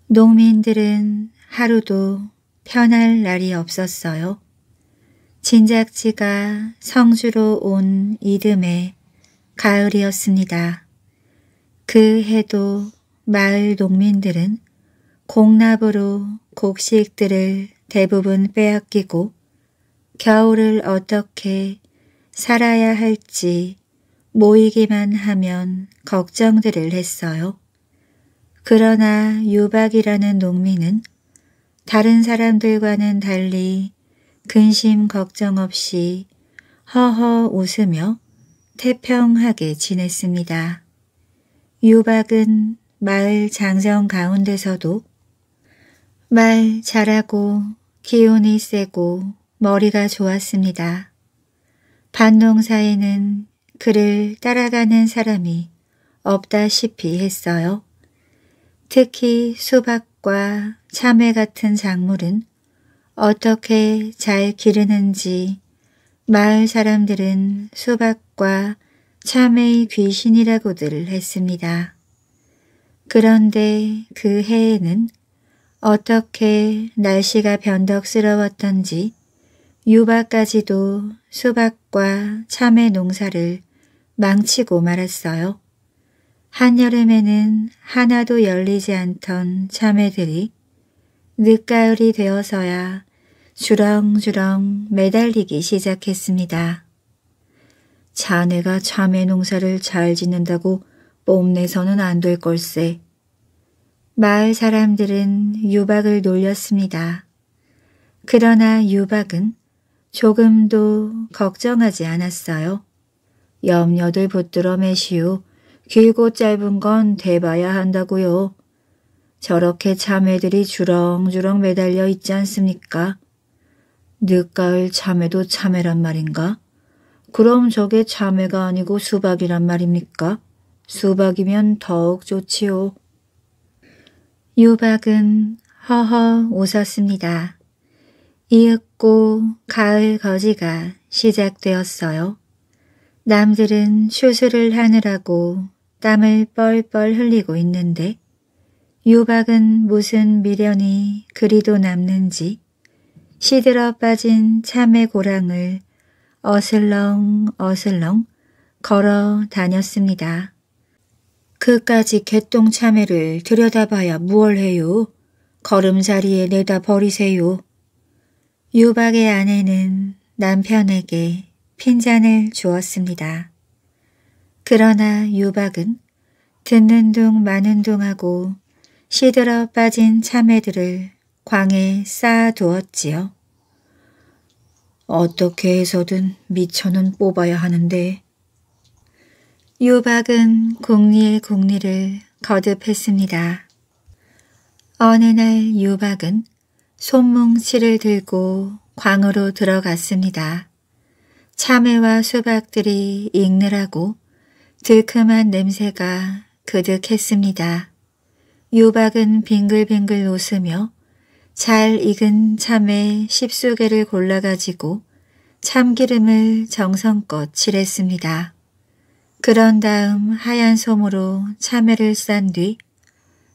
농민들은 하루도 편할 날이 없었어요. 진작지가 성주로 온 이듬해 가을이었습니다. 그 해도 마을 농민들은 공납으로 곡식들을 대부분 빼앗기고 겨울을 어떻게 살아야 할지 모이기만 하면 걱정들을 했어요. 그러나 유박이라는 농민은 다른 사람들과는 달리 근심 걱정 없이 허허 웃으며 태평하게 지냈습니다. 유박은 마을 장정 가운데서도 말 잘하고 기운이 세고 머리가 좋았습니다. 반농사에는 그를 따라가는 사람이 없다시피 했어요. 특히 수박과 참외 같은 작물은 어떻게 잘 기르는지 마을 사람들은 수박과 참외의 귀신이라고들 했습니다. 그런데 그 해에는 어떻게 날씨가 변덕스러웠던지 유바까지도 수박과 참외 농사를 망치고 말았어요. 한여름에는 하나도 열리지 않던 참외들이 늦가을이 되어서야 주렁주렁 매달리기 시작했습니다. 자네가 참외 농사를 잘 짓는다고 뽐내서는 안 될 걸세. 마을 사람들은 유박을 놀렸습니다. 그러나 유박은 조금도 걱정하지 않았어요. 염려들 붙들어 매시오 길고 짧은 건 대봐야 한다고요. 저렇게 참외들이 주렁주렁 매달려 있지 않습니까? 늦가을 참외도 참외란 말인가? 그럼 저게 참외가 아니고 수박이란 말입니까? 수박이면 더욱 좋지요. 유박은 허허 웃었습니다. 이윽고 가을 거지가 시작되었어요. 남들은 수술을 하느라고 땀을 뻘뻘 흘리고 있는데 유박은 무슨 미련이 그리도 남는지 시들어 빠진 참외 고랑을 어슬렁 어슬렁 걸어 다녔습니다. 그까지 개똥 참외를 들여다봐야 무얼 해요. 걸음자리에 내다 버리세요. 유박의 아내는 남편에게 핀잔을 주었습니다. 그러나 유박은 듣는 둥 마는 둥 하고 시들어 빠진 참외들을 광에 쌓아두었지요. 어떻게 해서든 미천은 뽑아야 하는데 유박은 공리의 공리를 거듭했습니다. 어느 날 유박은 손뭉치를 들고 광으로 들어갔습니다. 참외와 수박들이 익느라고 들큼한 냄새가 그득했습니다. 유박은 빙글빙글 웃으며 잘 익은 참외 십수개를 골라가지고 참기름을 정성껏 칠했습니다. 그런 다음 하얀 솜으로 참외를 싼 뒤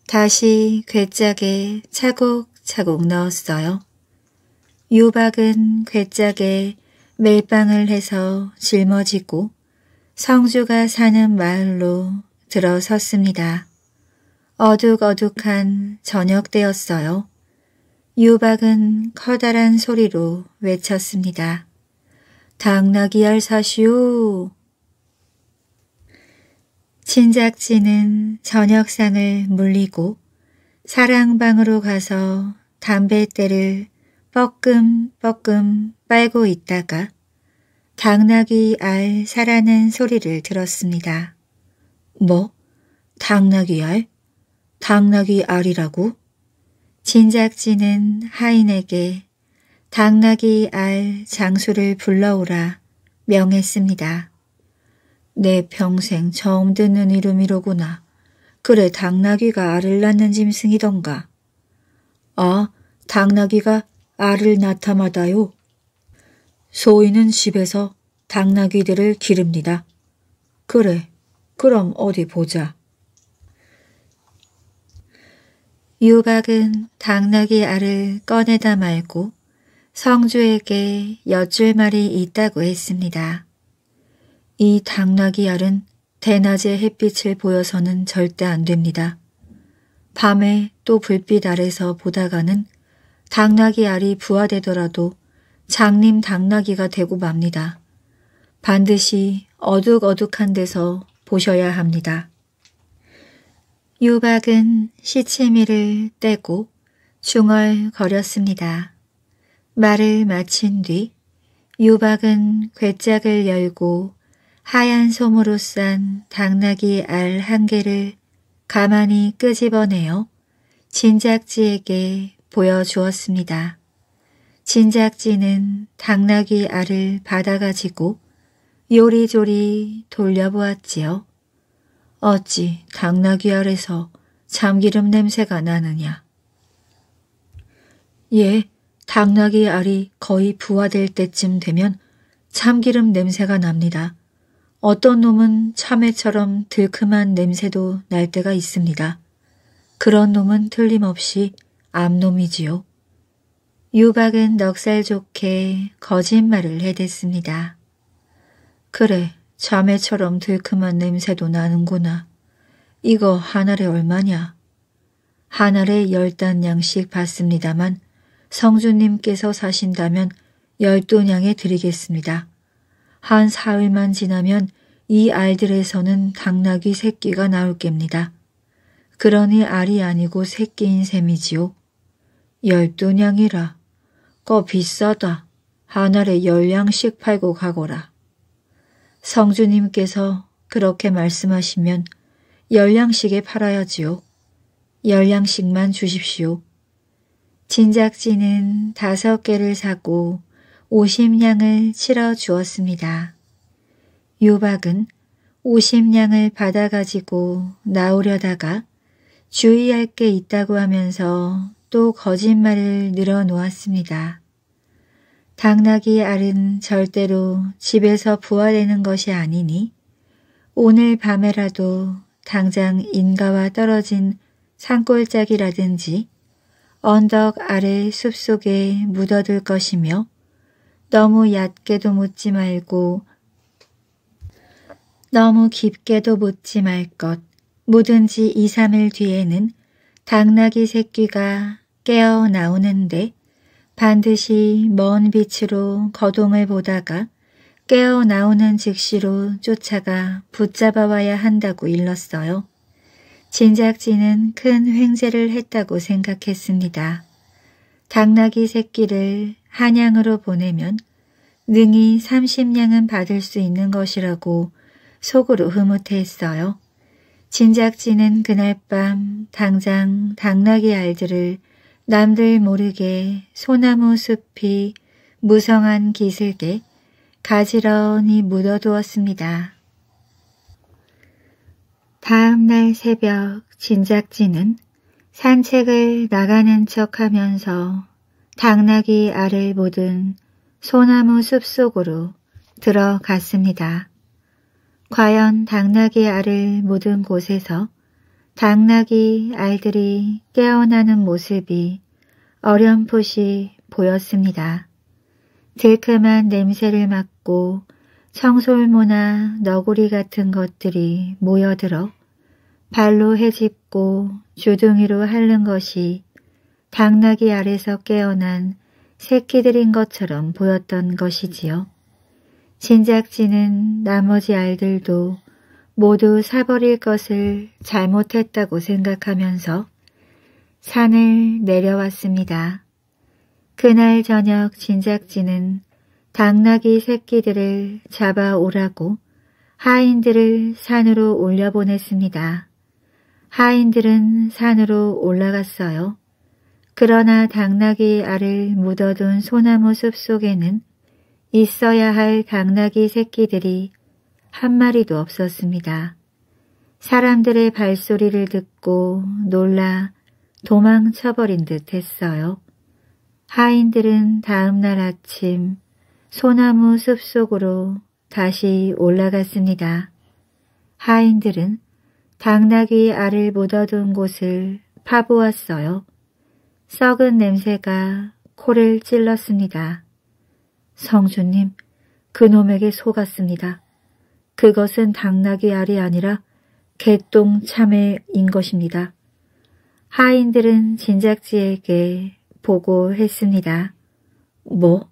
다시 괴짝에 차곡차곡 넣었어요. 유박은 괴짝에 밀빵을 해서 짊어지고 성주가 사는 마을로 들어섰습니다. 어둑어둑한 저녁 때였어요. 유박은 커다란 소리로 외쳤습니다. 당나귀알 사시오. 진작지는 저녁상을 물리고 사랑방으로 가서 담뱃대를 뻐끔뻐끔 빨고 있다가 당나귀 알 사라는 소리를 들었습니다. 뭐? 당나귀 알? 당나귀 알이라고? 진작지는 하인에게 당나귀 알 장수를 불러오라 명했습니다. 내 평생 처음 듣는 이름이로구나. 그래 당나귀가 알을 낳는 짐승이던가. 아, 당나귀가 알을 낳다마다요. 소인은 집에서 당나귀들을 기릅니다. 그래, 그럼 어디 보자. 유박은 당나귀 알을 꺼내다 말고 성주에게 여쭐 말이 있다고 했습니다. 이 당나귀 알은 대낮에 햇빛을 보여서는 절대 안 됩니다. 밤에 또 불빛 아래서 보다가는 당나귀 알이 부화되더라도 장님 당나귀가 되고 맙니다. 반드시 어둑어둑한 데서 보셔야 합니다. 유박은 시치미를 떼고 중얼거렸습니다. 말을 마친 뒤 유박은 괴짝을 열고 하얀 솜으로 싼 당나귀 알 한 개를 가만히 끄집어내어 진작지에게 보여주었습니다. 진작지는 당나귀 알을 받아가지고 요리조리 돌려보았지요. 어찌 당나귀 알에서 참기름 냄새가 나느냐. 예, 당나귀 알이 거의 부화될 때쯤 되면 참기름 냄새가 납니다. 어떤 놈은 참외처럼 들큼한 냄새도 날 때가 있습니다. 그런 놈은 틀림없이 암놈이지요. 유박은 넉살 좋게 거짓말을 해댔습니다. 그래, 자매처럼 들큼한 냄새도 나는구나. 이거 한 알에 얼마냐? 한 알에 열 단 양씩 받습니다만 성주님께서 사신다면 열돈 양에 드리겠습니다. 한 사흘만 지나면 이 알들에서는 당나귀 새끼가 나올 겝니다. 그러니 알이 아니고 새끼인 셈이지요. 열돈 양이라. 거 비싸다. 하나를 열량씩 팔고 가거라. 성주님께서 그렇게 말씀하시면 열량씩에 팔아야지요. 열량씩만 주십시오. 진작지는 다섯 개를 사고 오십냥을 치러 주었습니다. 유박은 오십냥을 받아가지고 나오려다가 주의할 게 있다고 하면서 또 거짓말을 늘어놓았습니다. 당나귀 알은 절대로 집에서 부화되는 것이 아니니 오늘 밤에라도 당장 인가와 떨어진 산골짜기라든지 언덕 아래 숲속에 묻어둘 것이며 너무 얕게도 묻지 말고 너무 깊게도 묻지 말 것. 묻은 지 2, 3일 뒤에는 당나귀 새끼가 깨어 나오는데 반드시 먼 빛으로 거동을 보다가 깨어 나오는 즉시로 쫓아가 붙잡아와야 한다고 일렀어요. 진작지는 큰 횡재를 했다고 생각했습니다. 당나귀 새끼를 한양으로 보내면 능히 30냥은 받을 수 있는 것이라고 속으로 흐뭇해했어요. 진작지는 그날 밤 당장 당나귀 알들을 남들 모르게 소나무 숲이 무성한 기슭에 가지런히 묻어두었습니다. 다음날 새벽 진작지는 산책을 나가는 척하면서 당나귀 알을 묻은 소나무 숲속으로 들어갔습니다. 과연 당나귀 알을 묻은 곳에서 당나귀 알들이 깨어나는 모습이 어렴풋이 보였습니다. 들큼한 냄새를 맡고 청솔모나 너구리 같은 것들이 모여들어 발로 헤집고 주둥이로 핥는 것이 당나귀 알에서 깨어난 새끼들인 것처럼 보였던 것이지요. 진작지는 나머지 알들도 모두 사버릴 것을 잘못했다고 생각하면서 산을 내려왔습니다. 그날 저녁 진작지는 당나귀 새끼들을 잡아오라고 하인들을 산으로 올려보냈습니다. 하인들은 산으로 올라갔어요. 그러나 당나귀 알을 묻어둔 소나무 숲 속에는 있어야 할 당나귀 새끼들이 한 마리도 없었습니다. 사람들의 발소리를 듣고 놀라 도망쳐버린 듯 했어요. 하인들은 다음날 아침 소나무 숲속으로 다시 올라갔습니다. 하인들은 당나귀 알을 묻어둔 곳을 파보았어요. 썩은 냄새가 코를 찔렀습니다. 성주님, 그놈에게 속았습니다. 그것은 당나귀 알이 아니라 개똥 참외인 것입니다. 하인들은 진작지에게 보고했습니다. 뭐?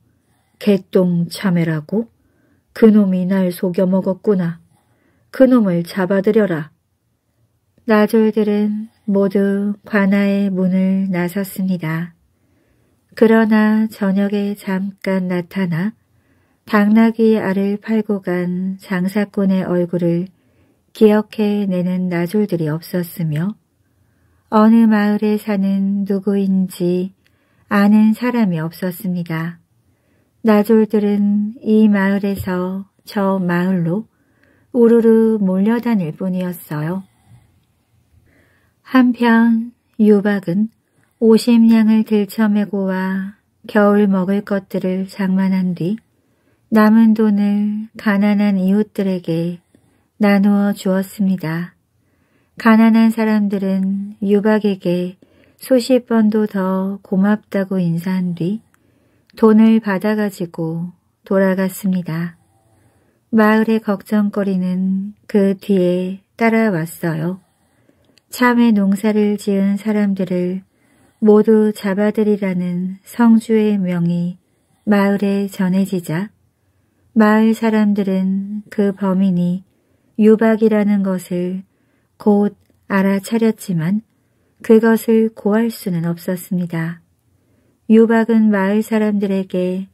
개똥 참외라고? 그놈이 날 속여 먹었구나. 그놈을 잡아들여라. 나졸들은 모두 관아의 문을 나섰습니다. 그러나 저녁에 잠깐 나타나 당나귀 알을 팔고 간 장사꾼의 얼굴을 기억해내는 나졸들이 없었으며 어느 마을에 사는 누구인지 아는 사람이 없었습니다. 나졸들은 이 마을에서 저 마을로 우르르 몰려다닐 뿐이었어요. 한편 유박은 오십냥을 들쳐매고 와 겨울 먹을 것들을 장만한 뒤 남은 돈을 가난한 이웃들에게 나누어 주었습니다. 가난한 사람들은 유박에게 수십 번도 더 고맙다고 인사한 뒤 돈을 받아가지고 돌아갔습니다. 마을의 걱정거리는 그 뒤에 따라왔어요. 참외 농사를 지은 사람들을 모두 잡아들이라는 성주의 명이 마을에 전해지자 마을 사람들은 그 범인이 유박이라는 것을 곧 알아차렸지만 그것을 고할 수는 없었습니다. 유박은 마을 사람들에게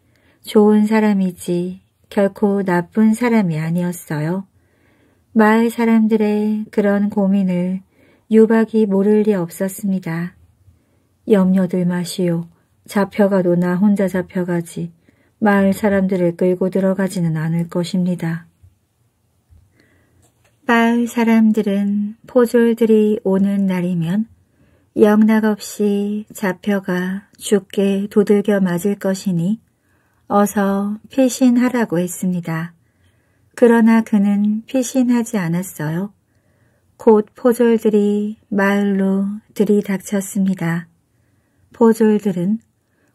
좋은 사람이지 결코 나쁜 사람이 아니었어요. 마을 사람들의 그런 고민을 유박이 모를 리 없었습니다. 염려들 마시오. 잡혀가도 나 혼자 잡혀가지 마을 사람들을 끌고 들어가지는 않을 것입니다. 마을 사람들은 포졸들이 오는 날이면 영락없이 잡혀가 죽게 도들겨 맞을 것이니 어서 피신하라고 했습니다. 그러나 그는 피신하지 않았어요. 곧 포졸들이 마을로 들이닥쳤습니다. 포졸들은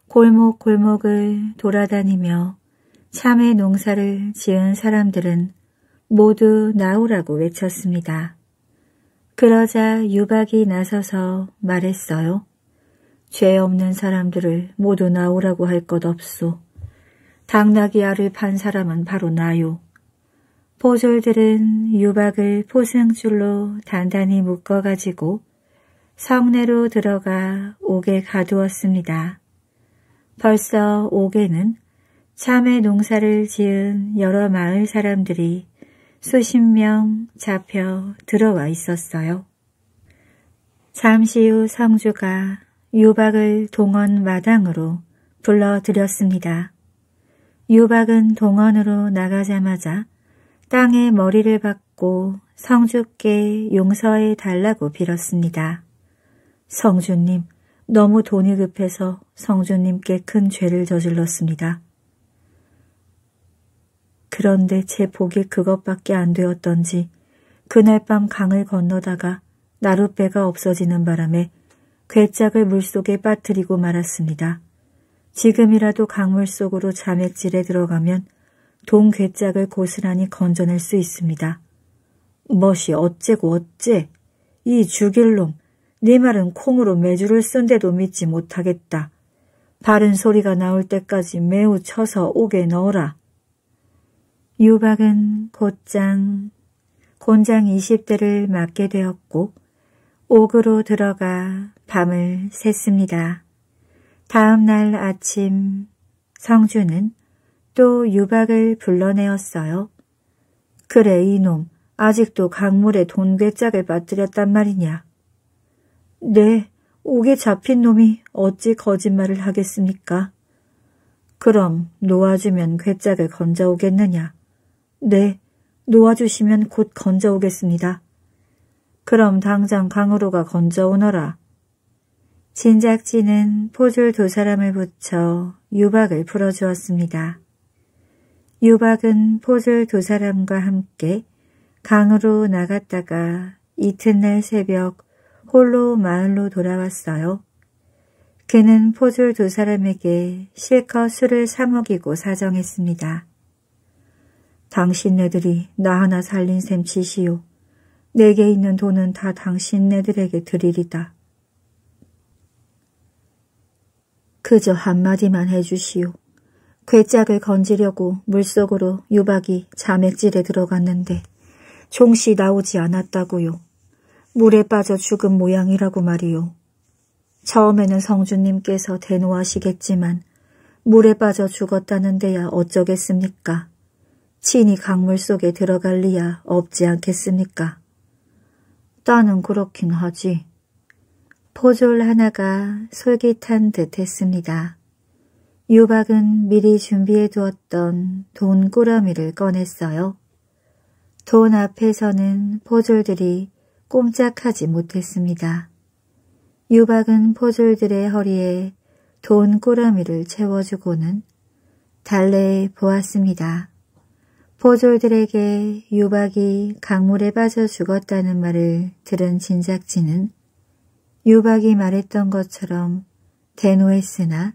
골목 골목을 돌아다니며 참외 농사를 지은 사람들은 모두 나오라고 외쳤습니다. 그러자 유박이 나서서 말했어요. 죄 없는 사람들을 모두 나오라고 할 것 없소. 당나귀 알을 판 사람은 바로 나요. 포졸들은 유박을 포승줄로 단단히 묶어가지고 성내로 들어가 옥에 가두었습니다. 벌써 옥에는 참외 농사를 지은 여러 마을 사람들이 수십 명 잡혀 들어와 있었어요. 잠시 후 성주가 유박을 동원 마당으로 불러들였습니다. 유박은 동원으로 나가자마자 땅에 머리를 박고 성주께 용서해 달라고 빌었습니다. 성주님, 너무 돈이 급해서 성주님께 큰 죄를 저질렀습니다. 그런데 제 복이 그것밖에 안 되었던지 그날 밤 강을 건너다가 나룻배가 없어지는 바람에 괴짝을 물속에 빠뜨리고 말았습니다. 지금이라도 강물 속으로 자맥질에 들어가면 돈괴짝을 고스란히 건져낼 수 있습니다. 멋이 어째고 어째 이 죽일 놈네 말은 콩으로 매주를 쓴데도 믿지 못하겠다. 바른 소리가 나올 때까지 매우 쳐서 옥에 넣어라. 유박은 곧장 곤장 20대를 맞게 되었고 옥으로 들어가 밤을 샜습니다. 다음 날 아침 성주는 또 유박을 불러내었어요. 그래 이놈 아직도 강물에 돈괴짝을 빠뜨렸단 말이냐. 네, 옥에 잡힌 놈이 어찌 거짓말을 하겠습니까? 그럼 놓아주면 괴짝을 건져오겠느냐? 네, 놓아주시면 곧 건져오겠습니다. 그럼 당장 강으로가 건져오너라. 진작지는 포졸 두 사람을 붙여 유박을 풀어주었습니다. 유박은 포졸 두 사람과 함께 강으로 나갔다가 이튿날 새벽 홀로 마을로 돌아왔어요. 그는 포졸 두 사람에게 실컷 술을 사 먹이고 사정했습니다. 당신네들이 나 하나 살린 셈 치시오. 내게 있는 돈은 다 당신네들에게 드리리다. 그저 한마디만 해주시오. 괴짝을 건지려고 물속으로 유박이 자맥질에 들어갔는데 종시 나오지 않았다고요. 물에 빠져 죽은 모양이라고 말이요. 처음에는 성주님께서 대노하시겠지만 물에 빠져 죽었다는 데야 어쩌겠습니까? 친히 강물 속에 들어갈 리야 없지 않겠습니까? 나는 그렇긴 하지. 포졸 하나가 솔깃한 듯 했습니다. 유박은 미리 준비해 두었던 돈 꾸러미를 꺼냈어요. 돈 앞에서는 포졸들이 꼼짝하지 못했습니다. 유박은 포졸들의 허리에 돈 꼬라미를 채워주고는 달래 보았습니다. 포졸들에게 유박이 강물에 빠져 죽었다는 말을 들은 진작지는 유박이 말했던 것처럼 대노했으나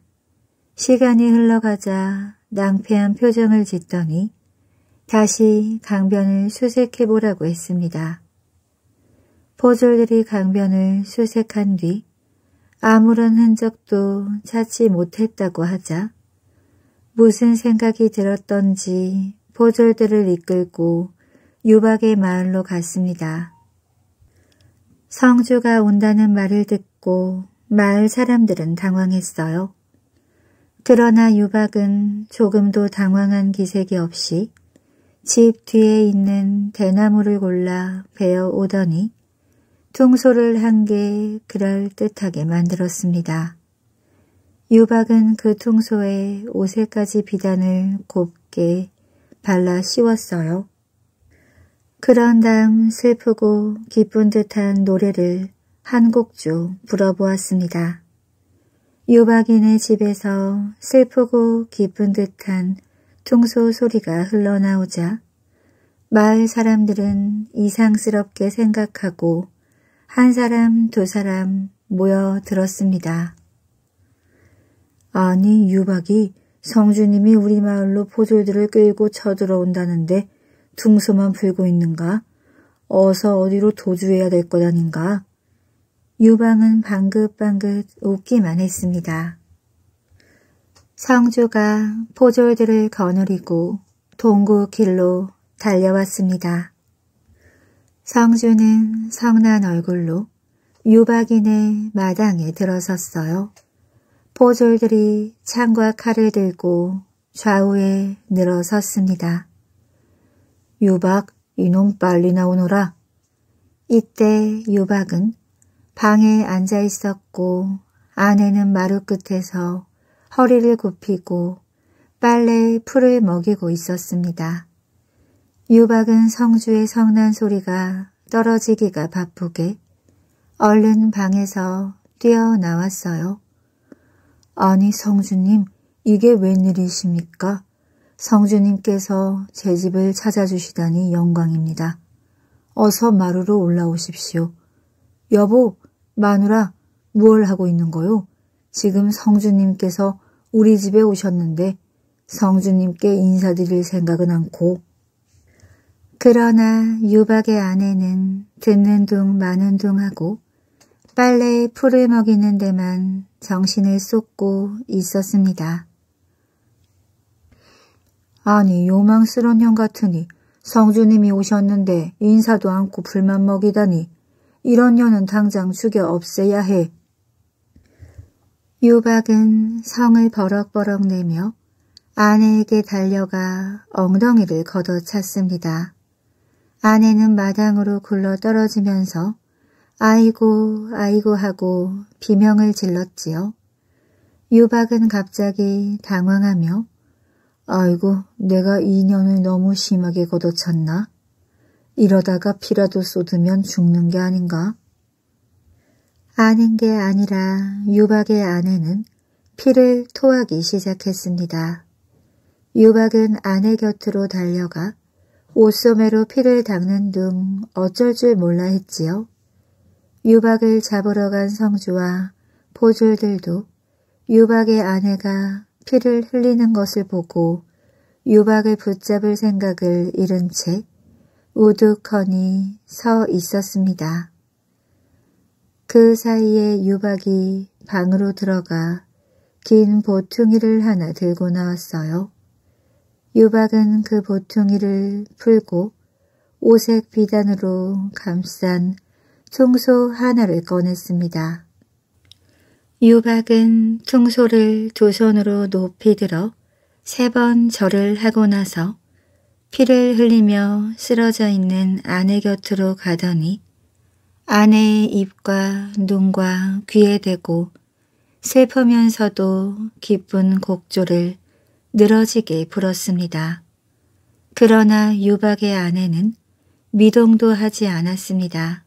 시간이 흘러가자 낭패한 표정을 짓더니 다시 강변을 수색해보라고 했습니다. 포졸들이 강변을 수색한 뒤 아무런 흔적도 찾지 못했다고 하자 무슨 생각이 들었던지 포졸들을 이끌고 유박의 마을로 갔습니다. 성주가 온다는 말을 듣고 마을 사람들은 당황했어요. 그러나 유박은 조금도 당황한 기색이 없이 집 뒤에 있는 대나무를 골라 베어 오더니 통소를 한 게 그럴듯하게 만들었습니다. 유박은 그 통소에 옷에까지 비단을 곱게 발라 씌웠어요. 그런 다음 슬프고 기쁜 듯한 노래를 한 곡 중 불어보았습니다. 유박인의 집에서 슬프고 기쁜 듯한 통소 소리가 흘러나오자 마을 사람들은 이상스럽게 생각하고 한 사람 두 사람 모여 들었습니다. 아니 유박이 성주님이 우리 마을로 포졸들을 끌고 쳐들어온다는데 퉁소만 풀고 있는가? 어서 어디로 도주해야 될 것 아닌가? 유방은 방긋방긋 웃기만 했습니다. 성주가 포졸들을 거느리고 동구 길로 달려왔습니다. 성주는 성난 얼굴로 유박인의 마당에 들어섰어요. 포졸들이 창과 칼을 들고 좌우에 늘어섰습니다. 유박, 이놈 빨리 나오너라. 이때 유박은 방에 앉아 있었고 아내는 마루 끝에서 허리를 굽히고 빨래 풀을 먹이고 있었습니다. 유박은 성주의 성난 소리가 떨어지기가 바쁘게 얼른 방에서 뛰어나왔어요. 아니 성주님 이게 웬일이십니까? 성주님께서 제 집을 찾아주시다니 영광입니다. 어서 마루로 올라오십시오. 여보, 마누라, 무얼 하고 있는 거요? 지금 성주님께서 우리 집에 오셨는데 성주님께 인사드릴 생각은 않고 그러나 유박의 아내는 듣는 둥 마는 둥 하고 빨래에 풀을 먹이는 데만 정신을 쏟고 있었습니다. 아니 요망스런 형 같으니 성주님이 오셨는데 인사도 않고 불만 먹이다니 이런 년은 당장 죽여 없애야 해. 유박은 성을 버럭버럭 내며 아내에게 달려가 엉덩이를 걷어찼습니다. 아내는 마당으로 굴러 떨어지면서 아이고 아이고 하고 비명을 질렀지요. 유박은 갑자기 당황하며 아이고 내가 인연을 너무 심하게 걷어쳤나 이러다가 피라도 쏟으면 죽는 게 아닌가? 아는 게 아니라 유박의 아내는 피를 토하기 시작했습니다. 유박은 아내 곁으로 달려가 옷소매로 피를 닦는 등 어쩔 줄 몰라 했지요. 유박을 잡으러 간 성주와 보졸들도 유박의 아내가 피를 흘리는 것을 보고 유박을 붙잡을 생각을 잃은 채 우두커니 서 있었습니다. 그 사이에 유박이 방으로 들어가 긴 보퉁이를 하나 들고 나왔어요. 유박은 그 보퉁이를 풀고 오색 비단으로 감싼 총소 하나를 꺼냈습니다. 유박은 총소를 두 손으로 높이 들어 세 번 절을 하고 나서 피를 흘리며 쓰러져 있는 아내 곁으로 가더니 아내의 입과 눈과 귀에 대고 슬프면서도 기쁜 곡조를 늘어지게 불었습니다. 그러나 유박의 아내는 미동도 하지 않았습니다.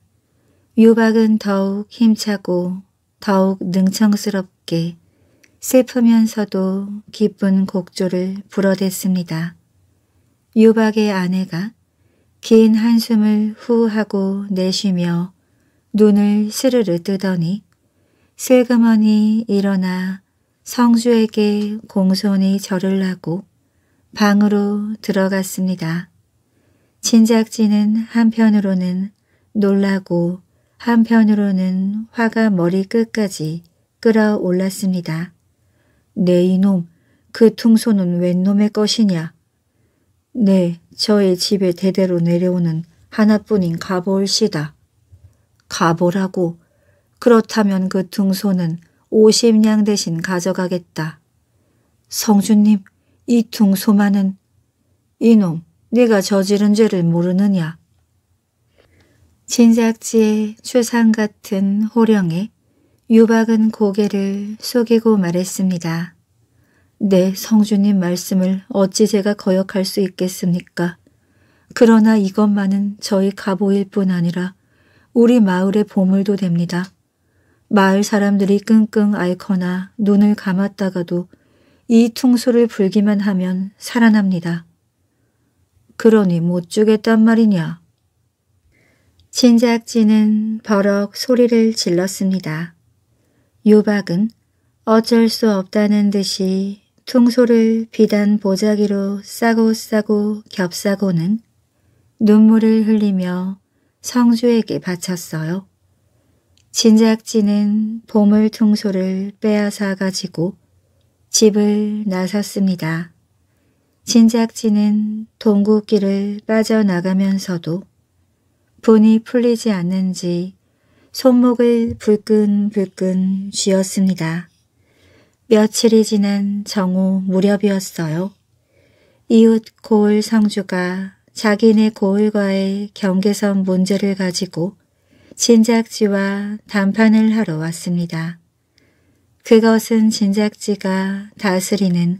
유박은 더욱 힘차고 더욱 능청스럽게 슬프면서도 기쁜 곡조를 불어댔습니다. 유박의 아내가 긴 한숨을 후 하고 내쉬며 눈을 스르르 뜨더니 슬그머니 일어나 성주에게 공손히 절을 하고 방으로 들어갔습니다. 진작지는 한편으로는 놀라고 한편으로는 화가 머리 끝까지 끌어올랐습니다. 네 이놈, 그 퉁소는 웬 놈의 것이냐? 네, 저의 집에 대대로 내려오는 하나뿐인 가보올시다 가보라고? 그렇다면 그 퉁소는 50냥 대신 가져가겠다. 성주님, 이 둥소만은 이놈, 네가 저지른 죄를 모르느냐. 진작지의 추상 같은 호령에 유박은 고개를 속이고 말했습니다. 네, 성주님 말씀을 어찌 제가 거역할 수 있겠습니까? 그러나 이것만은 저희 가보일 뿐 아니라 우리 마을의 보물도 됩니다. 마을 사람들이 끙끙 앓거나 눈을 감았다가도 이 퉁소를 불기만 하면 살아납니다. 그러니 못죽겠단 말이냐. 진작지는 버럭 소리를 질렀습니다. 유박은 어쩔 수 없다는 듯이 퉁소를 비단 보자기로 싸고 싸고 겹싸고는 눈물을 흘리며 성주에게 바쳤어요. 진작지는 보물퉁소를 빼앗아 가지고 집을 나섰습니다. 진작지는 동국길을 빠져나가면서도 분이 풀리지 않는지 손목을 불끈불끈 쥐었습니다. 며칠이 지난 정오 무렵이었어요. 이웃 고을 성주가 자기네 고을과의 경계선 문제를 가지고 진작지와 담판을 하러 왔습니다. 그것은 진작지가 다스리는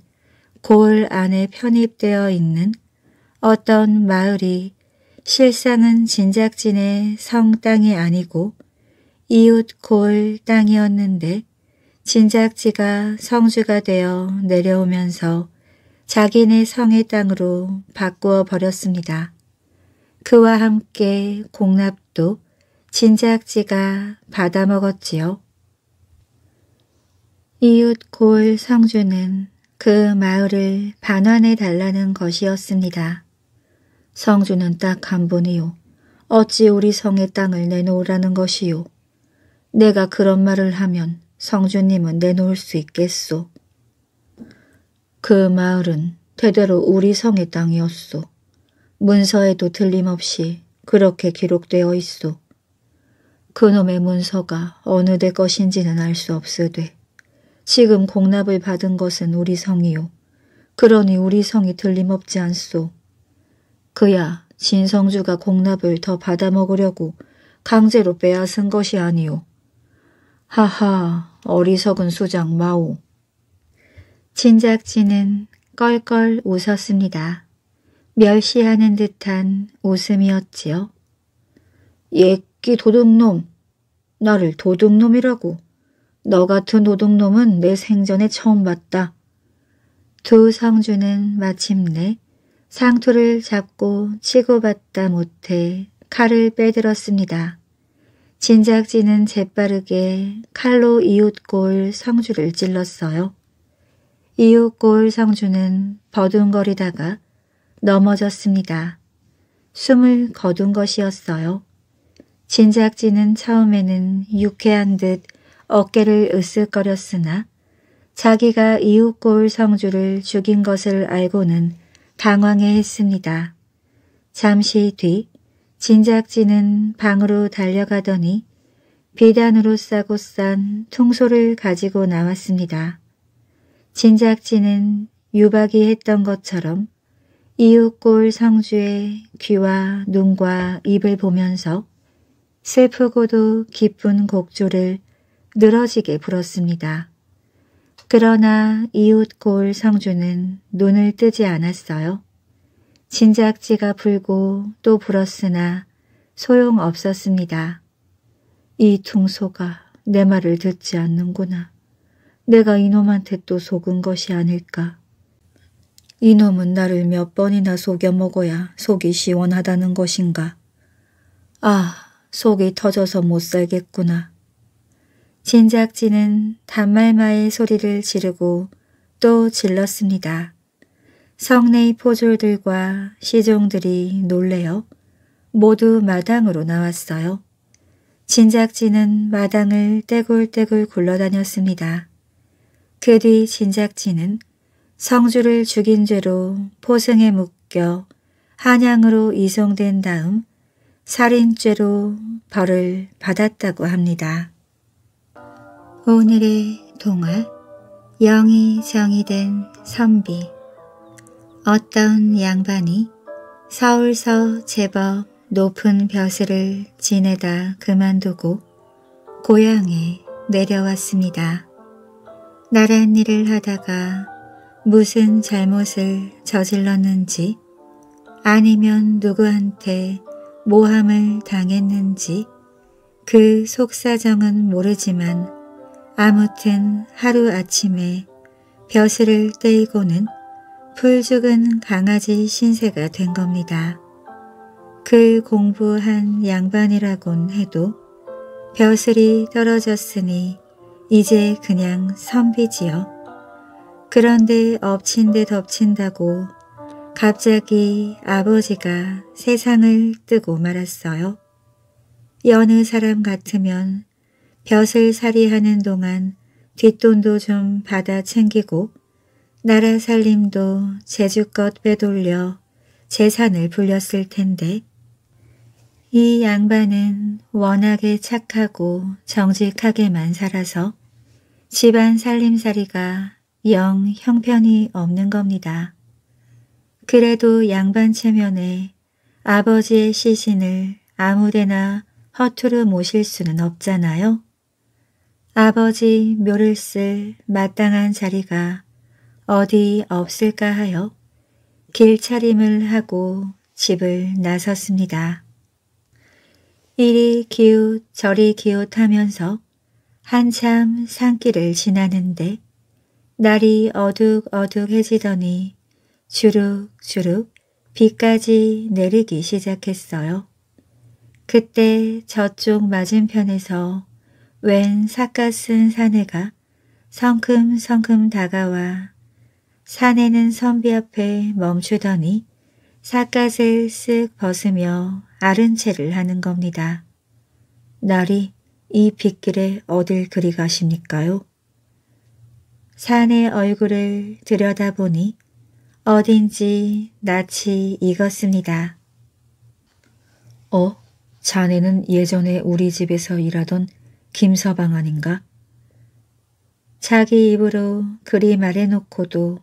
골 안에 편입되어 있는 어떤 마을이 실상은 진작진의 성 땅이 아니고 이웃 골 땅이었는데 진작지가 성주가 되어 내려오면서 자기네 성의 땅으로 바꾸어 버렸습니다. 그와 함께 공납도 진작지가 받아먹었지요. 이웃 골 성주는 그 마을을 반환해 달라는 것이었습니다. 성주는 딱 한분이요 어찌 우리 성의 땅을 내놓으라는 것이요. 내가 그런 말을 하면 성주님은 내놓을 수 있겠소. 그 마을은 대대로 우리 성의 땅이었소. 문서에도 틀림없이 그렇게 기록되어 있소. 그놈의 문서가 어느 대 것인지는 알 수 없으되 지금 공납을 받은 것은 우리 성이요. 그러니 우리 성이 들림없지 않소. 그야 진성주가 공납을 더 받아먹으려고 강제로 빼앗은 것이 아니오. 하하 어리석은 수장 마오. 진작지는 껄껄 웃었습니다. 멸시하는 듯한 웃음이었지요. 예 새끼 도둑놈. 나를 도둑놈이라고. 너 같은 도둑놈은 내 생전에 처음 봤다. 두 성주는 마침내 상투를 잡고 치고받다 못해 칼을 빼들었습니다. 진작지는 재빠르게 칼로 이웃골 성주를 찔렀어요. 이웃골 성주는 버둥거리다가 넘어졌습니다. 숨을 거둔 것이었어요. 진작지는 처음에는 유쾌한 듯 어깨를 으쓱거렸으나 자기가 이웃골 성주를 죽인 것을 알고는 당황해 했습니다. 잠시 뒤 진작지는 방으로 달려가더니 비단으로 싸고 싼퉁소를 가지고 나왔습니다. 진작지는 유박이 했던 것처럼 이웃골 성주의 귀와 눈과 입을 보면서 슬프고도 기쁜 곡조를 늘어지게 불었습니다. 그러나 이웃골 성주는 눈을 뜨지 않았어요. 진작지가 불고 또 불었으나 소용없었습니다. 이 퉁소가 내 말을 듣지 않는구나. 내가 이놈한테 또 속은 것이 아닐까. 이놈은 나를 몇 번이나 속여 먹어야 속이 시원하다는 것인가. 아, 속이 터져서 못 살겠구나. 진작지는 단말마의 소리를 지르고 또 질렀습니다. 성내의 포졸들과 시종들이 놀래어 모두 마당으로 나왔어요. 진작지는 마당을 떼굴떼굴 굴러다녔습니다. 그 뒤 진작지는 성주를 죽인 죄로 포승에 묶여 한양으로 이송된 다음 살인죄로 벌을 받았다고 합니다. 오늘의 동화 영이 정이 된 선비 어떤 양반이 서울서 제법 높은 벼슬을 지내다 그만두고 고향에 내려왔습니다. 나란 일을 하다가 무슨 잘못을 저질렀는지 아니면 누구한테 모함을 당했는지 그 속사정은 모르지만 아무튼 하루아침에 벼슬을 떼이고는 풀 죽은 강아지 신세가 된 겁니다. 그 공부한 양반이라곤 해도 벼슬이 떨어졌으니 이제 그냥 선비지요. 그런데 엎친데 덮친다고 갑자기 아버지가 세상을 뜨고 말았어요. 여느 사람 같으면 벼슬 살이하는 동안 뒷돈도 좀 받아 챙기고 나라 살림도 제주껏 빼돌려 재산을 불렸을 텐데 이 양반은 워낙에 착하고 정직하게만 살아서 집안 살림살이가 영 형편이 없는 겁니다. 그래도 양반 체면에 아버지의 시신을 아무데나 허투루 모실 수는 없잖아요. 아버지 묘를 쓸 마땅한 자리가 어디 없을까 하여 길차림을 하고 집을 나섰습니다. 이리 기웃 저리 기웃 하면서 한참 산길을 지나는데 날이 어둑어둑해지더니 주룩주룩 비까지 내리기 시작했어요. 그때 저쪽 맞은편에서 웬 사가쓴 사내가 성큼성큼 다가와 사내는 선비 앞에 멈추더니 사갓을 쓱 벗으며 아른채를 하는 겁니다. 날이 이 빗길에 어딜 그리 가십니까요? 산의 얼굴을 들여다보니 어딘지 낯이 익었습니다. 어? 자네는 예전에 우리 집에서 일하던 김서방 아닌가? 자기 입으로 그리 말해놓고도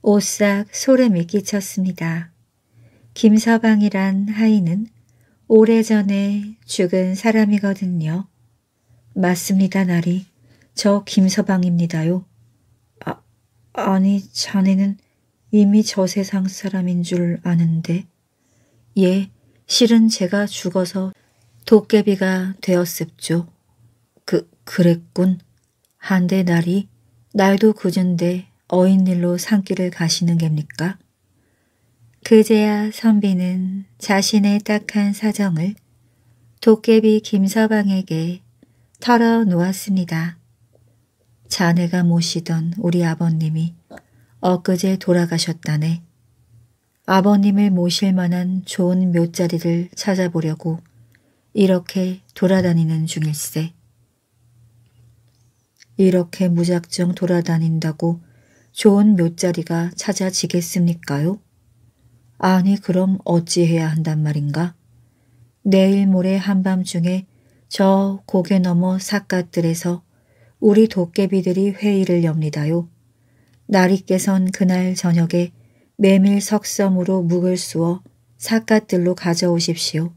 오싹 소름이 끼쳤습니다. 김서방이란 하인은 오래전에 죽은 사람이거든요. 맞습니다, 나리. 저 김서방입니다요. 아, 아니, 자네는 이미 저 세상 사람인 줄 아는데 예, 실은 제가 죽어서 도깨비가 되었습죠. 그, 그랬군. 한대 날이 날도 굳은데 어인일로 산길을 가시는 겝니까 그제야 선비는 자신의 딱한 사정을 도깨비 김서방에게 털어놓았습니다. 자네가 모시던 우리 아버님이 엊그제 돌아가셨다네. 아버님을 모실 만한 좋은 묘자리를 찾아보려고 이렇게 돌아다니는 중일세. 이렇게 무작정 돌아다닌다고 좋은 묘자리가 찾아지겠습니까요? 아니 그럼 어찌해야 한단 말인가? 내일 모레 한밤중에 저 고개 넘어 삿갓들에서 우리 도깨비들이 회의를 엽니다요. 나리께선 그날 저녁에 메밀 석섬으로 묵을 수어사갓들로 가져오십시오.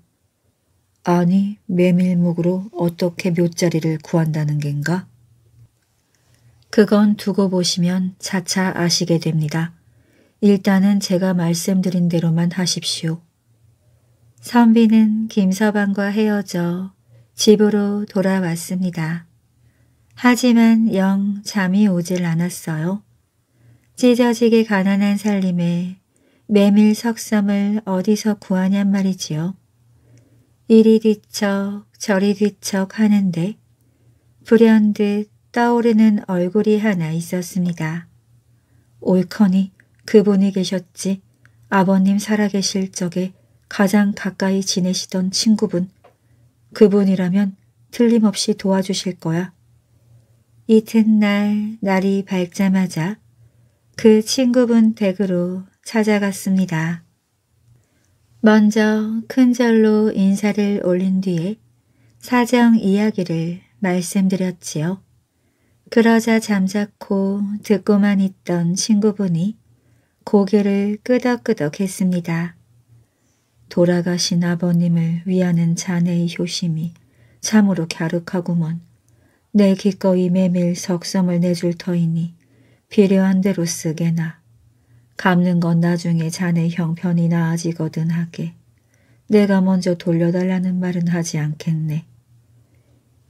아니 메밀묵으로 어떻게 묘자리를 구한다는 겐가? 그건 두고 보시면 차차 아시게 됩니다. 일단은 제가 말씀드린 대로만 하십시오. 선비는 김서방과 헤어져 집으로 돌아왔습니다. 하지만 영 잠이 오질 않았어요. 찢어지게 가난한 살림에 메밀 석삼을 어디서 구하냔 말이지요. 이리 뒤척 저리 뒤척 하는데 불현듯 떠오르는 얼굴이 하나 있었습니다. 옳거니 그분이 계셨지 아버님 살아계실 적에 가장 가까이 지내시던 친구분 그분이라면 틀림없이 도와주실 거야. 이튿날 날이 밝자마자 그 친구분 댁으로 찾아갔습니다. 먼저 큰절로 인사를 올린 뒤에 사정 이야기를 말씀드렸지요. 그러자 잠자코 듣고만 있던 친구분이 고개를 끄덕끄덕 했습니다. 돌아가신 아버님을 위하는 자네의 효심이 참으로 갸륵하구먼. 내 기꺼이 메밀 석성을 내줄 터이니 필요한 대로 쓰게나. 갚는 건 나중에 자네 형편이 나아지거든 하게. 내가 먼저 돌려달라는 말은 하지 않겠네.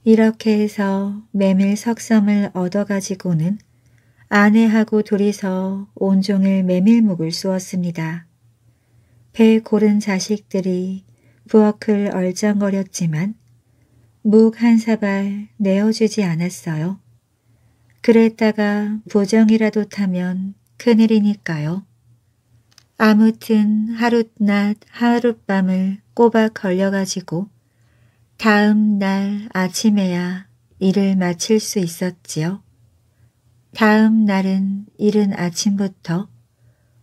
이렇게 해서 메밀 석삼을 얻어가지고는 아내하고 둘이서 온종일 메밀묵을 쑤었습니다배 고른 자식들이 부엌을 얼쩡거렸지만 묵 한 사발 내어주지 않았어요. 그랬다가 보정이라도 타면 큰일이니까요. 아무튼 하룻낮 하룻밤을 꼬박 걸려가지고 다음 날 아침에야 일을 마칠 수 있었지요. 다음 날은 이른 아침부터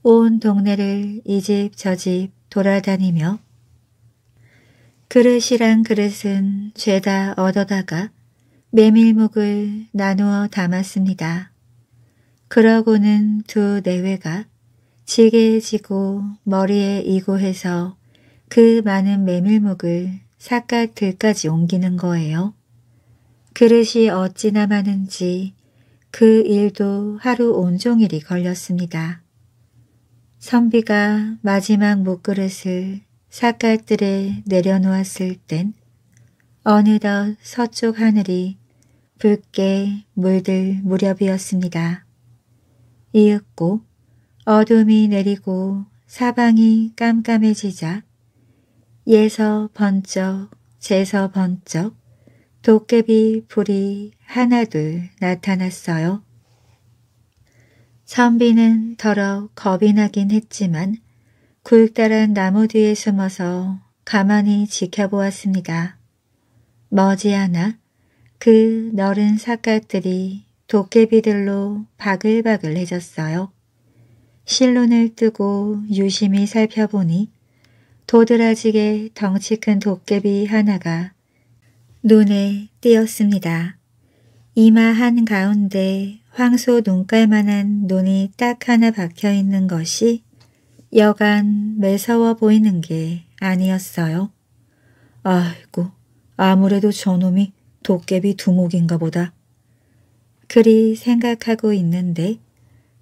온 동네를 이 집 저 집 돌아다니며 그릇이란 그릇은 죄다 얻어다가 메밀묵을 나누어 담았습니다. 그러고는 두 내외가 지게 지고 머리에 이고 해서 그 많은 메밀묵을 삿갓 들까지 옮기는 거예요. 그릇이 어찌나 많은지 그 일도 하루 온종일이 걸렸습니다. 선비가 마지막 묵그릇을 삿갓들에 내려놓았을 땐 어느덧 서쪽 하늘이 붉게 물들 무렵이었습니다. 이윽고 어둠이 내리고 사방이 깜깜해지자 예서 번쩍 재서 번쩍 도깨비 불이 하나둘 나타났어요. 선비는 더러 겁이 나긴 했지만 굵다란 나무 뒤에 숨어서 가만히 지켜보았습니다. 머지않아 그 너른 사각들이 도깨비들로 바글바글해졌어요. 실눈을 뜨고 유심히 살펴보니 도드라지게 덩치 큰 도깨비 하나가 눈에 띄었습니다. 이마 한가운데 황소 눈깔만한 눈이 딱 하나 박혀있는 것이 여간 매서워 보이는 게 아니었어요. 아이고, 아무래도 저놈이 도깨비 두목인가 보다. 그리 생각하고 있는데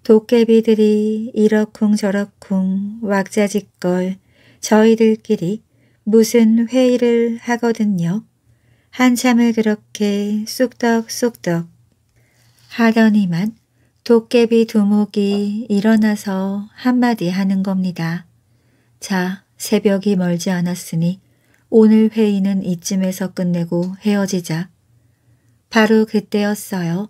도깨비들이 이러쿵저러쿵 왁자지껄 저희들끼리 무슨 회의를 하거든요. 한참을 그렇게 쑥덕쑥덕 하더니만 도깨비 두목이 일어나서 한마디 하는 겁니다. 자, 새벽이 멀지 않았으니 오늘 회의는 이쯤에서 끝내고 헤어지자. 바로 그때였어요.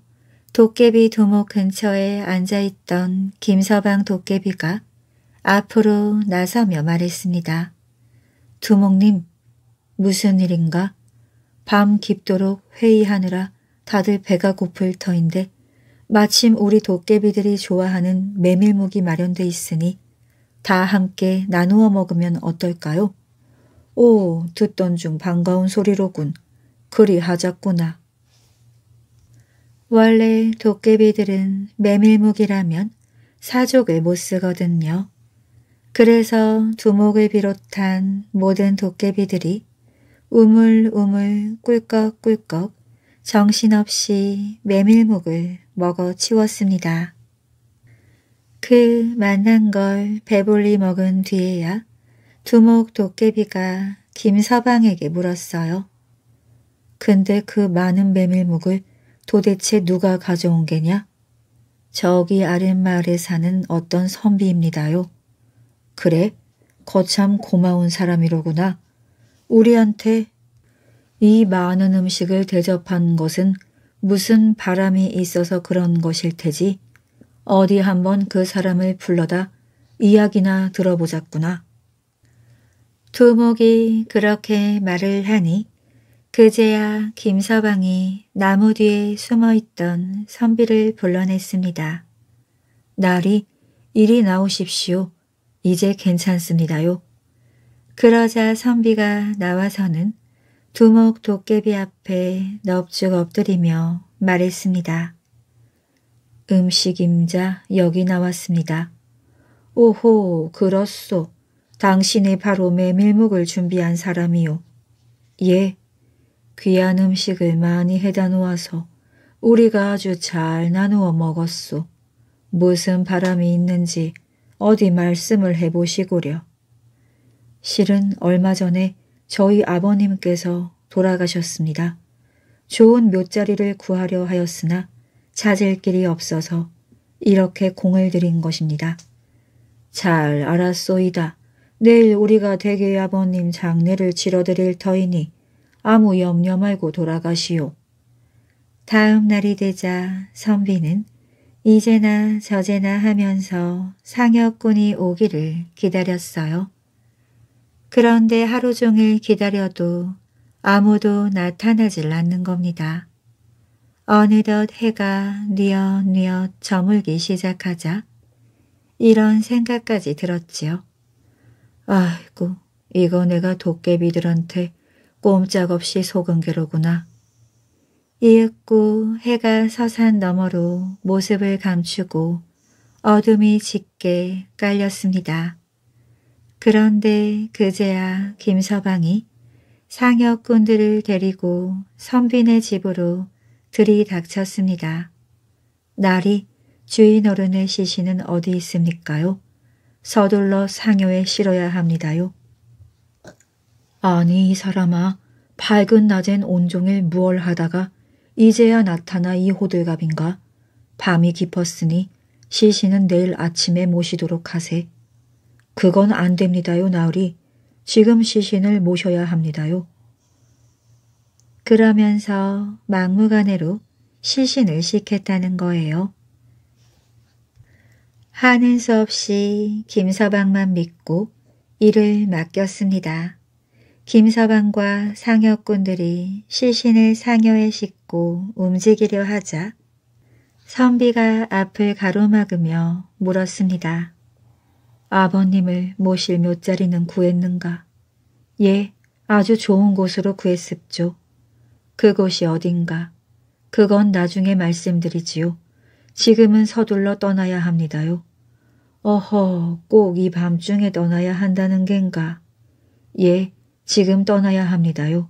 도깨비 두목 근처에 앉아있던 김서방 도깨비가 앞으로 나서며 말했습니다. 두목님, 무슨 일인가? 밤 깊도록 회의하느라 다들 배가 고플 터인데 마침 우리 도깨비들이 좋아하는 메밀묵이 마련돼 있으니 다 함께 나누어 먹으면 어떨까요? 오, 듣던 중 반가운 소리로군. 그리 하자꾸나. 원래 도깨비들은 메밀묵이라면 사족을 못 쓰거든요. 그래서 두목을 비롯한 모든 도깨비들이 우물우물 꿀꺽꿀꺽 정신없이 메밀묵을 먹어 치웠습니다. 그 만난 걸 배불리 먹은 뒤에야 두목 도깨비가 김서방에게 물었어요. 근데 그 많은 메밀묵을 도대체 누가 가져온 게냐? 저기 아랫마을에 사는 어떤 선비입니다요. 그래, 거참 고마운 사람이로구나. 우리한테 이 많은 음식을 대접한 것은 무슨 바람이 있어서 그런 것일 테지. 어디 한번 그 사람을 불러다 이야기나 들어보자꾸나. 두목이 그렇게 말을 하니 그제야 김서방이 나무 뒤에 숨어있던 선비를 불러냈습니다. 나리, 이리 나오십시오. 이제 괜찮습니다요. 그러자 선비가 나와서는 두목 도깨비 앞에 넙죽 엎드리며 말했습니다. 음식임자 여기 나왔습니다. 오호 그렇소. 당신이 바로 메밀묵을 준비한 사람이요. 예, 귀한 음식을 많이 해다 놓아서 우리가 아주 잘 나누어 먹었소. 무슨 바람이 있는지 어디 말씀을 해보시고려. 실은 얼마 전에 저희 아버님께서 돌아가셨습니다. 좋은 묘자리를 구하려 하였으나 찾을 길이 없어서 이렇게 공을 들인 것입니다. 잘 알았소이다. 내일 우리가 대개 아버님 장례를 치러드릴 터이니 아무 염려 말고 돌아가시오. 다음 날이 되자 선비는 이제나 저제나 하면서 상여꾼이 오기를 기다렸어요. 그런데 하루 종일 기다려도 아무도 나타나질 않는 겁니다. 어느덧 해가 뉘어뉘어 저물기 시작하자 이런 생각까지 들었지요. 아이고, 이거 내가 도깨비들한테 꼼짝없이 속은 게로구나. 이윽고 해가 서산 너머로 모습을 감추고 어둠이 짙게 깔렸습니다. 그런데 그제야 김서방이 상여꾼들을 데리고 선빈의 집으로 들이닥쳤습니다. 날이 주인 어른의 시신은 어디 있습니까요? 서둘러 상여에 실어야 합니다요. 아니 이 사람아 밝은 낮엔 온종일 무얼 하다가 이제야 나타나 이 호들갑인가 밤이 깊었으니 시신은 내일 아침에 모시도록 하세. 그건 안 됩니다요 나으리. 지금 시신을 모셔야 합니다요. 그러면서 막무가내로 시신을 시켰다는 거예요. 하는 수 없이 김서방만 믿고 일을 맡겼습니다. 김서방과 상여꾼들이 시신을 상여에 싣고 움직이려 하자 선비가 앞을 가로막으며 물었습니다. 아버님을 모실 몇 자리는 구했는가? 예, 아주 좋은 곳으로 구했습죠. 그곳이 어딘가? 그건 나중에 말씀드리지요. 지금은 서둘러 떠나야 합니다요. 어허, 꼭 이 밤중에 떠나야 한다는 겐가? 예, 지금 떠나야 합니다요.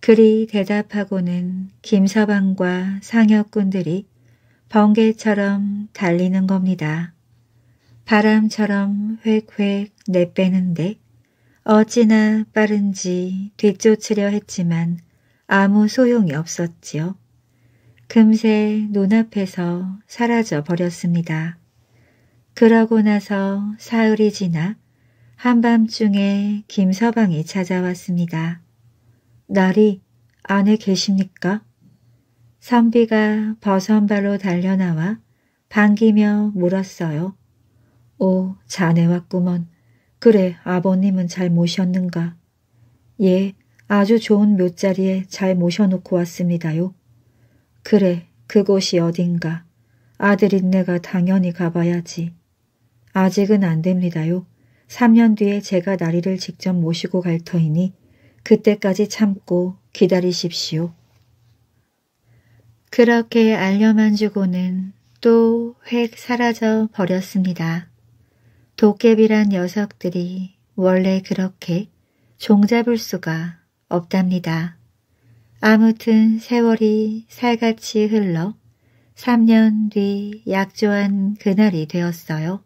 그리 대답하고는 김서방과 상혁군들이 번개처럼 달리는 겁니다. 바람처럼 획획 내빼는데 어찌나 빠른지 뒤쫓으려 했지만 아무 소용이 없었지요. 금세 눈앞에서 사라져 버렸습니다. 그러고 나서 사흘이 지나 한밤중에 김서방이 찾아왔습니다. 나리, 안에 계십니까? 선비가 버선발로 달려나와 반기며 물었어요. 오, 자네 왔구먼. 그래, 아버님은 잘 모셨는가? 예, 아주 좋은 묘자리에 잘 모셔놓고 왔습니다요. 그래, 그곳이 어딘가. 아들 인내가 당연히 가봐야지. 아직은 안 됩니다요. 3년 뒤에 제가 나리를 직접 모시고 갈 터이니 그때까지 참고 기다리십시오. 그렇게 알려만 주고는 또 획 사라져 버렸습니다. 도깨비란 녀석들이 원래 그렇게 종잡을 수가 없답니다. 아무튼 세월이 살같이 흘러 3년 뒤 약조한 그날이 되었어요.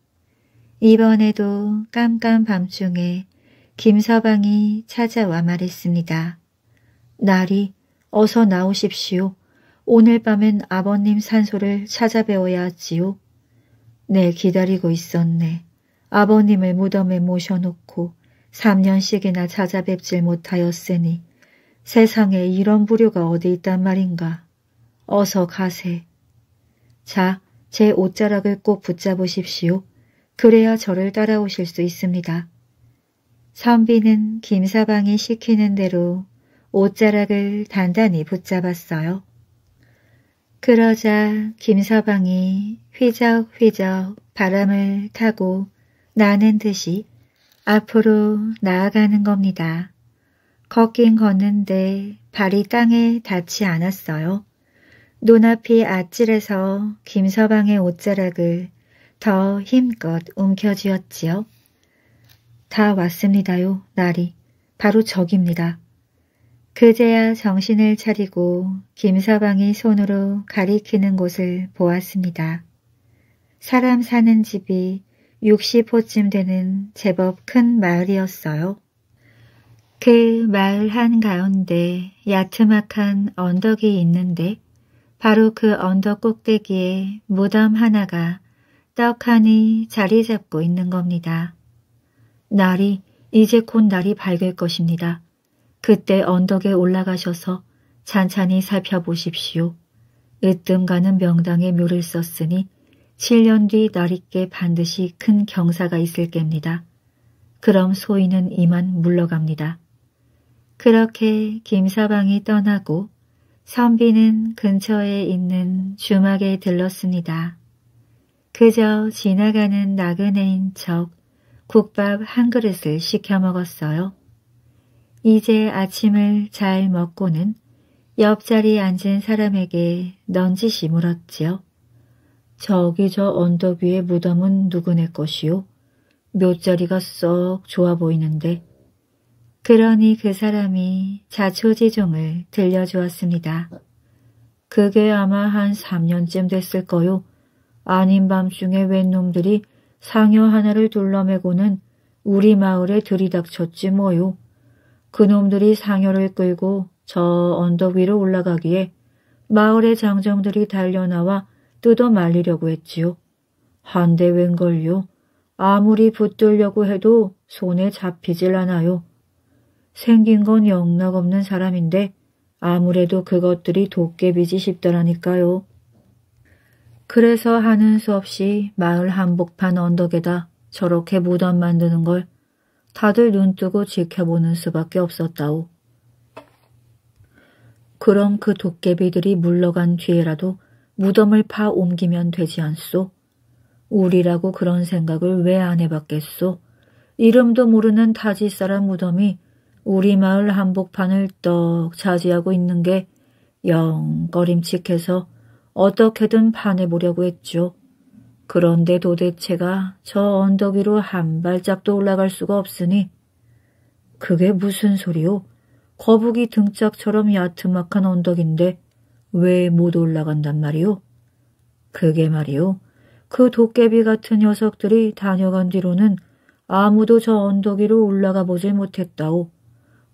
이번에도 깜깜 밤중에 김서방이 찾아와 말했습니다. 날이 어서 나오십시오. 오늘 밤엔 아버님 산소를 찾아뵈어야 하지요. 네, 기다리고 있었네. 아버님을 무덤에 모셔놓고 3년씩이나 찾아뵙질 못하였으니 세상에 이런 부류가 어디 있단 말인가. 어서 가세. 자, 제 옷자락을 꼭 붙잡으십시오. 그래야 저를 따라오실 수 있습니다. 선비는 김사방이 시키는 대로 옷자락을 단단히 붙잡았어요. 그러자 김서방이 휘적휘적 바람을 타고 나는 듯이 앞으로 나아가는 겁니다. 걷긴 걷는데 발이 땅에 닿지 않았어요. 눈앞이 아찔해서 김서방의 옷자락을 더 힘껏 움켜쥐었지요. 다 왔습니다요, 날이. 바로 적입니다. 그제야 정신을 차리고 김서방이 손으로 가리키는 곳을 보았습니다. 사람 사는 집이 60호쯤 되는 제법 큰 마을이었어요. 그 마을 한가운데 야트막한 언덕이 있는데 바로 그 언덕 꼭대기에 무덤 하나가 딱하니 자리 잡고 있는 겁니다. 날이 이제 곧 날이 밝을 것입니다. 그때 언덕에 올라가셔서 찬찬히 살펴보십시오. 으뜸 가는 명당에 묘를 썼으니 7년 뒤날이깨 반드시 큰 경사가 있을 겁니다 그럼 소인은 이만 물러갑니다. 그렇게 김사방이 떠나고 선비는 근처에 있는 주막에 들렀습니다. 그저 지나가는 나그네인 척 국밥 한 그릇을 시켜 먹었어요. 이제 아침을 잘 먹고는 옆자리 앉은 사람에게 넌지시 물었지요. 저기 저 언덕 위의 무덤은 누구네 것이요? 몇자리가썩 좋아 보이는데. 그러니 그 사람이 자초지종을 들려주었습니다. 그게 아마 한 3년쯤 됐을 거요. 아닌 밤중에 웬 놈들이 상여 하나를 둘러매고는 우리 마을에 들이닥쳤지 뭐요. 그놈들이 상여를 끌고 저 언덕 위로 올라가기에 마을의 장정들이 달려나와 뜯어 말리려고 했지요. 한데 웬걸요. 아무리 붙들려고 해도 손에 잡히질 않아요. 생긴 건 영락없는 사람인데 아무래도 그것들이 도깨비지 싶더라니까요. 그래서 하는 수 없이 마을 한복판 언덕에다 저렇게 무덤 만드는 걸 다들 눈뜨고 지켜보는 수밖에 없었다오. 그럼 그 도깨비들이 물러간 뒤에라도 무덤을 파 옮기면 되지 않소? 우리라고 그런 생각을 왜 안 해봤겠소? 이름도 모르는 타지 사람 무덤이 우리 마을 한복판을 떡 차지하고 있는 게영 꺼림칙해서 어떻게든 파내보려고 했죠. 그런데 도대체가 저 언덕 위로 한 발짝도 올라갈 수가 없으니 그게 무슨 소리요? 거북이 등짝처럼 야트막한 언덕인데 왜 못 올라간단 말이요? 그게 말이요. 그 도깨비 같은 녀석들이 다녀간 뒤로는 아무도 저 언덕 위로 올라가 보질 못했다오.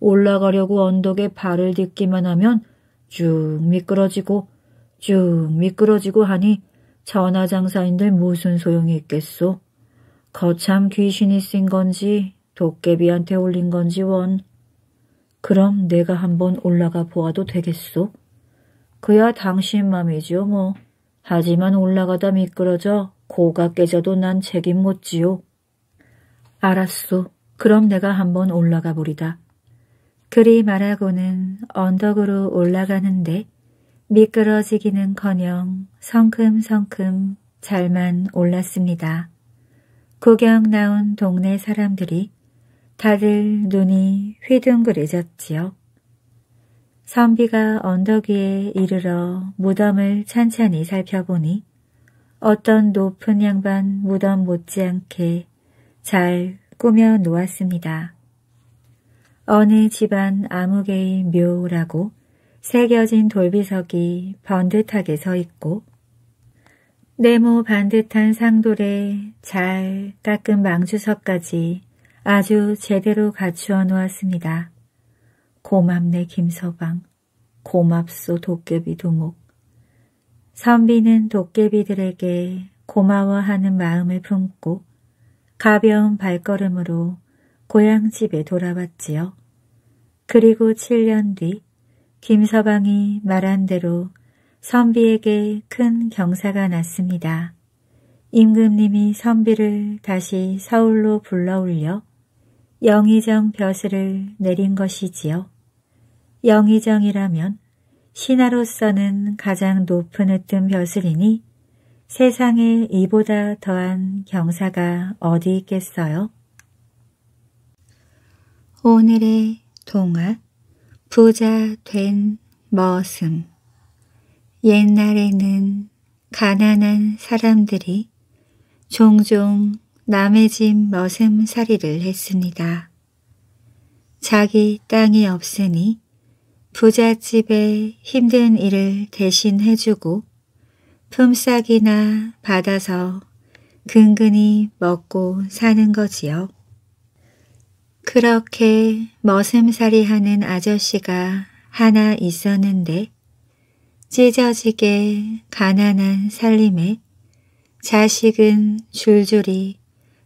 올라가려고 언덕에 발을 딛기만 하면 쭉 미끄러지고 쭉 미끄러지고 하니 전화장사인들 무슨 소용이 있겠소. 거참 귀신이 쓴 건지 도깨비한테 올린 건지 원. 그럼 내가 한번 올라가 보아도 되겠소? 그야 당신 맘이지요 뭐. 하지만 올라가다 미끄러져 고가 깨져도 난 책임 못 지요. 알았소. 그럼 내가 한번 올라가 보리다. 그리 말하고는 언덕으로 올라가는데 미끄러지기는커녕 성큼성큼 잘만 올랐습니다. 구경 나온 동네 사람들이 다들 눈이 휘둥그레졌지요. 선비가 언덕 위에 이르러 무덤을 찬찬히 살펴보니 어떤 높은 양반 무덤 못지않게 잘 꾸며 놓았습니다. 어느 집안 아무개의 묘라고 새겨진 돌비석이 번듯하게 서 있고 네모 반듯한 상돌에 잘 깎은 망주석까지 아주 제대로 갖추어 놓았습니다. 고맙네 김서방, 고맙소 도깨비 두목. 선비는 도깨비들에게 고마워하는 마음을 품고 가벼운 발걸음으로 고향집에 돌아왔지요. 그리고 7년 뒤 김서방이 말한 대로 선비에게 큰 경사가 났습니다. 임금님이 선비를 다시 서울로 불러올려 영의정 벼슬을 내린 것이지요. 영의정이라면 신하로서는 가장 높은 으뜸 벼슬이니 세상에 이보다 더한 경사가 어디 있겠어요? 오늘의 동화 부자 된 머슴 옛날에는 가난한 사람들이 종종 남의 집 머슴살이를 했습니다. 자기 땅이 없으니 부잣집에 힘든 일을 대신해주고 품삯이나 받아서 근근히 먹고 사는 거지요. 그렇게 머슴살이 하는 아저씨가 하나 있었는데 찢어지게 가난한 살림에 자식은 줄줄이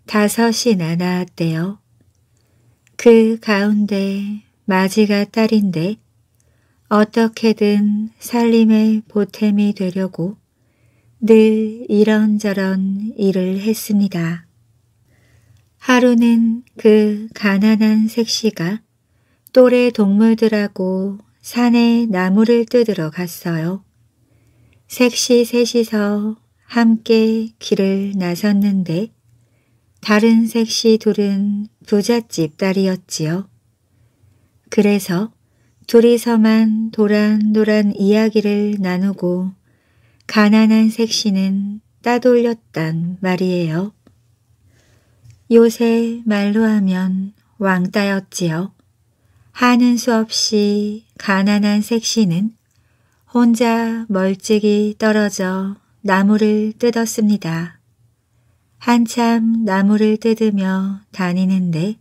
다섯이나 낳았대요. 그 가운데 마지가 딸인데 어떻게든 살림의 보탬이 되려고 늘 이런저런 일을 했습니다. 하루는 그 가난한 색시가 또래 동물들하고 산에 나무를 뜯으러 갔어요. 색시 셋이서 함께 길을 나섰는데 다른 색시 둘은 부잣집 딸이었지요. 그래서 둘이서만 도란도란 이야기를 나누고 가난한 색시는 따돌렸단 말이에요. 요새 말로 하면 왕따였지요. 하는 수 없이 가난한 색시는 혼자 멀찍이 떨어져 나무를 뜯었습니다. 한참 나무를 뜯으며 다니는데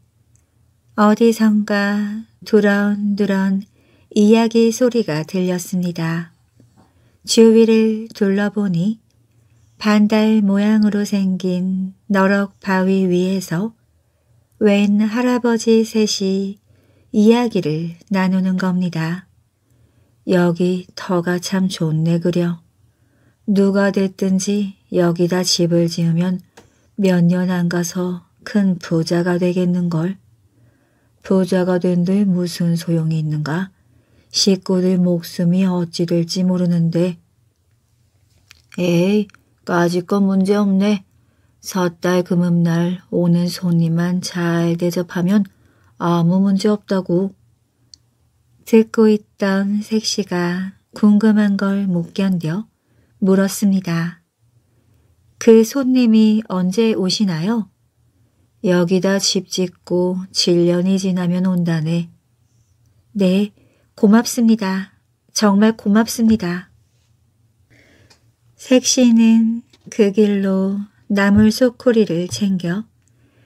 어디선가 두런두런 이야기 소리가 들렸습니다. 주위를 둘러보니 반달 모양으로 생긴 너럭 바위 위에서 웬 할아버지 셋이 이야기를 나누는 겁니다. 여기 터가 참 좋네 그려. 누가 됐든지 여기다 집을 지으면 몇 년 안 가서 큰 부자가 되겠는걸. 부자가 된들 무슨 소용이 있는가. 식구들 목숨이 어찌 될지 모르는데. 에이 까짓 건 문제없네. 섣달 금음날 오는 손님만 잘 대접하면 아무 문제 없다고. 듣고 있던 색시가 궁금한 걸 못 견뎌 물었습니다. 그 손님이 언제 오시나요? 여기다 집 짓고 7년이 지나면 온다네. 네, 고맙습니다. 정말 고맙습니다. 색시는 그 길로 나물 소쿠리를 챙겨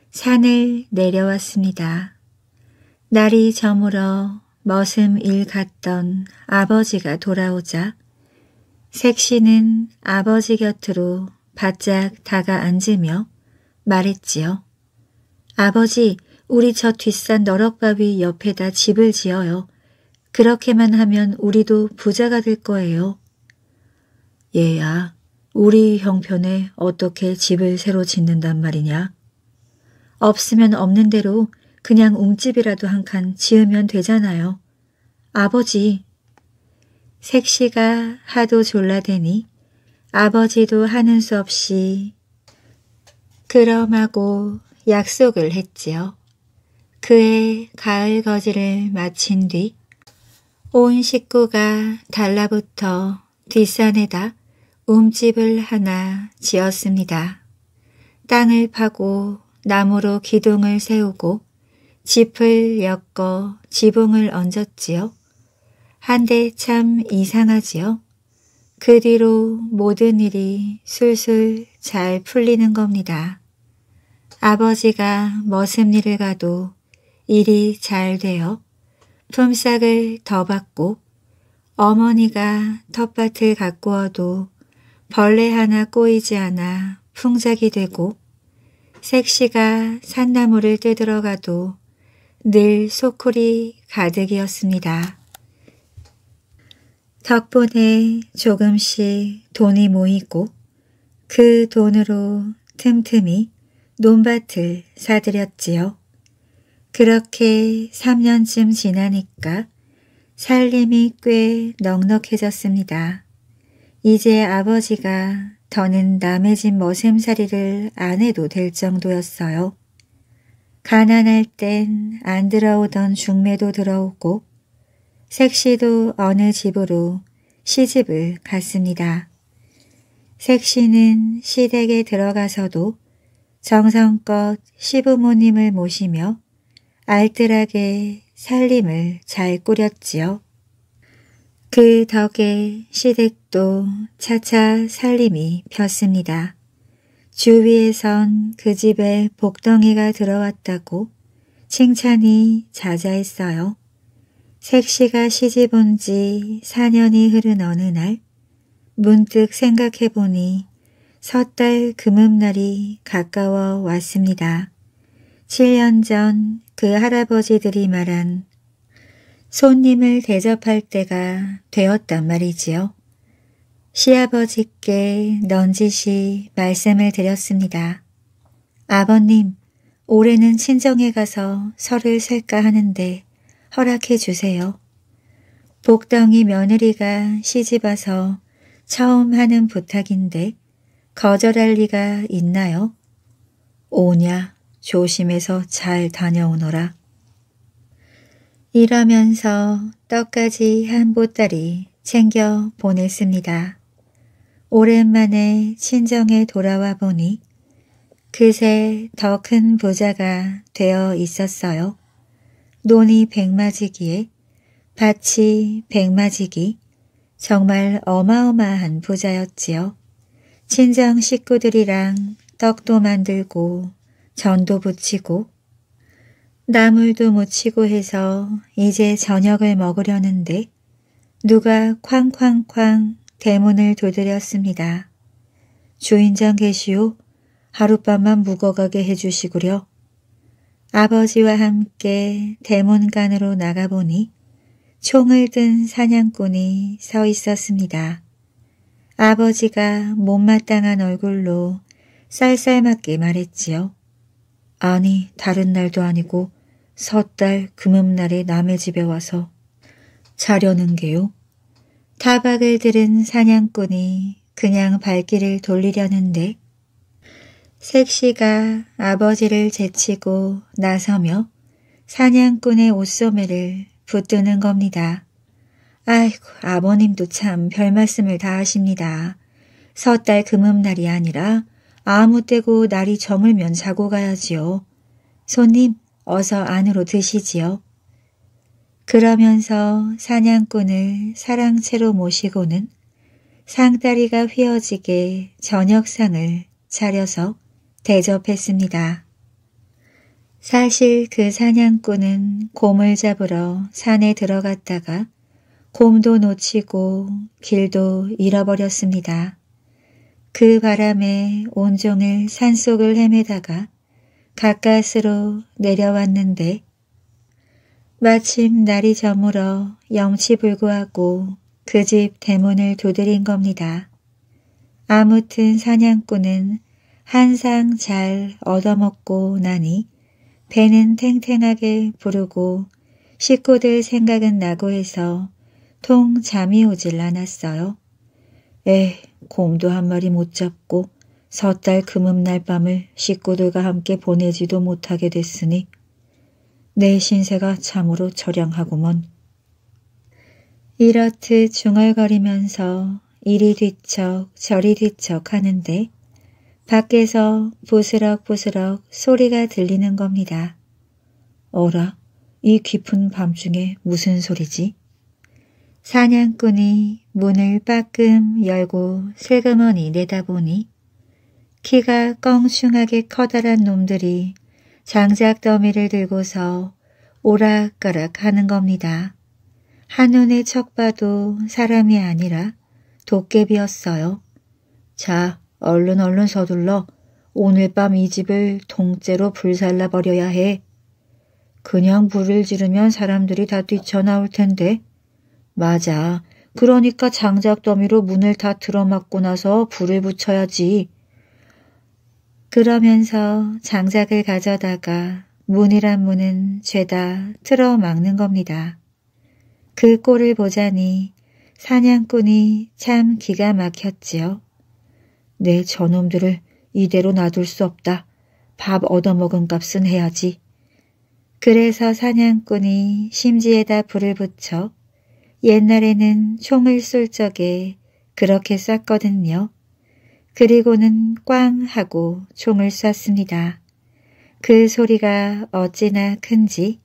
산을 내려왔습니다. 날이 저물어 머슴 일 갔던 아버지가 돌아오자 색시는 아버지 곁으로 바짝 다가 앉으며 말했지요. 아버지, 우리 저 뒷산 너럭바위 옆에다 집을 지어요. 그렇게만 하면 우리도 부자가 될 거예요. 얘야, 우리 형편에 어떻게 집을 새로 짓는단 말이냐? 없으면 없는 대로 그냥 웅집이라도 한 칸 지으면 되잖아요. 아버지. 색시가 하도 졸라대니 아버지도 하는 수 없이 그럼하고 약속을 했지요. 그의 가을 거지를 마친 뒤 온 식구가 달라붙어 뒷산에다 움집을 하나 지었습니다. 땅을 파고 나무로 기둥을 세우고 짚을 엮어 지붕을 얹었지요. 한데 참 이상하지요. 그 뒤로 모든 일이 술술 잘 풀리는 겁니다. 아버지가 머슴리를 가도 일이 잘 되어 품삯을 더 받고 어머니가 텃밭을 가꾸어도 벌레 하나 꼬이지 않아 풍작이 되고 색시가 산나물을 뜯들어가도늘 소콜이 가득이었습니다. 덕분에 조금씩 돈이 모이고 그 돈으로 틈틈이 논밭을 사들였지요. 그렇게 3년쯤 지나니까 살림이 꽤 넉넉해졌습니다. 이제 아버지가 더는 남의 집 머슴살이를 안 해도 될 정도였어요. 가난할 땐 안 들어오던 중매도 들어오고 색시도 어느 집으로 시집을 갔습니다. 색시는 시댁에 들어가서도 정성껏 시부모님을 모시며 알뜰하게 살림을 잘 꾸렸지요. 그 덕에 시댁도 차차 살림이 폈습니다. 주위에선 그 집에 복덩이가 들어왔다고 칭찬이 자자했어요. 색시가 시집 온지 4년이 흐른 어느 날 문득 생각해보니 섣달 금음날이 가까워 왔습니다. 7년 전 그 할아버지들이 말한 손님을 대접할 때가 되었단 말이지요. 시아버지께 넌지시 말씀을 드렸습니다. 아버님, 올해는 친정에 가서 설을 셀까 하는데 허락해 주세요. 복덩이 며느리가 시집 와서 처음 하는 부탁인데 거절할 리가 있나요? 오냐, 조심해서 잘 다녀오너라. 이러면서 떡까지 한 보따리 챙겨 보냈습니다. 오랜만에 친정에 돌아와 보니 그새 더 큰 부자가 되어 있었어요. 논이 백마지기에 밭이 백마지기 정말 어마어마한 부자였지요. 친정 식구들이랑 떡도 만들고 전도 붙이고 나물도 묻히고 해서 이제 저녁을 먹으려는데 누가 쾅쾅쾅 대문을 두드렸습니다. 주인장 계시오. 하룻밤만 묵어가게 해주시구려. 아버지와 함께 대문간으로 나가보니 총을 든 사냥꾼이 서 있었습니다. 아버지가 못마땅한 얼굴로 쌀쌀맞게 말했지요. 아니 다른 날도 아니고 섣달 금음날에 남의 집에 와서 자려는 게요. 타박을 들은 사냥꾼이 그냥 발길을 돌리려는데 색시가 아버지를 제치고 나서며 사냥꾼의 옷소매를 붙드는 겁니다. 아이고 아버님도 참 별말씀을 다 하십니다. 섣달 금음날이 아니라 아무 때고 날이 저물면 자고 가야지요. 손님, 어서 안으로 드시지요. 그러면서 사냥꾼을 사랑채로 모시고는 상다리가 휘어지게 저녁상을 차려서 대접했습니다. 사실 그 사냥꾼은 곰을 잡으러 산에 들어갔다가 곰도 놓치고 길도 잃어버렸습니다. 그 바람에 온종일 산속을 헤매다가 가까스로 내려왔는데 마침 날이 저물어 영치불구하고 그 집 대문을 두드린 겁니다. 아무튼 사냥꾼은 한상 잘 얻어먹고 나니 배는 탱탱하게 부르고 식구들 생각은 나고 해서 통 잠이 오질 않았어요. 에 곰도 한 마리 못 잡고 섣달 금음날 밤을 식구들과 함께 보내지도 못하게 됐으니 내 신세가 참으로 처량하구먼. 이렇듯 중얼거리면서 이리 뒤척 저리 뒤척 하는데 밖에서 부스럭부스럭 소리가 들리는 겁니다. 어라, 이 깊은 밤중에 무슨 소리지? 사냥꾼이 문을 빠끔 열고 슬그머니 내다보니 키가 껑충하게 커다란 놈들이 장작 더미를 들고서 오락가락 하는 겁니다. 한눈에 척 봐도 사람이 아니라 도깨비였어요. 자, 얼른 얼른 서둘러. 오늘 밤 이 집을 통째로 불살라 버려야 해. 그냥 불을 지르면 사람들이 다 뛰쳐나올 텐데. 맞아. 그러니까 장작 더미로 문을 다틀어막고 나서 불을 붙여야지. 그러면서 장작을 가져다가 문이란 문은 죄다 틀어 막는 겁니다. 그 꼴을 보자니 사냥꾼이 참 기가 막혔지요. 내 네, 저놈들을 이대로 놔둘 수 없다. 밥 얻어먹은 값은 해야지. 그래서 사냥꾼이 심지에다 불을 붙여 옛날에는 총을 쏠 적에 그렇게 쐈거든요. 그리고는 꽝 하고 총을 쐈습니다. 그 소리가 어찌나 큰지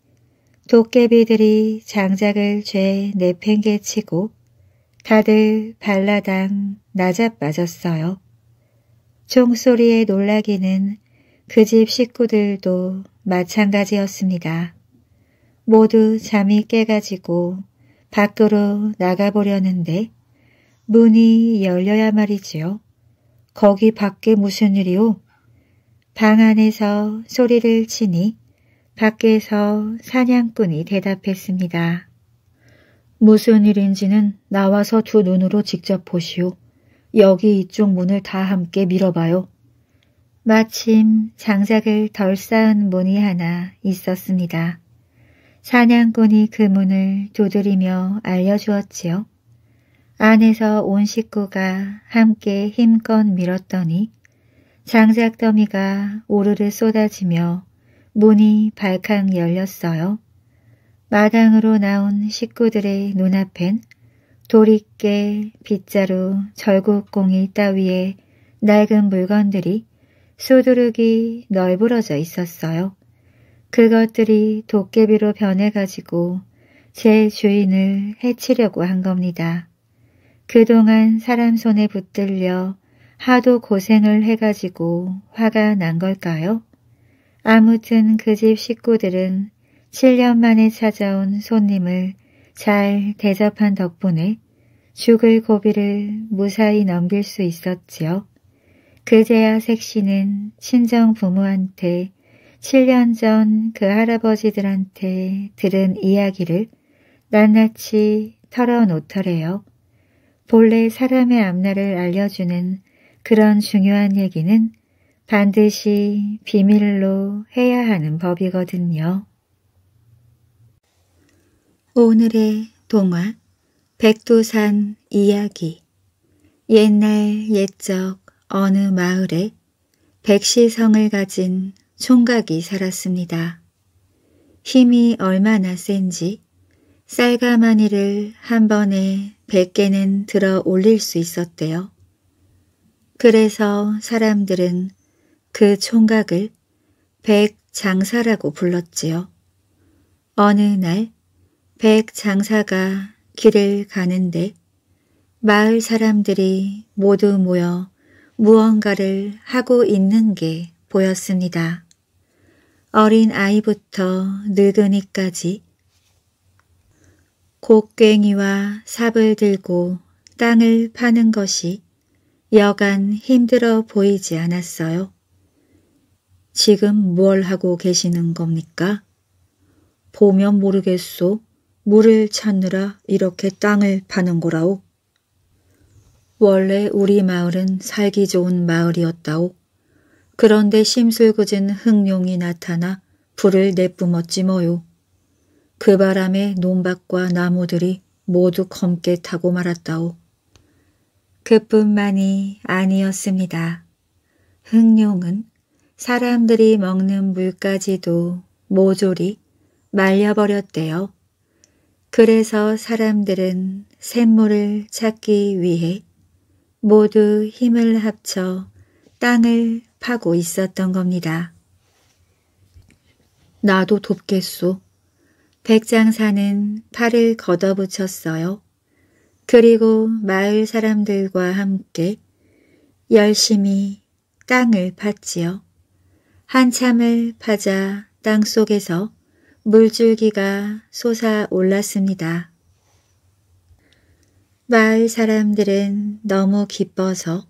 도깨비들이 장작을 죄 내팽개치고 다들 발라당 낮아빠졌어요 총소리에 놀라기는 그 집 식구들도 마찬가지였습니다. 모두 잠이 깨가지고 밖으로 나가보려는데 문이 열려야 말이지요. 거기 밖에 무슨 일이오? 방 안에서 소리를 치니 밖에서 사냥꾼이 대답했습니다. 무슨 일인지는 나와서 두 눈으로 직접 보시오. 여기 이쪽 문을 다 함께 밀어봐요. 마침 장작을 덜 쌓은 문이 하나 있었습니다. 사냥꾼이 그 문을 두드리며 알려주었지요. 안에서 온 식구가 함께 힘껏 밀었더니 장작더미가 오르르 쏟아지며 문이 발칵 열렸어요. 마당으로 나온 식구들의 눈앞엔 돌이깨, 빗자루, 절구공이 따위에 낡은 물건들이 소두룩이 널브러져 있었어요. 그것들이 도깨비로 변해가지고 제 주인을 해치려고 한 겁니다. 그동안 사람 손에 붙들려 하도 고생을 해가지고 화가 난 걸까요? 아무튼 그 집 식구들은 7년 만에 찾아온 손님을 잘 대접한 덕분에 죽을 고비를 무사히 넘길 수 있었지요. 그제야 색시는 친정 부모한테 7년 전 그 할아버지들한테 들은 이야기를 낱낱이 털어놓더래요. 본래 사람의 앞날을 알려주는 그런 중요한 얘기는 반드시 비밀로 해야 하는 법이거든요. 오늘의 동화 백두산 이야기 옛날 옛적 어느 마을에 백시성을 가진 총각이 살았습니다. 힘이 얼마나 센지 쌀가마니를 한 번에 100개는 들어 올릴 수 있었대요. 그래서 사람들은 그 총각을 백장사라고 불렀지요. 어느 날 백장사가 길을 가는데 마을 사람들이 모두 모여 무언가를 하고 있는 게 보였습니다. 어린 아이부터 늙은이까지 곡괭이와 삽을 들고 땅을 파는 것이 여간 힘들어 보이지 않았어요. 지금 뭘 하고 계시는 겁니까? 보면 모르겠소. 물을 찾느라 이렇게 땅을 파는 거라오. 원래 우리 마을은 살기 좋은 마을이었다오. 그런데 심술궂은 흑룡이 나타나 불을 내뿜었지 뭐요. 그 바람에 논밭과 나무들이 모두 검게 타고 말았다오. 그뿐만이 아니었습니다. 흑룡은 사람들이 먹는 물까지도 모조리 말려버렸대요. 그래서 사람들은 샘물을 찾기 위해 모두 힘을 합쳐 땅을 파고 있었던 겁니다. 나도 돕겠소. 백장사는 팔을 걷어붙였어요. 그리고 마을 사람들과 함께 열심히 땅을 팠지요. 한참을 파자 땅 속에서 물줄기가 솟아올랐습니다. 마을 사람들은 너무 기뻐서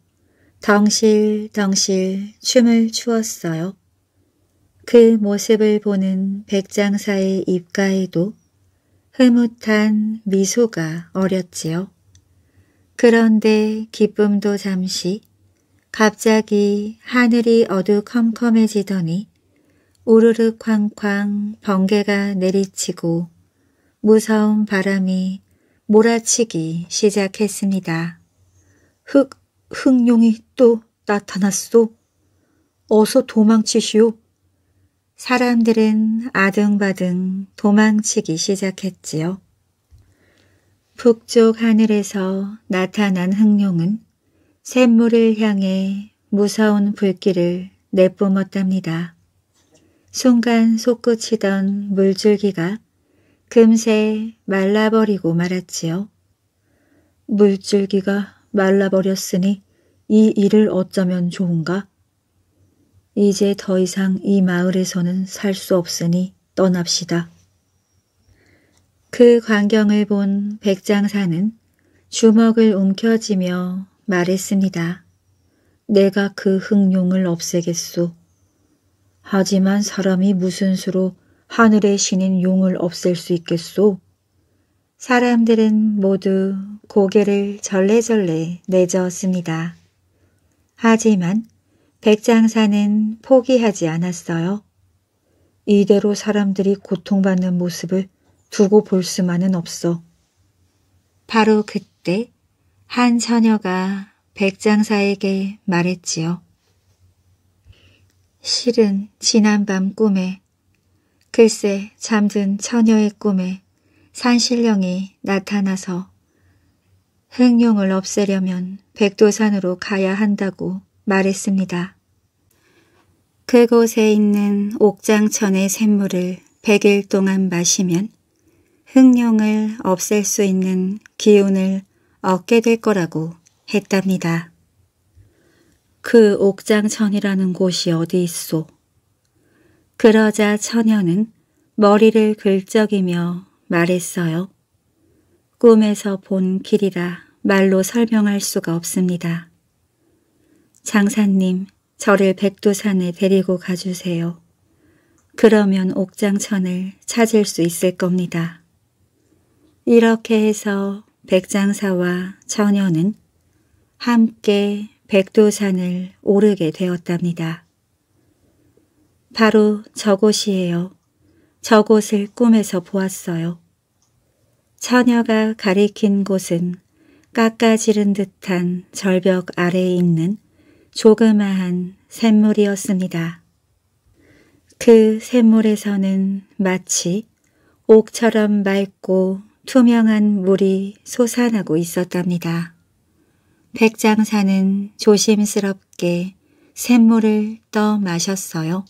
덩실덩실 춤을 추었어요. 그 모습을 보는 백장사의 입가에도 흐뭇한 미소가 어렸지요. 그런데 기쁨도 잠시 갑자기 하늘이 어두컴컴해지더니 우르르 쾅쾅 번개가 내리치고 무서운 바람이 몰아치기 시작했습니다. 흑 흑룡이또 나타났소. 어서 도망치시오. 사람들은 아등바등 도망치기 시작했지요. 북쪽 하늘에서 나타난 흑룡은 샘물을 향해 무서운 불길을 내뿜었답니다. 순간 솟구치던 물줄기가 금세 말라버리고 말았지요. 물줄기가 말라버렸으니 이 일을 어쩌면 좋은가? 이제 더 이상 이 마을에서는 살 수 없으니 떠납시다. 그 광경을 본 백장사는 주먹을 움켜쥐며 말했습니다. 내가 그 흑룡을 없애겠소. 하지만 사람이 무슨 수로 하늘의 신인 용을 없앨 수 있겠소? 사람들은 모두 고개를 절레절레 내저었습니다. 하지만 백장사는 포기하지 않았어요. 이대로 사람들이 고통받는 모습을 두고 볼 수만은 없어. 바로 그때 한 처녀가 백장사에게 말했지요. 실은 지난밤 꿈에 글쎄 잠든 처녀의 꿈에 산신령이 나타나서 흑룡을 없애려면 백도산으로 가야 한다고 말했습니다. 그곳에 있는 옥장천의 샘물을 100일 동안 마시면 흑룡을 없앨 수 있는 기운을 얻게 될 거라고 했답니다. 그 옥장천이라는 곳이 어디 있소? 그러자 처녀는 머리를 긁적이며 말했어요. 꿈에서 본 길이라 말로 설명할 수가 없습니다. 장사님, 저를 백두산에 데리고 가주세요. 그러면 옥장천을 찾을 수 있을 겁니다. 이렇게 해서 백장사와 처녀는 함께 백두산을 오르게 되었답니다. 바로 저곳이에요. 저곳을 꿈에서 보았어요. 처녀가 가리킨 곳은 깎아지른 듯한 절벽 아래에 있는 조그마한 샘물이었습니다. 그 샘물에서는 마치 옥처럼 맑고 투명한 물이 솟아나고 있었답니다. 백장사는 조심스럽게 샘물을 떠 마셨어요.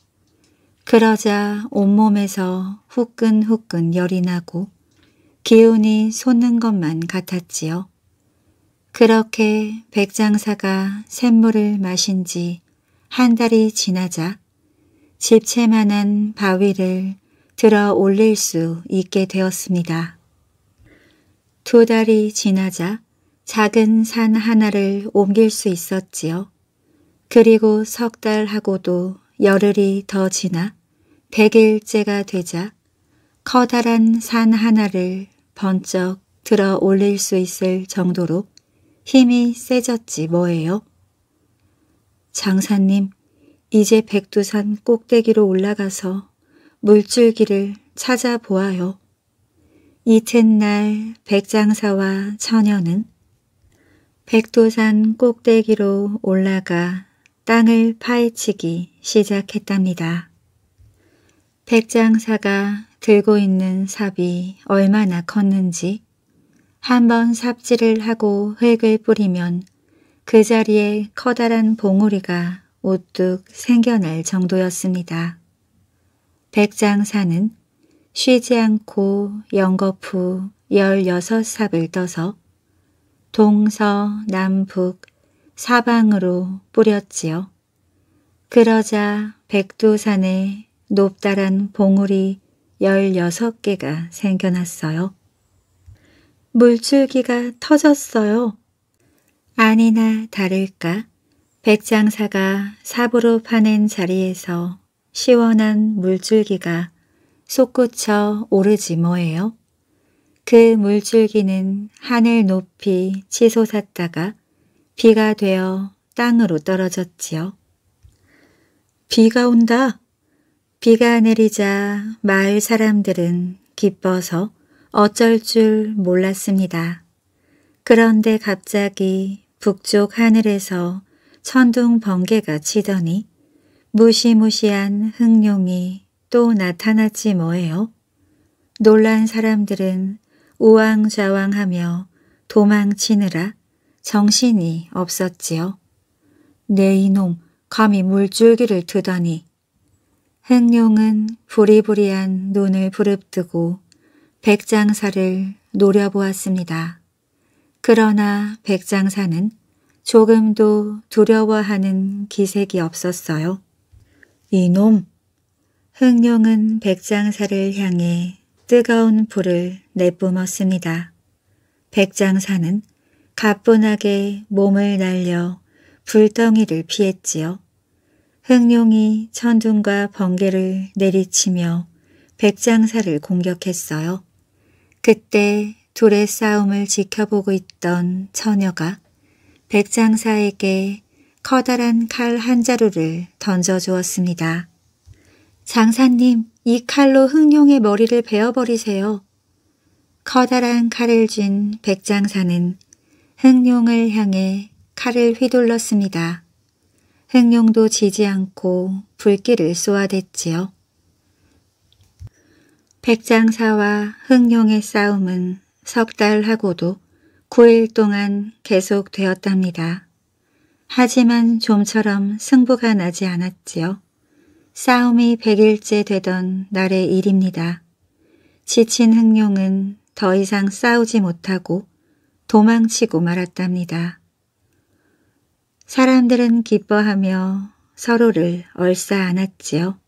그러자 온몸에서 후끈후끈 열이 나고 기운이 솟는 것만 같았지요. 그렇게 백장사가 샘물을 마신 지 한 달이 지나자 집채만한 바위를 들어 올릴 수 있게 되었습니다. 두 달이 지나자 작은 산 하나를 옮길 수 있었지요. 그리고 석 달하고도 열흘이 더 지나 백일째가 되자 커다란 산 하나를 번쩍 들어 올릴 수 있을 정도로 힘이 세졌지 뭐예요. 장사님, 이제 백두산 꼭대기로 올라가서 물줄기를 찾아보아요. 이튿날 백장사와 처녀는 백두산 꼭대기로 올라가 땅을 파헤치기 시작했답니다. 백장사가 들고 있는 삽이 얼마나 컸는지 한번 삽질을 하고 흙을 뿌리면 그 자리에 커다란 봉우리가 우뚝 생겨날 정도였습니다. 백장사는 쉬지 않고 연거푸 16삽을 떠서 동서, 남북, 사방으로 뿌렸지요. 그러자 백두산의 높다란 봉우리 16개가 생겨났어요. 물줄기가 터졌어요. 아니나 다를까 백장사가 삽으로 파낸 자리에서 시원한 물줄기가 솟구쳐 오르지 뭐예요. 그 물줄기는 하늘 높이 치솟았다가 비가 되어 땅으로 떨어졌지요. 비가 온다. 비가 내리자 마을 사람들은 기뻐서 어쩔 줄 몰랐습니다. 그런데 갑자기 북쪽 하늘에서 천둥 번개가 치더니 무시무시한 흑룡이 또 나타났지 뭐예요. 놀란 사람들은 우왕좌왕하며 도망치느라 정신이 없었지요. 내네 이놈 감히 물줄기를 드더니 흑룡은 부리부리한 눈을 부릅뜨고 백장사를 노려보았습니다. 그러나 백장사는 조금도 두려워하는 기색이 없었어요. 이놈! 흑룡은 백장사를 향해 뜨거운 불을 내뿜었습니다. 백장사는 가뿐하게 몸을 날려 불덩이를 피했지요. 흑룡이 천둥과 번개를 내리치며 백장사를 공격했어요. 그때 둘의 싸움을 지켜보고 있던 처녀가 백장사에게 커다란 칼 한 자루를 던져주었습니다. 장사님, 이 칼로 흑룡의 머리를 베어버리세요. 커다란 칼을 쥔 백장사는 흑룡을 향해 칼을 휘둘렀습니다. 횡령도 지지 않고 불길을 쏘아댔지요. 백장사와 흥룡의 싸움은 석 달하고도 9일 동안 계속되었답니다. 하지만 좀처럼 승부가 나지 않았지요. 싸움이 100일째 되던 날의 일입니다. 지친 흥룡은 더 이상 싸우지 못하고 도망치고 말았답니다. 사람들은 기뻐하며 서로를 얼싸 안았지요.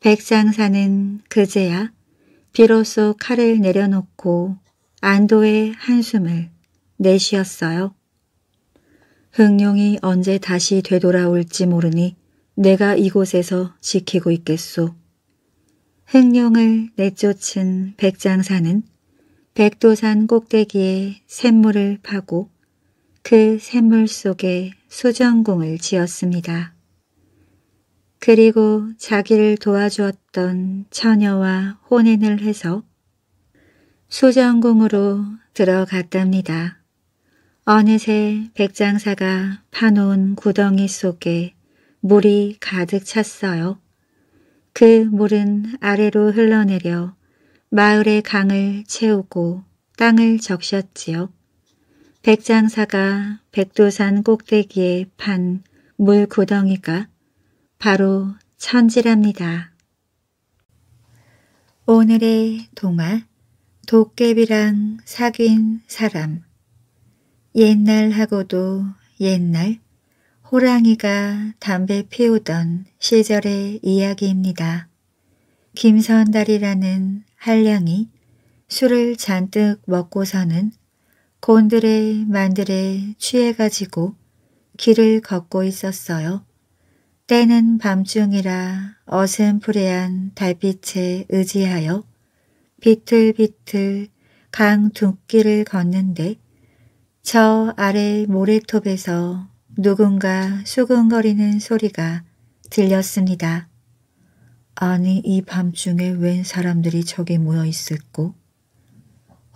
백장사는 그제야 비로소 칼을 내려놓고 안도의 한숨을 내쉬었어요. 흥룡이 언제 다시 되돌아올지 모르니 내가 이곳에서 지키고 있겠소. 흥룡을 내쫓은 백장사는 백도산 꼭대기에 샘물을 파고 그 샘물 속에 수정공을 지었습니다. 그리고 자기를 도와주었던 처녀와 혼인을 해서 수정공으로 들어갔답니다. 어느새 백장사가 파놓은 구덩이 속에 물이 가득 찼어요. 그 물은 아래로 흘러내려 마을의 강을 채우고 땅을 적셨지요. 백장사가 백두산 꼭대기에 판 물구덩이가 바로 천지랍니다. 오늘의 동화 도깨비랑 사귄 사람 옛날하고도 옛날 호랑이가 담배 피우던 시절의 이야기입니다. 김선달이라는 한량이 술을 잔뜩 먹고서는 곤드레 만드레 취해가지고 길을 걷고 있었어요. 때는 밤중이라 어슴푸레한 달빛에 의지하여 비틀비틀 강 둥길을 걷는데 저 아래 모래톱에서 누군가 수근거리는 소리가 들렸습니다. 아니 이 밤중에 웬 사람들이 저기 모여 있을꼬?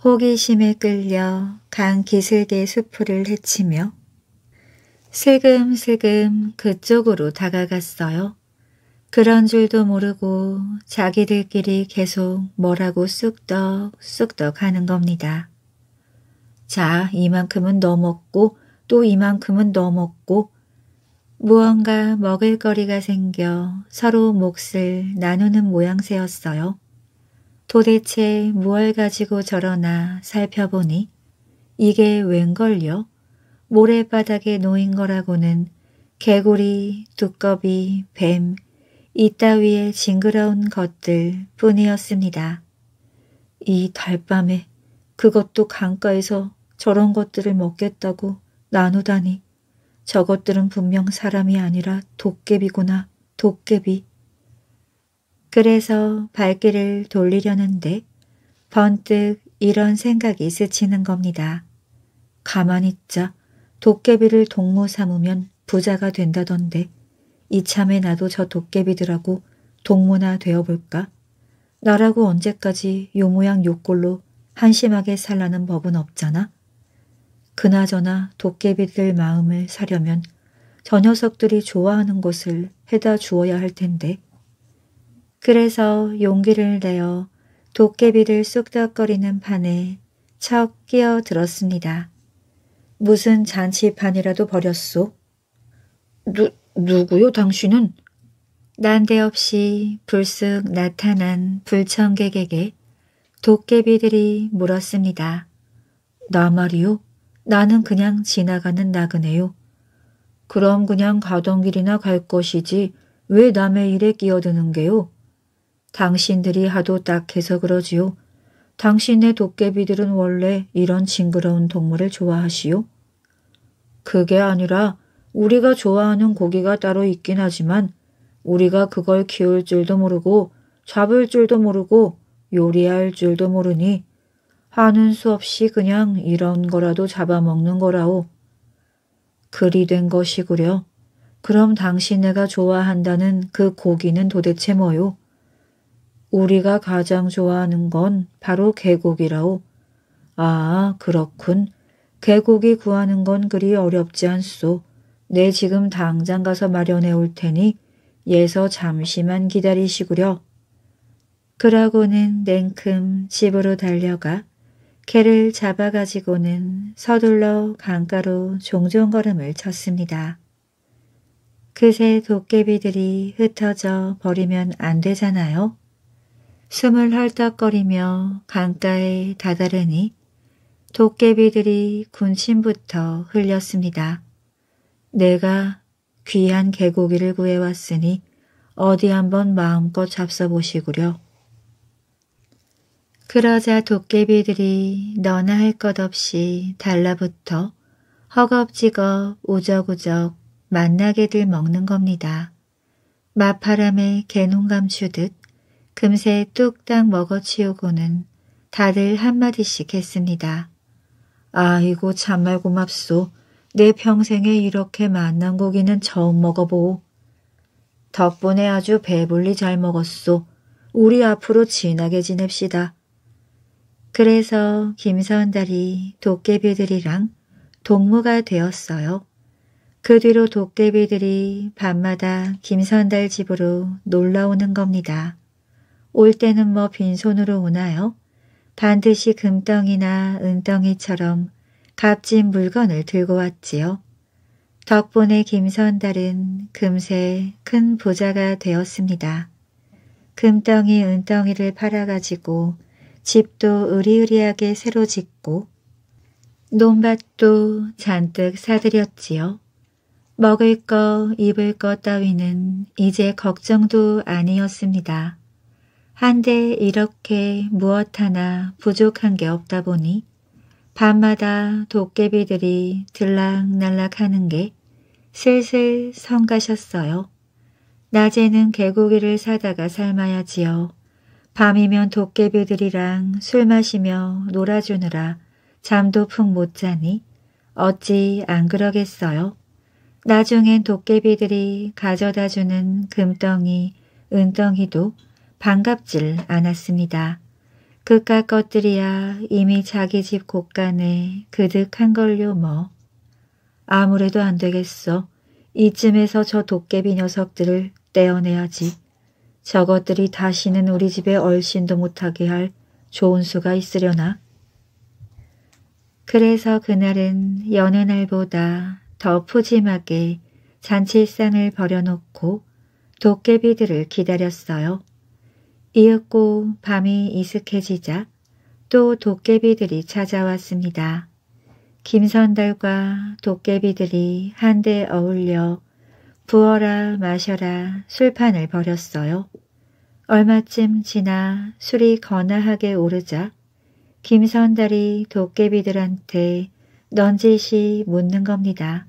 호기심에 끌려 강 기슭의 수풀을 헤치며 슬금슬금 그쪽으로 다가갔어요. 그런 줄도 모르고 자기들끼리 계속 뭐라고 쑥덕 쑥덕 하는 겁니다. 자 이만큼은 너먹고또 이만큼은 너먹고 무언가 먹을 거리가 생겨 서로 몫을 나누는 모양새였어요. 도대체 무얼 가지고 저러나 살펴보니 이게 웬걸요? 모래바닥에 놓인 거라고는 개구리, 두꺼비, 뱀, 이따위의 징그러운 것들 뿐이었습니다. 이 달밤에 그것도 강가에서 저런 것들을 먹겠다고 나누다니 저것들은 분명 사람이 아니라 도깨비구나, 도깨비. 그래서 발길을 돌리려는데 번뜩 이런 생각이 스치는 겁니다. 가만히 있자 도깨비를 동무 삼으면 부자가 된다던데 이참에 나도 저 도깨비들하고 동무나 되어볼까? 나라고 언제까지 요 모양 요꼴로 한심하게 살라는 법은 없잖아. 그나저나 도깨비들 마음을 사려면 저 녀석들이 좋아하는 것을 해다 주어야 할 텐데 그래서 용기를 내어 도깨비를 쑥덕거리는 판에 척 끼어들었습니다. 무슨 잔치판이라도 버렸소 누, 누구요 당신은? 난데없이 불쑥 나타난 불청객에게 도깨비들이 물었습니다. 나 말이요? 나는 그냥 지나가는 나그네요. 그럼 그냥 가던 길이나 갈 것이지 왜 남의 일에 끼어드는 게요? 당신들이 하도 딱해서 그러지요. 당신의 도깨비들은 원래 이런 징그러운 동물을 좋아하시오? 그게 아니라 우리가 좋아하는 고기가 따로 있긴 하지만 우리가 그걸 키울 줄도 모르고 잡을 줄도 모르고 요리할 줄도 모르니 하는 수 없이 그냥 이런 거라도 잡아먹는 거라오. 그리 된 것이구려. 그럼 당신네가 좋아한다는 그 고기는 도대체 뭐요? 우리가 가장 좋아하는 건 바로 계곡이라오. 아, 그렇군. 계곡이 구하는 건 그리 어렵지 않소. 내 지금 당장 가서 마련해 올 테니 예서 잠시만 기다리시구려. 그러고는 냉큼 집으로 달려가 개를 잡아가지고는 서둘러 강가로 종종 걸음을 쳤습니다. 그새 도깨비들이 흩어져 버리면 안 되잖아요. 숨을 헐떡거리며 강가에 다다르니 도깨비들이 군침부터 흘렸습니다. 내가 귀한 개고기를 구해왔으니 어디 한번 마음껏 잡숴보시구려. 그러자 도깨비들이 너나 할 것 없이 달라붙어 허겁지겁 우적우적 만나게들 먹는 겁니다. 마파람에 개눈 감추듯 금세 뚝딱 먹어치우고는 다들 한마디씩 했습니다. 아이고 참말 고맙소. 내 평생에 이렇게 만난 고기는 처음 먹어보오. 덕분에 아주 배불리 잘 먹었소. 우리 앞으로 진하게 지냅시다. 그래서 김선달이 도깨비들이랑 동무가 되었어요. 그 뒤로 도깨비들이 밤마다 김선달 집으로 놀러오는 겁니다. 올 때는 뭐 빈손으로 오나요? 반드시 금덩이나 은덩이처럼 값진 물건을 들고 왔지요. 덕분에 김선달은 금세 큰 부자가 되었습니다. 금덩이 은덩이를 팔아가지고 집도 으리으리하게 새로 짓고 논밭도 잔뜩 사들였지요. 먹을 거 입을 거 따위는 이제 걱정도 아니었습니다. 한데 이렇게 무엇 하나 부족한 게 없다 보니 밤마다 도깨비들이 들락날락하는 게 슬슬 성가셨어요. 낮에는 개고기를 사다가 삶아야지요. 밤이면 도깨비들이랑 술 마시며 놀아주느라 잠도 푹 못 자니 어찌 안 그러겠어요. 나중엔 도깨비들이 가져다주는 금덩이, 은덩이도 반갑질 않았습니다. 그깟 것들이야 이미 자기 집 곳간에 그득한 걸요 뭐. 아무래도 안 되겠어. 이쯤에서 저 도깨비 녀석들을 떼어내야지. 저것들이 다시는 우리 집에 얼씬도 못하게 할 좋은 수가 있으려나. 그래서 그날은 여느 날보다 더 푸짐하게 잔치상을 벌여놓고 도깨비들을 기다렸어요. 이윽고 밤이 이슥해지자 또 도깨비들이 찾아왔습니다. 김선달과 도깨비들이 한데 어울려 부어라 마셔라 술판을 벌였어요. 얼마쯤 지나 술이 거나하게 오르자 김선달이 도깨비들한테 넌지시 묻는 겁니다.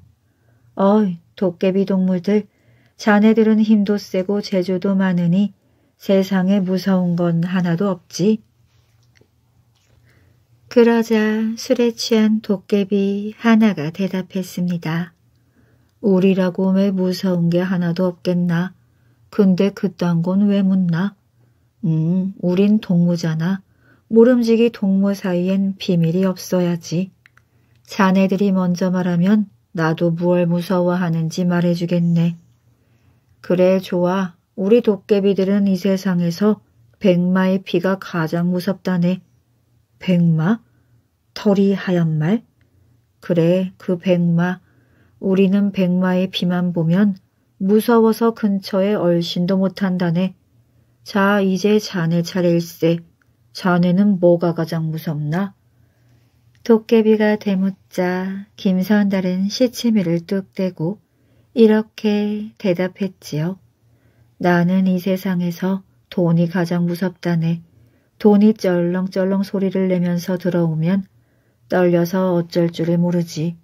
어이 도깨비 동물들 자네들은 힘도 세고 재주도 많으니 세상에 무서운 건 하나도 없지. 그러자 술에 취한 도깨비 하나가 대답했습니다. 우리라고 왜 무서운 게 하나도 없겠나? 근데 그딴 건 왜 묻나? 음, 우린 동무잖아. 모름지기 동무 사이엔 비밀이 없어야지. 자네들이 먼저 말하면 나도 무얼 무서워하는지 말해주겠네. 그래, 좋아. 우리 도깨비들은 이 세상에서 백마의 피가 가장 무섭다네. 백마? 털이 하얀 말? 그래, 그 백마. 우리는 백마의 피만 보면 무서워서 근처에 얼씬도 못한다네. 자, 이제 자네 차례일세. 자네는 뭐가 가장 무섭나? 도깨비가 대묻자 김선달은 시치미를 뚝 떼고 이렇게 대답했지요. 나는 이 세상에서 돈이 가장 무섭다네. 돈이 쩔렁쩔렁 소리를 내면서 들어오면 떨려서 어쩔 줄을 모르지.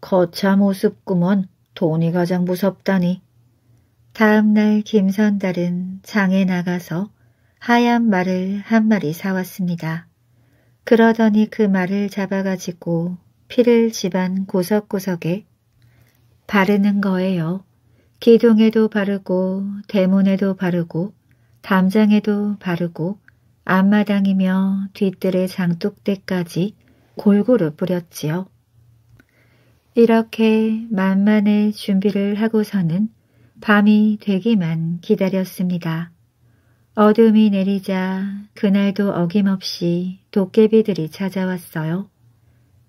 거참 우습구먼 돈이 가장 무섭다니. 다음날 김선달은 장에 나가서 하얀 말을 한 마리 사왔습니다. 그러더니 그 말을 잡아가지고 피를 집안 구석구석에 바르는 거예요. 기둥에도 바르고 대문에도 바르고 담장에도 바르고 앞마당이며 뒤뜰의 장독대까지 골고루 뿌렸지요. 이렇게 만만의 준비를 하고서는 밤이 되기만 기다렸습니다. 어둠이 내리자 그날도 어김없이 도깨비들이 찾아왔어요.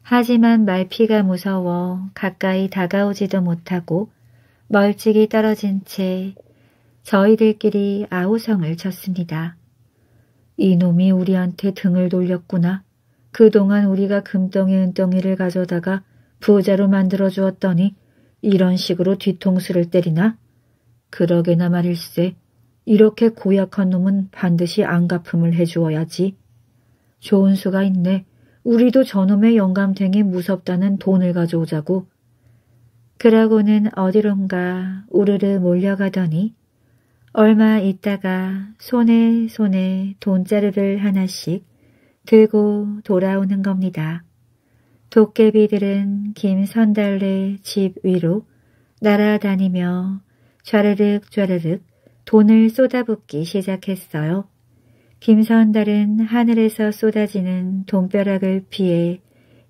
하지만 말피가 무서워 가까이 다가오지도 못하고 멀찍이 떨어진 채 저희들끼리 아우성을 쳤습니다. 이놈이 우리한테 등을 돌렸구나. 그동안 우리가 금덩이 은덩이를 가져다가 부자로 만들어 주었더니 이런 식으로 뒤통수를 때리나? 그러게나 말일세. 이렇게 고약한 놈은 반드시 안갚음을 해주어야지. 좋은 수가 있네. 우리도 저놈의 영감탱이 무섭다는 돈을 가져오자고 그러고는 어디론가 우르르 몰려가더니 얼마 있다가 손에 손에 돈자루를 하나씩 들고 돌아오는 겁니다. 도깨비들은 김선달래 집 위로 날아다니며 좌르륵 좌르륵 돈을 쏟아붓기 시작했어요. 김선달은 하늘에서 쏟아지는 돈벼락을 피해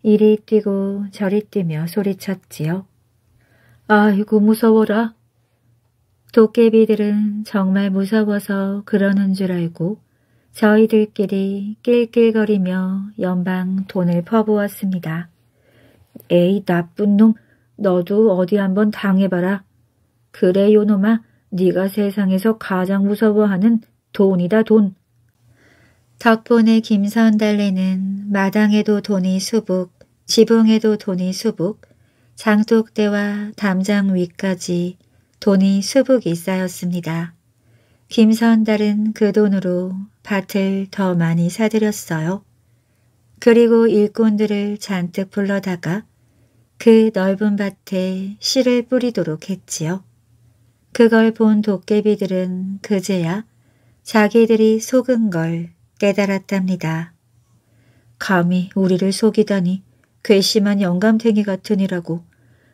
이리 뛰고 저리 뛰며 소리쳤지요. 아이고 무서워라. 도깨비들은 정말 무서워서 그러는 줄 알고 저희들끼리 낄낄거리며 연방 돈을 퍼부었습니다. 에이 나쁜 놈 너도 어디 한번 당해봐라. 그래 요놈아 네가 세상에서 가장 무서워하는 돈이다 돈. 덕분에 김선달래는 마당에도 돈이 수북 지붕에도 돈이 수북 장독대와 담장 위까지 돈이 수북이 쌓였습니다. 김선달은 그 돈으로 밭을 더 많이 사들였어요. 그리고 일꾼들을 잔뜩 불러다가 그 넓은 밭에 씨를 뿌리도록 했지요. 그걸 본 도깨비들은 그제야 자기들이 속은 걸 깨달았답니다. 감히 우리를 속이다니 괘씸한 영감탱이 같으니라고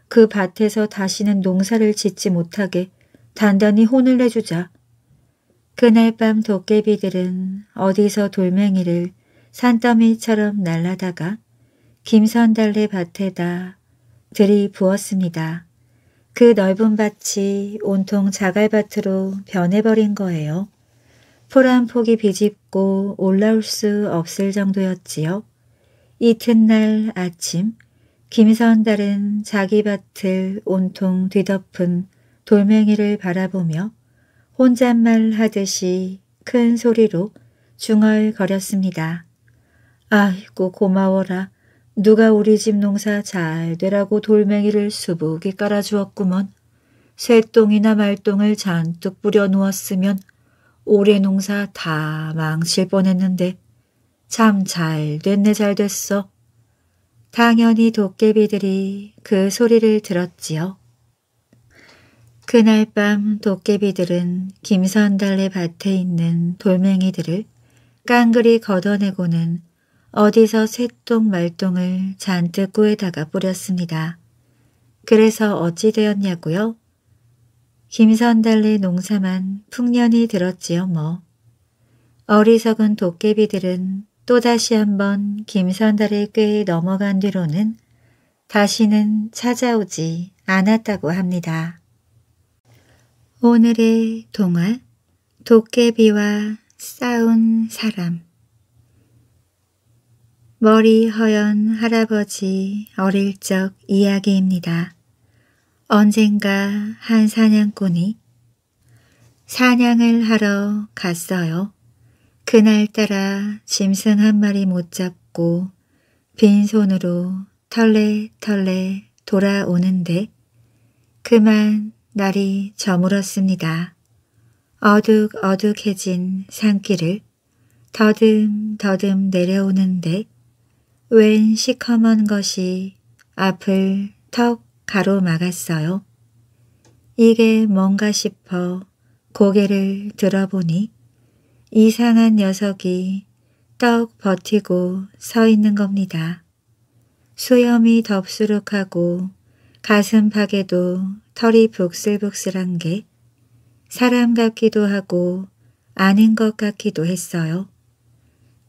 그 밭에서 다시는 농사를 짓지 못하게 단단히 혼을 내주자. 그날 밤 도깨비들은 어디서 돌멩이를 산더미처럼 날라다가 김선달래 밭에다 들이부었습니다. 그 넓은 밭이 온통 자갈밭으로 변해버린 거예요. 풀한 폭이 비집고 올라올 수 없을 정도였지요. 이튿날 아침 김선달은 자기 밭을 온통 뒤덮은 돌멩이를 바라보며 혼잣말 하듯이 큰 소리로 중얼거렸습니다. 아이고 고마워라. 누가 우리 집 농사 잘 되라고 돌멩이를 수북이 깔아주었구먼. 새똥이나 말똥을 잔뜩 뿌려놓았으면 올해 농사 다 망칠 뻔했는데 참잘 됐네 잘 됐어. 당연히 도깨비들이 그 소리를 들었지요. 그날 밤 도깨비들은 김선달래 밭에 있는 돌멩이들을 깡그리 걷어내고는 어디서 새똥 말똥을 잔뜩 꾸에다가 뿌렸습니다. 그래서 어찌 되었냐고요? 김선달래 농사만 풍년이 들었지요 뭐. 어리석은 도깨비들은 또다시 한번 김선달의 꾀에 넘어간 뒤로는 다시는 찾아오지 않았다고 합니다. 오늘의 동화 도깨비와 싸운 사람 머리 허연 할아버지 어릴 적 이야기입니다. 언젠가 한 사냥꾼이 사냥을 하러 갔어요. 그날따라 짐승 한 마리 못 잡고 빈손으로 털레털레 돌아오는데 그만 날이 저물었습니다. 어둑어둑해진 산길을 더듬더듬 내려오는데 웬 시커먼 것이 앞을 턱 가로막았어요. 이게 뭔가 싶어 고개를 들어보니 이상한 녀석이 떡 버티고 서 있는 겁니다. 수염이 덥수룩하고 가슴팍에도 털이 북슬북슬한 게 사람 같기도 하고 아닌 것 같기도 했어요.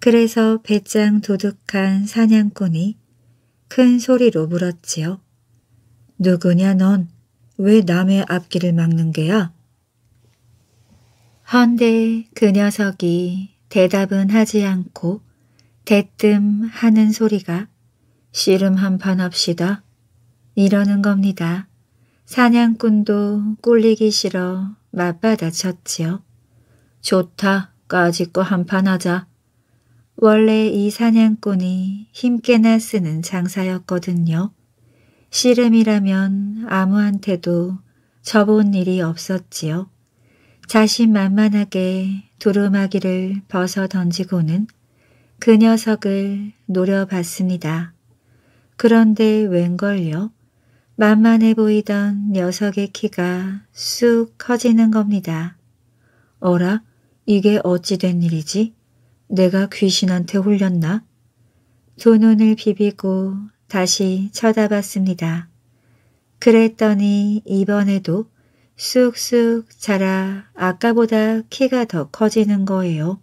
그래서 배짱 도둑한 사냥꾼이 큰 소리로 물었지요. 누구냐 넌 왜 남의 앞길을 막는 게야? 헌데 그 녀석이 대답은 하지 않고 대뜸 하는 소리가 씨름 한판 없이다 이러는 겁니다. 사냥꾼도 꿀리기 싫어 맞받아쳤지요. 좋다 까짓거 한 판 하자. 원래 이 사냥꾼이 힘께나 쓰는 장사였거든요. 씨름이라면 아무한테도 접온 일이 없었지요. 자신만만하게 두루마기를 벗어 던지고는 그 녀석을 노려봤습니다. 그런데 웬걸요? 만만해 보이던 녀석의 키가 쑥 커지는 겁니다. 어라? 이게 어찌 된 일이지? 내가 귀신한테 홀렸나? 두 눈을 비비고 다시 쳐다봤습니다. 그랬더니 이번에도 쑥쑥 자라 아까보다 키가 더 커지는 거예요.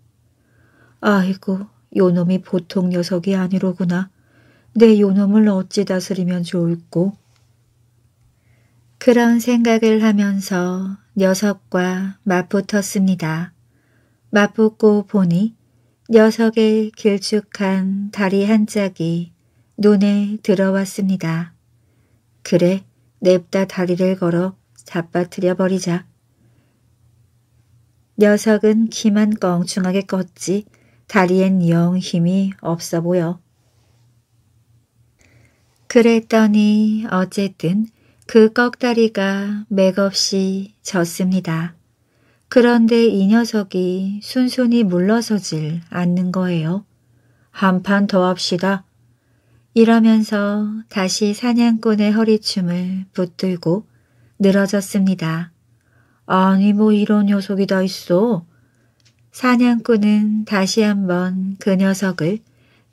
아이고, 요놈이 보통 녀석이 아니로구나. 내 요놈을 어찌 다스리면 좋을꼬. 그런 생각을 하면서 녀석과 맞붙었습니다. 맞붙고 보니 녀석의 길쭉한 다리 한 짝이 눈에 들어왔습니다. 그래, 냅다 다리를 걸어 잡아뜨려 버리자. 녀석은 키만 껑충하게 껐지 다리엔 영 힘이 없어 보여. 그랬더니 어쨌든 그 꺽다리가 맥없이 졌습니다. 그런데 이 녀석이 순순히 물러서질 않는 거예요. 한 판 더 합시다. 이러면서 다시 사냥꾼의 허리춤을 붙들고 늘어졌습니다. 아니 뭐 이런 녀석이 다 있어. 사냥꾼은 다시 한번 그 녀석을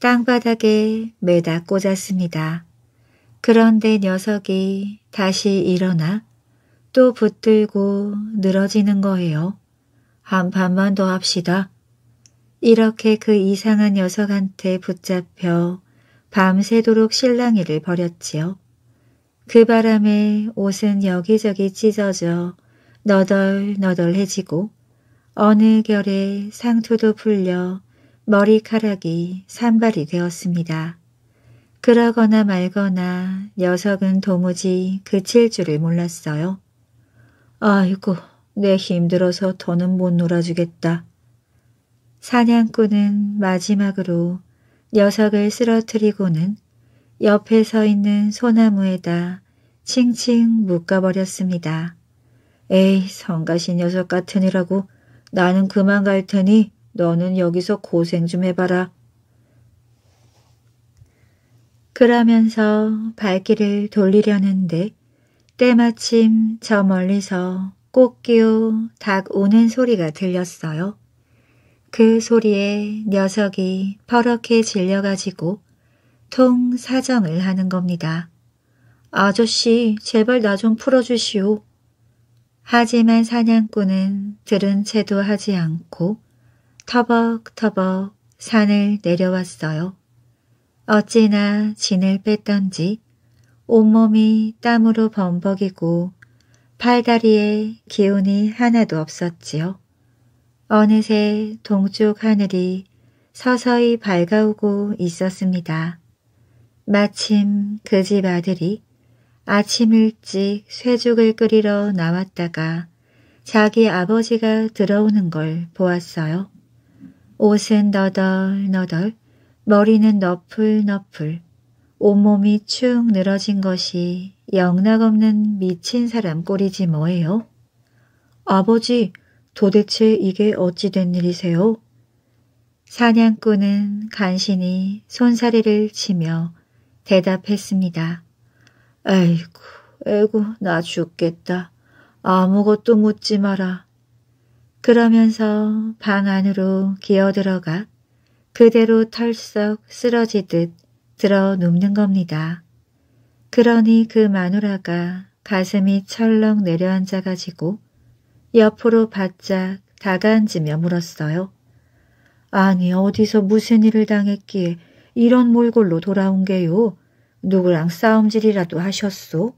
땅바닥에 매다 꽂았습니다. 그런데 녀석이 다시 일어나 또 붙들고 늘어지는 거예요. 한 판만 더 합시다. 이렇게 그 이상한 녀석한테 붙잡혀 밤새도록 실랑이를 벌였지요. 그 바람에 옷은 여기저기 찢어져 너덜너덜해지고 어느 결에 상투도 풀려 머리카락이 산발이 되었습니다. 그러거나 말거나 녀석은 도무지 그칠 줄을 몰랐어요. 아이고, 내 힘들어서 더는 못 놀아주겠다. 사냥꾼은 마지막으로 녀석을 쓰러뜨리고는 옆에 서 있는 소나무에다 칭칭 묶어버렸습니다. 에이, 성가신 녀석 같으니라고 나는 그만 갈 테니 너는 여기서 고생 좀 해봐라. 그러면서 발길을 돌리려는데 때마침 저 멀리서 꼬끼오 닭 우는 소리가 들렸어요. 그 소리에 녀석이 퍼렇게 질려가지고 통사정을 하는 겁니다. 아저씨, 제발 나 좀 풀어주시오. 하지만 사냥꾼은 들은 채도 하지 않고 터벅터벅 산을 내려왔어요. 어찌나 진을 뺐던지 온몸이 땀으로 범벅이고 팔다리에 기운이 하나도 없었지요. 어느새 동쪽 하늘이 서서히 밝아오고 있었습니다. 마침 그 집 아들이 아침 일찍 쇠죽을 끓이러 나왔다가 자기 아버지가 들어오는 걸 보았어요. 옷은 너덜너덜, 머리는 너풀너풀, 온몸이 축 늘어진 것이 영락없는 미친 사람 꼴이지 뭐예요. 아버지, 도대체 이게 어찌 된 일이세요? 사냥꾼은 간신히 손사래를 치며 대답했습니다. 에이구, 에이구, 나 죽겠다. 아무것도 묻지 마라. 그러면서 방 안으로 기어들어가 그대로 털썩 쓰러지듯 들어 눕는 겁니다. 그러니 그 마누라가 가슴이 철렁 내려앉아가지고 옆으로 바짝 다가앉으며 물었어요. 아니 어디서 무슨 일을 당했기에 이런 몰골로 돌아온 게요. 누구랑 싸움질이라도 하셨소?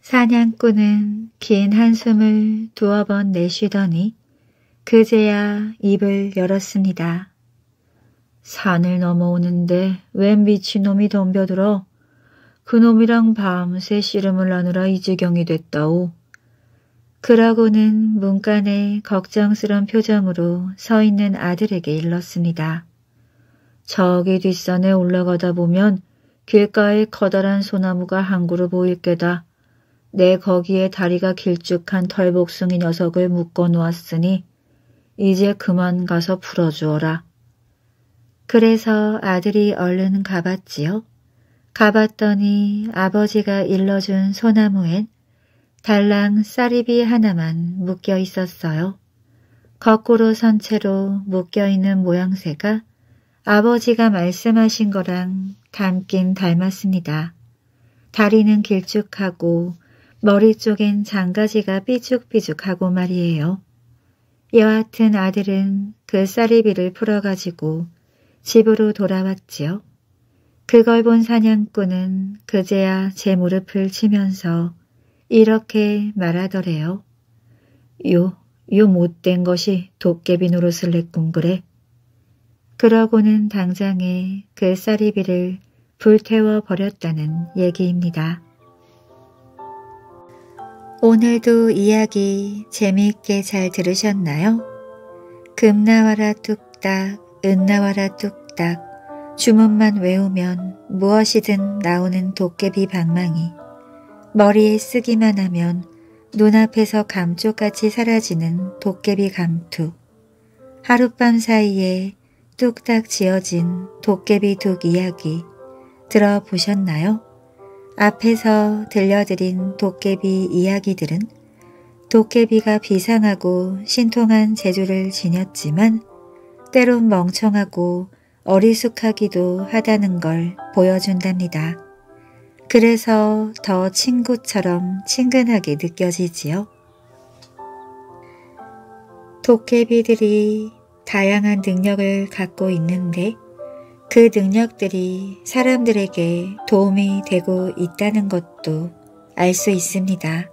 사냥꾼은 긴 한숨을 두어 번 내쉬더니 그제야 입을 열었습니다. 산을 넘어오는데 웬 미친놈이 덤벼들어 그놈이랑 밤새 씨름을 하느라 이 지경이 됐다오. 그러고는 문간에 걱정스런 표정으로 서 있는 아들에게 일렀습니다. 저기 뒷산에 올라가다 보면 길가에 커다란 소나무가 한 그루 보일 게다. 내 거기에 다리가 길쭉한 털복숭이 녀석을 묶어 놓았으니 이제 그만 가서 풀어주어라. 그래서 아들이 얼른 가봤지요. 가봤더니 아버지가 일러준 소나무엔 달랑 쌀잎비 하나만 묶여 있었어요. 거꾸로 선 채로 묶여 있는 모양새가 아버지가 말씀하신 거랑 닮긴 닮았습니다. 다리는 길쭉하고 머리 쪽엔 장가지가 삐죽삐죽하고 말이에요. 여하튼 아들은 그 쌀이비를 풀어가지고 집으로 돌아왔지요. 그걸 본 사냥꾼은 그제야 제 무릎을 치면서 이렇게 말하더래요. 요, 요 못된 것이 도깨비 노릇을 내군 그래. 그러고는 당장에 그 쌀이비를 불태워 버렸다는 얘기입니다. 오늘도 이야기 재미있게 잘 들으셨나요? 금나와라 뚝딱, 은나와라 뚝딱, 주문만 외우면 무엇이든 나오는 도깨비 방망이. 머리에 쓰기만 하면 눈앞에서 감쪽같이 사라지는 도깨비 감투. 하룻밤 사이에 뚝딱 지어진 도깨비 둑 이야기 들어보셨나요? 앞에서 들려드린 도깨비 이야기들은 도깨비가 비상하고 신통한 재주를 지녔지만 때론 멍청하고 어리숙하기도 하다는 걸 보여준답니다. 그래서 더 친구처럼 친근하게 느껴지지요. 도깨비들이 다양한 능력을 갖고 있는데 그 능력들이 사람들에게 도움이 되고 있다는 것도 알 수 있습니다.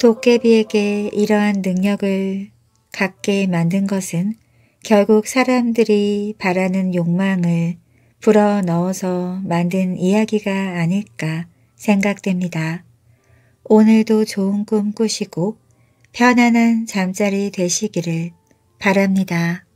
도깨비에게 이러한 능력을 갖게 만든 것은 결국 사람들이 바라는 욕망을 불어넣어서 만든 이야기가 아닐까 생각됩니다. 오늘도 좋은 꿈 꾸시고 편안한 잠자리 되시기를 바랍니다.